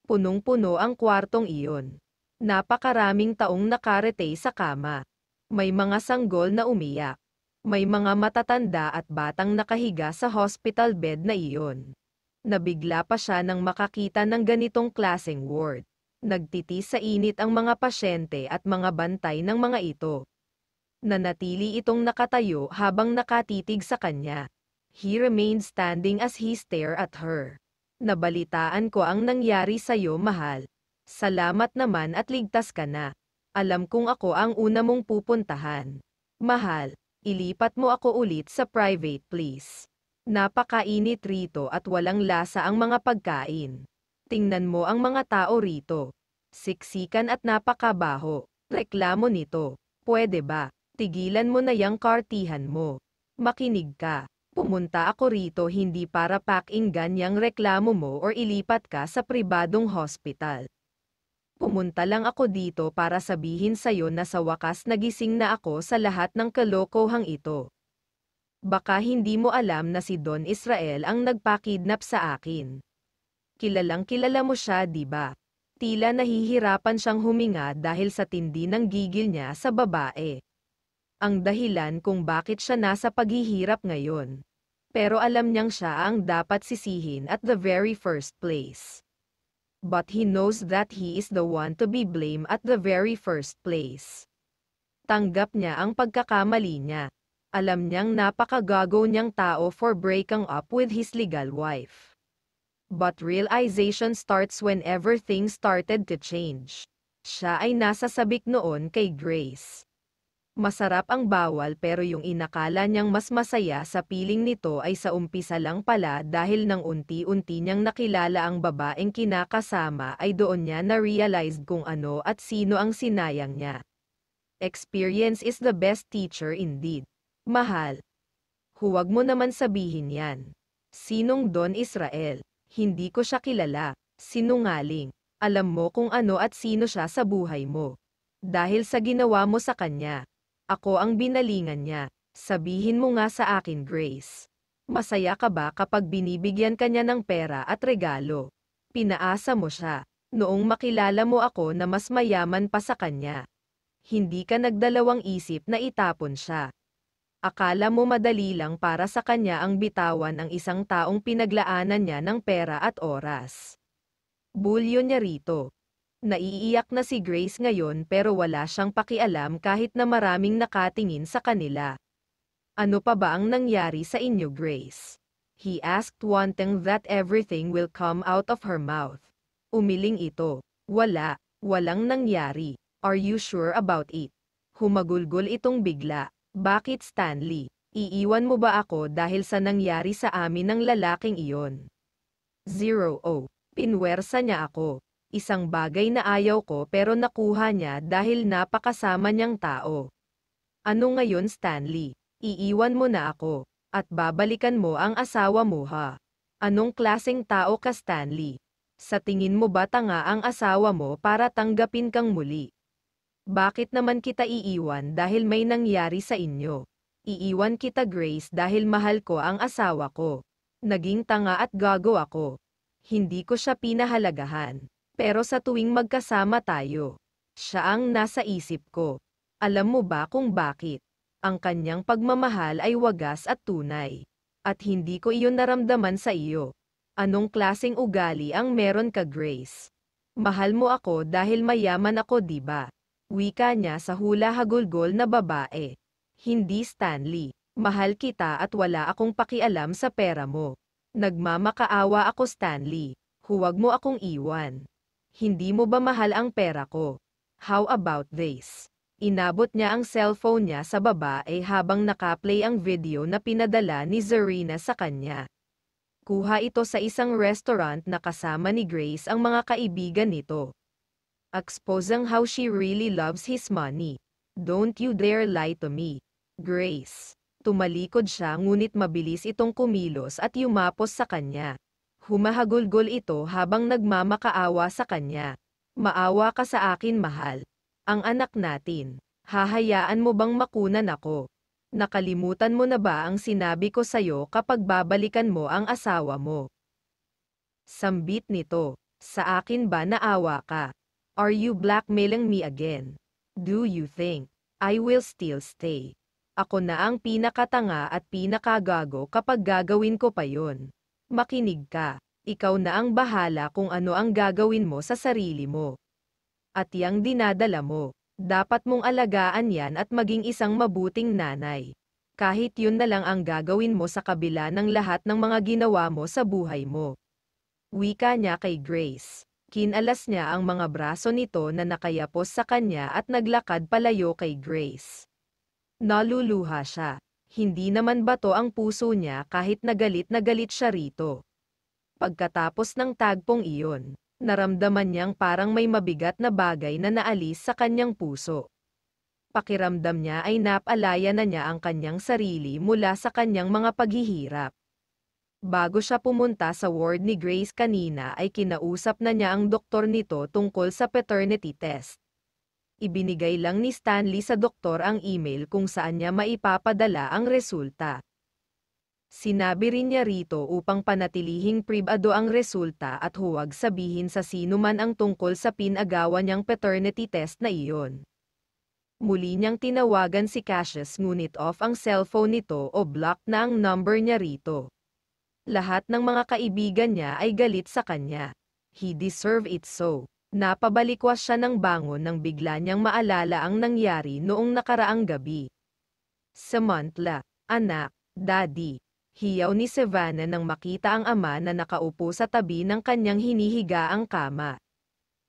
Punong-puno ang kwartong iyon. Napakaraming taong nakarete sa kama. May mga sanggol na umiyak. May mga matatanda at batang nakahiga sa hospital bed na iyon. Nabigla pa siya nang makakita ng ganitong klaseng ward nagtitis sa init ang mga pasyente at mga bantay ng mga ito. Nanatili itong nakatayo habang nakatitig sa kanya. He remained standing as he stared at her. Nabalitaan ko ang nangyari sa'yo mahal. Salamat naman at ligtas ka na. Alam kong ako ang una mong pupuntahan. Mahal, ilipat mo ako ulit sa private please. Napakainit rito at walang lasa ang mga pagkain. Tingnan mo ang mga tao rito. Siksikan at napakabaho. Reklamo nito. Pwede ba? Tigilan mo na yang kartihan mo. Makinig ka. Pumunta ako rito hindi para pakinggan yang reklamo mo or ilipat ka sa pribadong hospital. Pumunta lang ako dito para sabihin sa'yo na sa wakas nagising na ako sa lahat ng kalokohang ito. Baka hindi mo alam na si Don Israel ang nagpakidnap sa akin kilalang kilala mo siya di ba? Tila nahihirapan siyang huminga dahil sa tindi ng gigil niya sa babae. Ang dahilan kung bakit siya nasa paghihirap ngayon. Pero alam niyang siya ang dapat sisihin at the very first place. But he knows that he is the one to be blamed at the very first place. Tanggap niya ang pagkakamali niya. Alam niyang napakagago niyang tao for breaking up with his legal wife. But realization starts when everything started to change. Siya ay nasa sabik noon kay Grace. Masarap ang bawal pero yung inakala niyang mas masaya sa piling nito ay sa umpisa lang pala dahil nang unti-unti niyang nakilala ang babaeng kinakasama ay doon niya na realized kung ano at sino ang sinayang niya. Experience is the best teacher indeed. Mahal. Huwag mo naman sabihin yan. Sinong Don Israel? Hindi ko siya kilala, sinungaling. Alam mo kung ano at sino siya sa buhay mo. Dahil sa ginawa mo sa kanya. Ako ang binalingan niya. Sabihin mo nga sa akin Grace. Masaya ka ba kapag binibigyan ka niya ng pera at regalo? Pinaasa mo siya, noong makilala mo ako na mas mayaman pa sa kanya. Hindi ka nagdalawang isip na itapon siya. Akala mo madali lang para sa kanya ang bitawan ang isang taong pinaglaanan niya ng pera at oras. Bulyo niya rito. Naiiyak na si Grace ngayon pero wala siyang pakialam kahit na maraming nakatingin sa kanila. Ano pa ba ang nangyari sa inyo Grace? He asked wanting that everything will come out of her mouth. Umiling ito. Wala, walang nangyari. Are you sure about it? Humagulgol itong bigla. Bakit Stanley? Iiwan mo ba ako dahil sa nangyari sa amin ng lalaking iyon? Zero 0 Pinwersa niya ako. Isang bagay na ayaw ko pero nakuha niya dahil napakasama niyang tao. Ano ngayon Stanley? Iiwan mo na ako. At babalikan mo ang asawa mo ha. Anong klaseng tao ka Stanley? Sa tingin mo ba tanga ang asawa mo para tanggapin kang muli? Bakit naman kita iiwan dahil may nangyari sa inyo? Iiwan kita Grace dahil mahal ko ang asawa ko. Naging tanga at gago ako. Hindi ko siya pinahalagahan. Pero sa tuwing magkasama tayo, siya ang nasa isip ko. Alam mo ba kung bakit? Ang kanyang pagmamahal ay wagas at tunay. At hindi ko iyon naramdaman sa iyo. Anong klasing ugali ang meron ka Grace? Mahal mo ako dahil mayaman ako, 'di ba? Wika niya sa hula hagulgol na babae. Hindi Stanley. Mahal kita at wala akong pakialam sa pera mo. Nagmamakaawa ako Stanley. Huwag mo akong iwan. Hindi mo ba mahal ang pera ko? How about this? Inabot niya ang cellphone niya sa babae habang nakaplay ang video na pinadala ni Zarina sa kanya. Kuha ito sa isang restaurant na kasama ni Grace ang mga kaibigan nito exposing how she really loves his money. Don't you dare lie to me. Grace. Tumalikod siya ngunit mabilis itong kumilos at yumapos sa kanya. Humahagulgol ito habang nagmamakaawa sa kanya. Maawa ka sa akin mahal. Ang anak natin. Hahayaan mo bang makunan ako? Nakalimutan mo na ba ang sinabi ko sa'yo kapag babalikan mo ang asawa mo? Sambit nito. Sa akin ba naawa ka? Are you blackmailing me again? Do you think I will still stay? Ako na ang pinakatanga at pinakagago kapag gagawin ko pa yon. Makinig ka. Ikaw na ang bahala kung ano ang gagawin mo sa sarili mo. At yang dinadala mo, dapat mong alagaan yan at maging isang mabuting nanay. Kahit yun na lang ang gagawin mo sa kabila ng lahat ng mga ginawa mo sa buhay mo. Wika niya kay Grace. Kinalas niya ang mga braso nito na nakayapos sa kanya at naglakad palayo kay Grace. Naluluha siya. Hindi naman bato ang puso niya kahit nagalit na galit siya rito. Pagkatapos ng tagpong iyon, naramdaman niyang parang may mabigat na bagay na naalis sa kanyang puso. Pakiramdam niya ay napalaya na niya ang kanyang sarili mula sa kanyang mga paghihirap. Bago siya pumunta sa ward ni Grace kanina ay kinausap na niya ang doktor nito tungkol sa paternity test. Ibinigay lang ni Stanley sa doktor ang email kung saan niya maipapadala ang resulta. Sinabi rin niya rito upang panatilihing pribado ang resulta at huwag sabihin sa sino man ang tungkol sa pinagawa niyang paternity test na iyon. Muli niyang tinawagan si Cassius ngunit off ang cellphone nito o block na ang number niya rito. Lahat ng mga kaibigan niya ay galit sa kanya. He deserve it so. Napabalikwas siya ng bangon nang bigla niyang maalala ang nangyari noong nakaraang gabi. Samantla, anak, daddy. Hiyaw ni Savannah nang makita ang ama na nakaupo sa tabi ng kanyang hinihiga ang kama.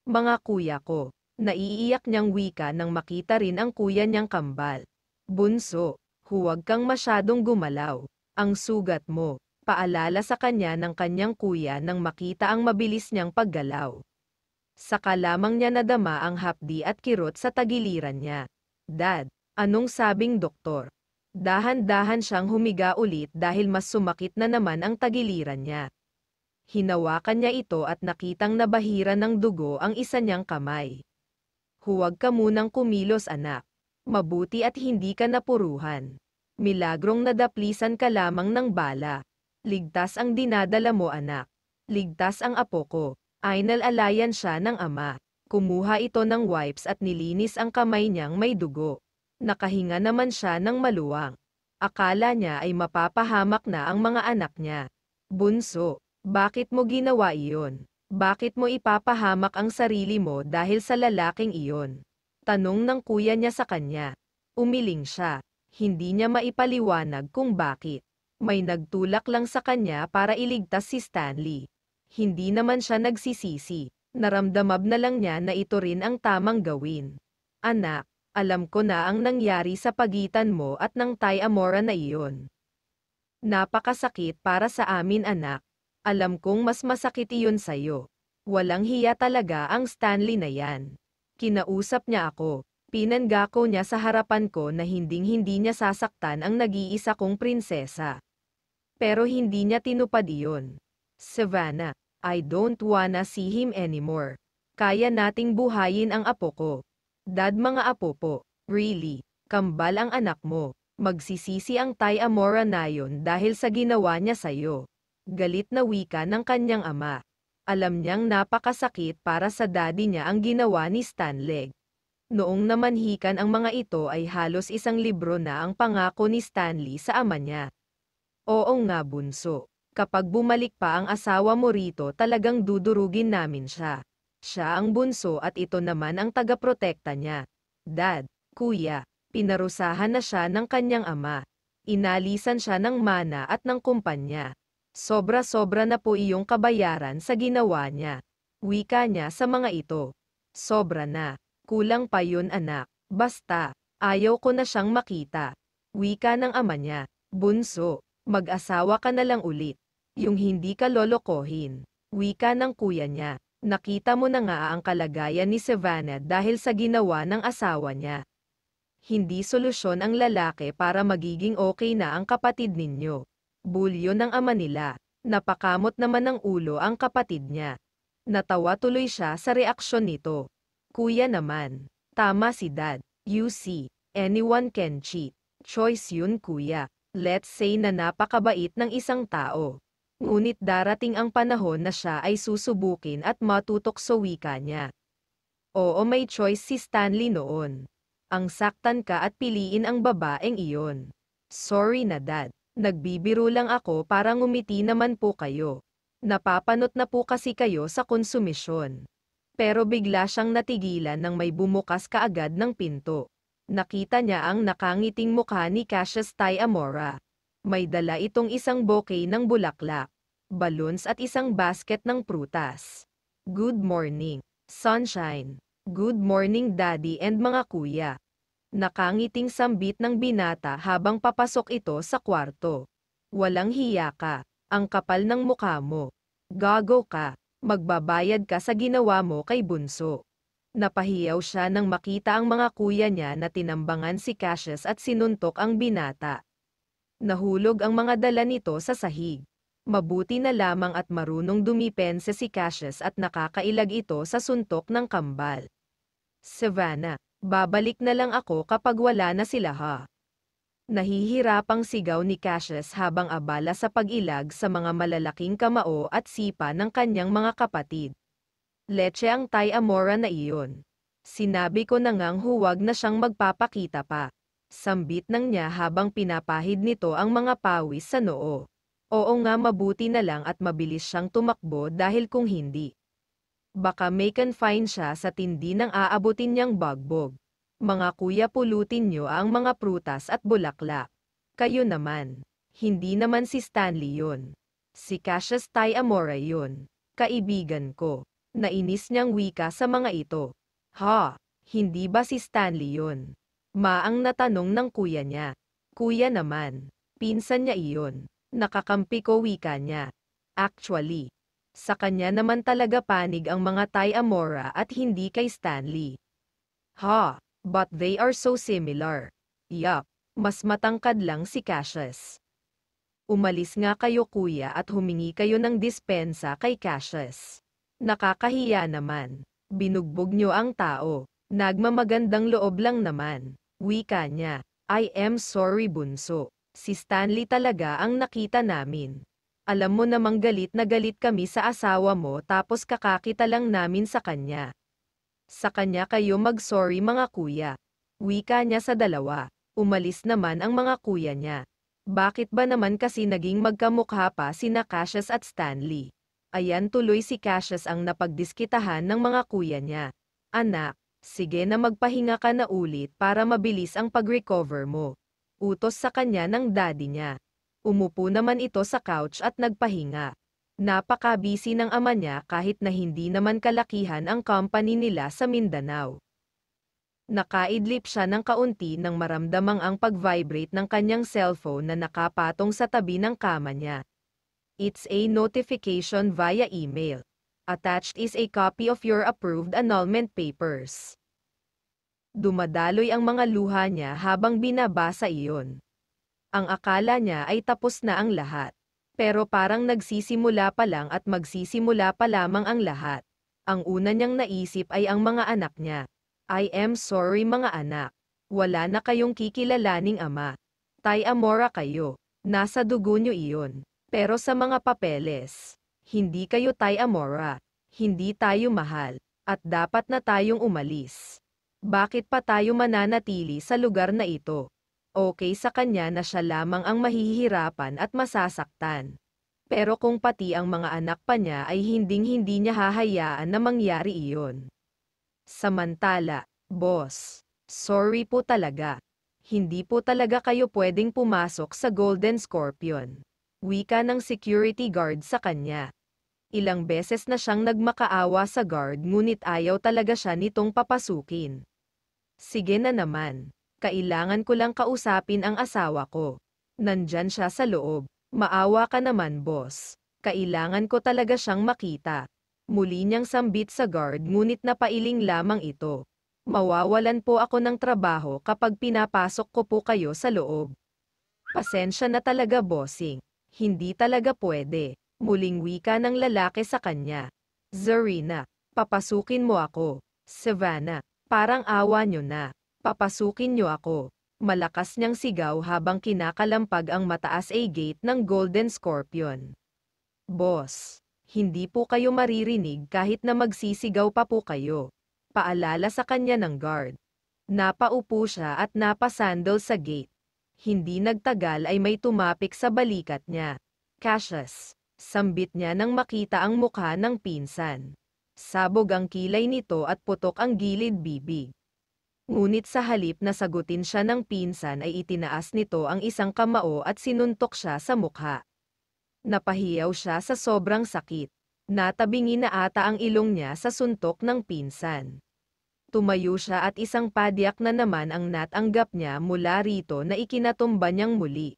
Mga kuya ko, naiiyak niyang wika nang makita rin ang kuya niyang kambal. Bunso, huwag kang masyadong gumalaw. Ang sugat mo, paalala sa kanya ng kanyang kuya nang makita ang mabilis niyang paggalaw. Saka lamang niya nadama ang hapdi at kirot sa tagiliran niya. Dad, anong sabing doktor? Dahan-dahan siyang humiga ulit dahil mas sumakit na naman ang tagiliran niya. Hinawakan niya ito at nakitang nabahira ng dugo ang isa niyang kamay. Huwag ka munang kumilos anak. Mabuti at hindi ka napuruhan. Milagrong nadaplisan ka lamang ng bala. Ligtas ang dinadala mo anak. Ligtas ang apo ko. Ay nalalayan siya ng ama. Kumuha ito ng wipes at nilinis ang kamay niyang may dugo. Nakahinga naman siya ng maluwang. Akala niya ay mapapahamak na ang mga anak niya. Bunso, bakit mo ginawa iyon? Bakit mo ipapahamak ang sarili mo dahil sa lalaking iyon? Tanong ng kuya niya sa kanya. Umiling siya. Hindi niya maipaliwanag kung bakit may nagtulak lang sa kanya para iligtas si Stanley. Hindi naman siya nagsisisi, naramdamab na lang niya na ito rin ang tamang gawin. Anak, alam ko na ang nangyari sa pagitan mo at ng Tay Amora na iyon. Napakasakit para sa amin anak. Alam kong mas masakit iyon sa'yo. Walang hiya talaga ang Stanley na yan. Kinausap niya ako, pinanggako niya sa harapan ko na hinding-hindi niya sasaktan ang nag-iisa kong prinsesa pero hindi niya tinupad iyon. Savannah, I don't wanna see him anymore. Kaya nating buhayin ang apo ko. Dad mga apo po, really, kambal ang anak mo. Magsisisi ang Tay Amora na yon dahil sa ginawa niya sa'yo. Galit na wika ng kanyang ama. Alam niyang napakasakit para sa daddy niya ang ginawa ni Stanley. Noong namanhikan ang mga ito ay halos isang libro na ang pangako ni Stanley sa ama niya. Oo nga bunso. Kapag bumalik pa ang asawa mo rito talagang dudurugin namin siya. Siya ang bunso at ito naman ang taga-protekta niya. Dad, kuya, pinarusahan na siya ng kanyang ama. Inalisan siya ng mana at ng kumpanya. Sobra-sobra na po iyong kabayaran sa ginawa niya. Wika niya sa mga ito. Sobra na. Kulang pa yun anak. Basta, ayaw ko na siyang makita. Wika ng ama niya. Bunso, Mag-asawa ka na lang ulit. Yung hindi ka lolokohin. Wika ng kuya niya. Nakita mo na nga ang kalagayan ni Savannah dahil sa ginawa ng asawa niya. Hindi solusyon ang lalaki para magiging okay na ang kapatid ninyo. Bulyo ng ama nila. Napakamot naman ng ulo ang kapatid niya. Natawa tuloy siya sa reaksyon nito. Kuya naman. Tama si dad. You see, anyone can cheat. Choice yun kuya. Let's say na napakabait ng isang tao. Ngunit darating ang panahon na siya ay susubukin at matutok sa wika niya. Oo may choice si Stanley noon. Ang saktan ka at piliin ang babaeng iyon. Sorry na dad. Nagbibiro lang ako para ngumiti naman po kayo. Napapanot na po kasi kayo sa konsumisyon. Pero bigla siyang natigilan nang may bumukas kaagad ng pinto nakita niya ang nakangiting mukha ni Cassius Tai Amora. May dala itong isang bouquet ng bulaklak, balloons at isang basket ng prutas. Good morning, sunshine. Good morning daddy and mga kuya. Nakangiting sambit ng binata habang papasok ito sa kwarto. Walang hiya ka, ang kapal ng mukha mo. Gago ka, magbabayad ka sa ginawa mo kay bunso. Napahiyaw siya nang makita ang mga kuya niya na tinambangan si Cassius at sinuntok ang binata. Nahulog ang mga dala nito sa sahig. Mabuti na lamang at marunong dumipense si Cassius at nakakailag ito sa suntok ng kambal. Savannah, babalik na lang ako kapag wala na sila ha. Nahihirapang sigaw ni Cassius habang abala sa pag-ilag sa mga malalaking kamao at sipa ng kanyang mga kapatid. Leche ang Tay Amora na iyon. Sinabi ko na ngang huwag na siyang magpapakita pa. Sambit nang niya habang pinapahid nito ang mga pawis sa noo. Oo nga mabuti na lang at mabilis siyang tumakbo dahil kung hindi. Baka may confine siya sa tindi ng aabutin niyang bagbog. Mga kuya pulutin niyo ang mga prutas at bulaklak. Kayo naman. Hindi naman si Stanley yon. Si Cassius Tay Amora yon. Kaibigan ko. Nainis niyang wika sa mga ito. Ha, hindi ba si Stanley yun? Maang natanong ng kuya niya. Kuya naman, pinsan niya iyon. Nakakampi ko wika niya. Actually, sa kanya naman talaga panig ang mga Tay Amora at hindi kay Stanley. Ha, but they are so similar. Yup, mas matangkad lang si Cassius. Umalis nga kayo kuya at humingi kayo ng dispensa kay Cassius. Nakakahiya naman. Binugbog nyo ang tao. Nagmamagandang loob lang naman. Wika niya. I am sorry bunso. Si Stanley talaga ang nakita namin. Alam mo namang galit na galit kami sa asawa mo tapos kakakita lang namin sa kanya. Sa kanya kayo mag-sorry mga kuya. Wika niya sa dalawa. Umalis naman ang mga kuya niya. Bakit ba naman kasi naging magkamukha pa sina Cassius at Stanley? Ayan tuloy si Cassius ang napagdiskitahan ng mga kuya niya. Anak, sige na magpahinga ka na ulit para mabilis ang pag-recover mo. Utos sa kanya ng daddy niya. Umupo naman ito sa couch at nagpahinga. Napakabisi ng ama niya kahit na hindi naman kalakihan ang company nila sa Mindanao. Nakaidlip siya ng kaunti nang maramdamang ang pag-vibrate ng kanyang cellphone na nakapatong sa tabi ng kama niya. It's a notification via email. Attached is a copy of your approved annulment papers. Dumadaloy ang mga luha niya habang binabasa iyon. Ang akala niya ay tapos na ang lahat. Pero parang nagsisimula pa lang at magsisimula pa lamang ang lahat. Ang una niyang naisip ay ang mga anak niya. I am sorry mga anak. Wala na kayong kikilalaning ama. Tay Amora kayo. Nasa dugo niyo iyon. Pero sa mga papeles, hindi kayo tay amora, hindi tayo mahal, at dapat na tayong umalis. Bakit pa tayo mananatili sa lugar na ito? Okay sa kanya na siya lamang ang mahihirapan at masasaktan. Pero kung pati ang mga anak pa niya ay hinding-hindi niya hahayaan na mangyari iyon. Samantala, boss, sorry po talaga. Hindi po talaga kayo pwedeng pumasok sa Golden Scorpion wika ng security guard sa kanya. Ilang beses na siyang nagmakaawa sa guard ngunit ayaw talaga siya nitong papasukin. Sige na naman, kailangan ko lang kausapin ang asawa ko. Nandyan siya sa loob, maawa ka naman boss. Kailangan ko talaga siyang makita. Muli niyang sambit sa guard ngunit napailing lamang ito. Mawawalan po ako ng trabaho kapag pinapasok ko po kayo sa loob. Pasensya na talaga bossing. Hindi talaga pwede. Muling wika ng lalaki sa kanya. Zarina, papasukin mo ako. Savannah, parang awa nyo na. Papasukin nyo ako. Malakas niyang sigaw habang kinakalampag ang mataas ay gate ng Golden Scorpion. Boss, hindi po kayo maririnig kahit na magsisigaw pa po kayo. Paalala sa kanya ng guard. Napaupo siya at napasandal sa gate. Hindi nagtagal ay may tumapik sa balikat niya. Cassius. Sambit niya nang makita ang mukha ng pinsan. Sabog ang kilay nito at putok ang gilid bibi. Ngunit sa halip na sagutin siya ng pinsan ay itinaas nito ang isang kamao at sinuntok siya sa mukha. Napahiyaw siya sa sobrang sakit. Natabingi na ata ang ilong niya sa suntok ng pinsan tumayo siya at isang padyak na naman ang natanggap niya mula rito na ikinatumba niyang muli.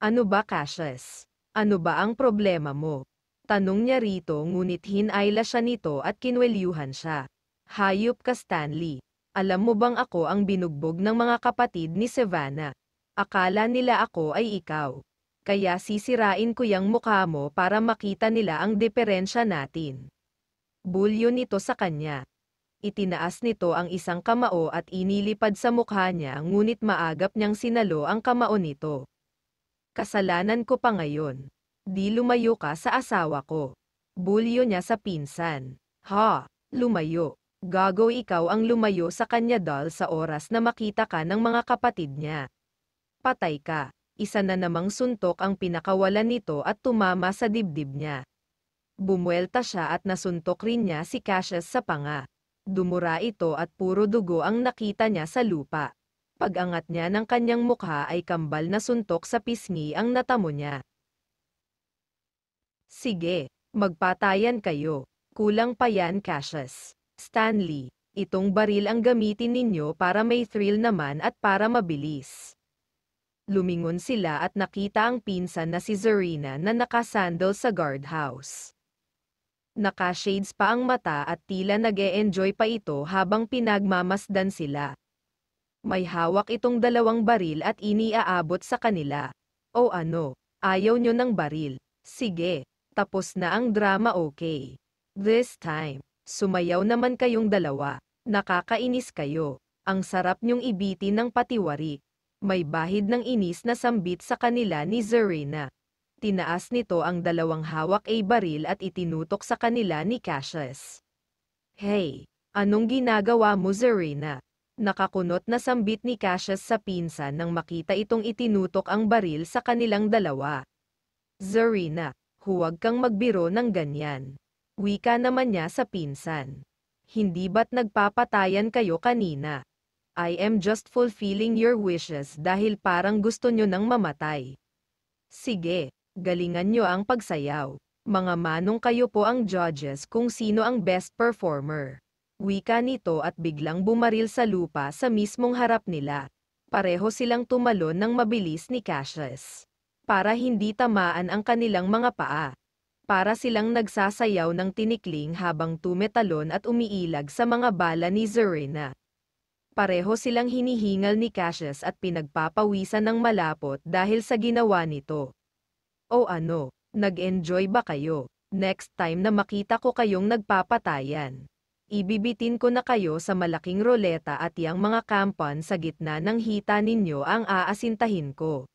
Ano ba Cassius? Ano ba ang problema mo? Tanong niya rito ngunit hinayla siya nito at kinwelyuhan siya. Hayop ka Stanley. Alam mo bang ako ang binugbog ng mga kapatid ni Savannah? Akala nila ako ay ikaw. Kaya sisirain ko yang mukha mo para makita nila ang diferensya natin. Bulyo nito sa kanya. Itinaas nito ang isang kamao at inilipad sa mukha niya ngunit maagap niyang sinalo ang kamao nito. Kasalanan ko pa ngayon. Di lumayo ka sa asawa ko. Bulyo niya sa pinsan. Ha! Lumayo. Gago ikaw ang lumayo sa kanya dal sa oras na makita ka ng mga kapatid niya. Patay ka. Isa na namang suntok ang pinakawalan nito at tumama sa dibdib niya. Bumuelta siya at nasuntok rin niya si Cassius sa panga. Dumura ito at puro dugo ang nakita niya sa lupa. Pagangat niya ng kanyang mukha ay kambal na suntok sa pisngi ang natamo niya. Sige, magpatayan kayo. Kulang pa yan Cassius. Stanley, itong baril ang gamitin ninyo para may thrill naman at para mabilis. Lumingon sila at nakita ang pinsan na si Zarina na nakasandal sa guardhouse. Naka-shades pa ang mata at tila nag e enjoy pa ito habang pinagmamasdan sila. May hawak itong dalawang baril at iniaabot sa kanila. O ano, ayaw nyo ng baril. Sige, tapos na ang drama okay. This time, sumayaw naman kayong dalawa. Nakakainis kayo. Ang sarap nyong ibiti ng patiwari. May bahid ng inis na sambit sa kanila ni Zarina tinaas nito ang dalawang hawak ay baril at itinutok sa kanila ni Cassius. Hey! Anong ginagawa mo Zarina? Nakakunot na sambit ni Cassius sa pinsan nang makita itong itinutok ang baril sa kanilang dalawa. Zarina, huwag kang magbiro ng ganyan. Wika naman niya sa pinsan. Hindi ba't nagpapatayan kayo kanina? I am just fulfilling your wishes dahil parang gusto nyo nang mamatay. Sige, galingan nyo ang pagsayaw. Mga manong kayo po ang judges kung sino ang best performer. Wika nito at biglang bumaril sa lupa sa mismong harap nila. Pareho silang tumalon ng mabilis ni Cassius. Para hindi tamaan ang kanilang mga paa. Para silang nagsasayaw ng tinikling habang tumetalon at umiilag sa mga bala ni Zerina. Pareho silang hinihingal ni Cassius at pinagpapawisan ng malapot dahil sa ginawa nito. O ano, nag-enjoy ba kayo? Next time na makita ko kayong nagpapatayan. Ibibitin ko na kayo sa malaking ruleta at yang mga kampan sa gitna ng hita ninyo ang aasintahin ko.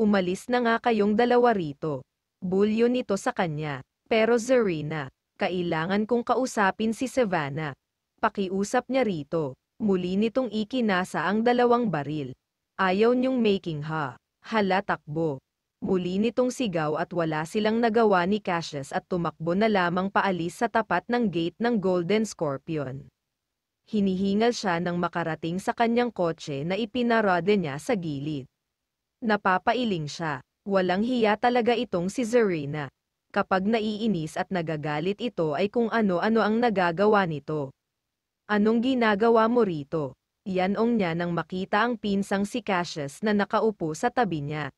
Umalis na nga kayong dalawa rito. Bulyo nito sa kanya. Pero Zarina, kailangan kong kausapin si Savannah. Pakiusap niya rito. Muli nitong ikinasa ang dalawang baril. Ayaw niyong making ha. Hala takbo muli nitong sigaw at wala silang nagawa ni Cassius at tumakbo na lamang paalis sa tapat ng gate ng Golden Scorpion. Hinihingal siya nang makarating sa kanyang kotse na ipinarode niya sa gilid. Napapailing siya. Walang hiya talaga itong si Zarina. Kapag naiinis at nagagalit ito ay kung ano-ano ang nagagawa nito. Anong ginagawa mo rito? Yanong niya nang makita ang pinsang si Cassius na nakaupo sa tabi niya.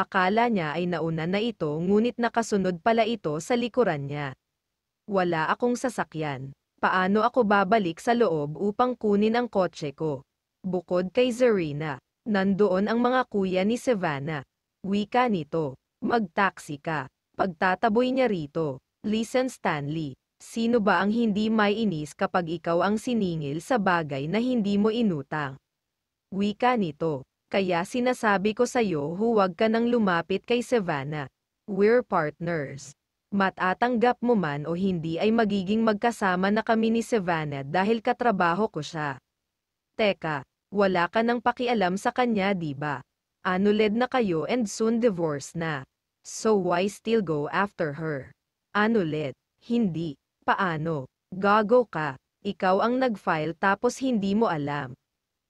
Akala niya ay nauna na ito ngunit nakasunod pala ito sa likuran niya. Wala akong sasakyan. Paano ako babalik sa loob upang kunin ang kotse ko? Bukod kay Zarina, nandoon ang mga kuya ni Savannah. Wika nito, magtaksi ka. Pagtataboy niya rito, listen Stanley. Sino ba ang hindi maiinis kapag ikaw ang siningil sa bagay na hindi mo inutang? Wika nito, kaya sinasabi ko sa iyo huwag ka nang lumapit kay Savannah. We're partners. Matatanggap mo man o hindi ay magiging magkasama na kami ni Savannah dahil katrabaho ko siya. Teka, wala ka nang pakialam sa kanya diba? Anuled na kayo and soon divorce na. So why still go after her? Anuled, hindi, paano, gago ka, ikaw ang nag-file tapos hindi mo alam.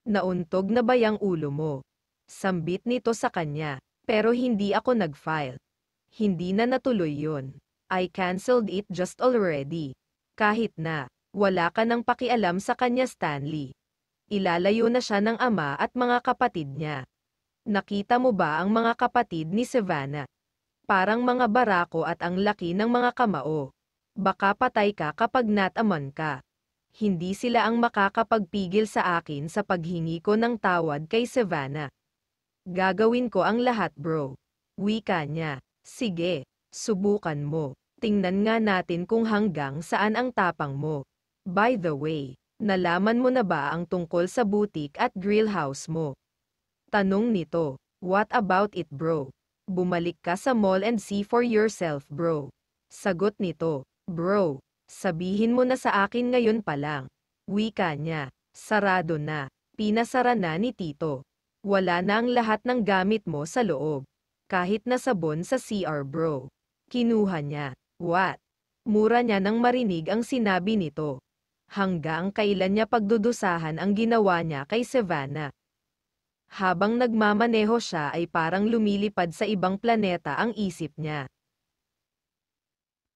Nauntog na ba yung ulo mo? Sambit nito sa kanya, pero hindi ako nag-file. Hindi na natuloy yon. I cancelled it just already. Kahit na, wala ka nang pakialam sa kanya Stanley. Ilalayo na siya ng ama at mga kapatid niya. Nakita mo ba ang mga kapatid ni Savannah? Parang mga barako at ang laki ng mga kamao. Baka patay ka kapag nataman ka. Hindi sila ang makakapagpigil sa akin sa paghingi ko ng tawad kay Savannah. Gagawin ko ang lahat bro. Wika niya. Sige, subukan mo. Tingnan nga natin kung hanggang saan ang tapang mo. By the way, nalaman mo na ba ang tungkol sa boutique at grill house mo? Tanong nito, what about it bro? Bumalik ka sa mall and see for yourself bro. Sagot nito, bro, sabihin mo na sa akin ngayon pa lang. Wika niya, sarado na, pinasara na ni Tito. Wala na ang lahat ng gamit mo sa loob. Kahit na sabon sa CR bro. Kinuha niya. What? Mura niya nang marinig ang sinabi nito. Hanggang kailan niya pagdudusahan ang ginawa niya kay Savannah. Habang nagmamaneho siya ay parang lumilipad sa ibang planeta ang isip niya.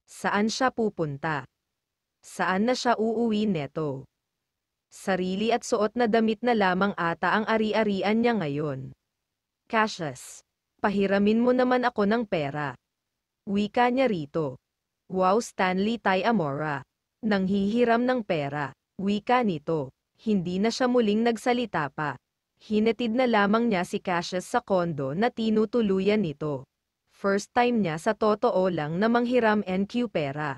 Saan siya pupunta? Saan na siya uuwi neto? sarili at suot na damit na lamang ata ang ari-arian niya ngayon. Cassius, pahiramin mo naman ako ng pera. Wika niya rito. Wow Stanley Tay Amora. Nang hihiram ng pera, wika nito. Hindi na siya muling nagsalita pa. Hinatid na lamang niya si Cassius sa kondo na tinutuluyan nito. First time niya sa totoo lang na manghiram NQ pera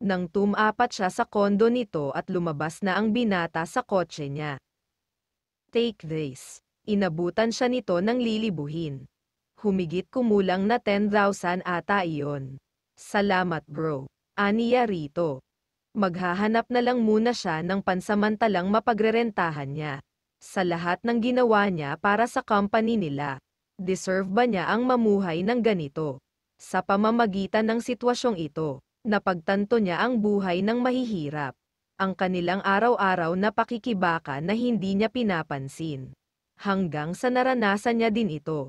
nang tumapat siya sa kondo nito at lumabas na ang binata sa kotse niya. Take this. Inabutan siya nito ng lilibuhin. Humigit kumulang na 10,000 ata iyon. Salamat bro. Aniya rito. Maghahanap na lang muna siya ng pansamantalang mapagrerentahan niya. Sa lahat ng ginawa niya para sa company nila. Deserve ba niya ang mamuhay ng ganito? Sa pamamagitan ng sitwasyong ito. Napagtanto niya ang buhay ng mahihirap. Ang kanilang araw-araw na pakikibaka na hindi niya pinapansin. Hanggang sa naranasan niya din ito.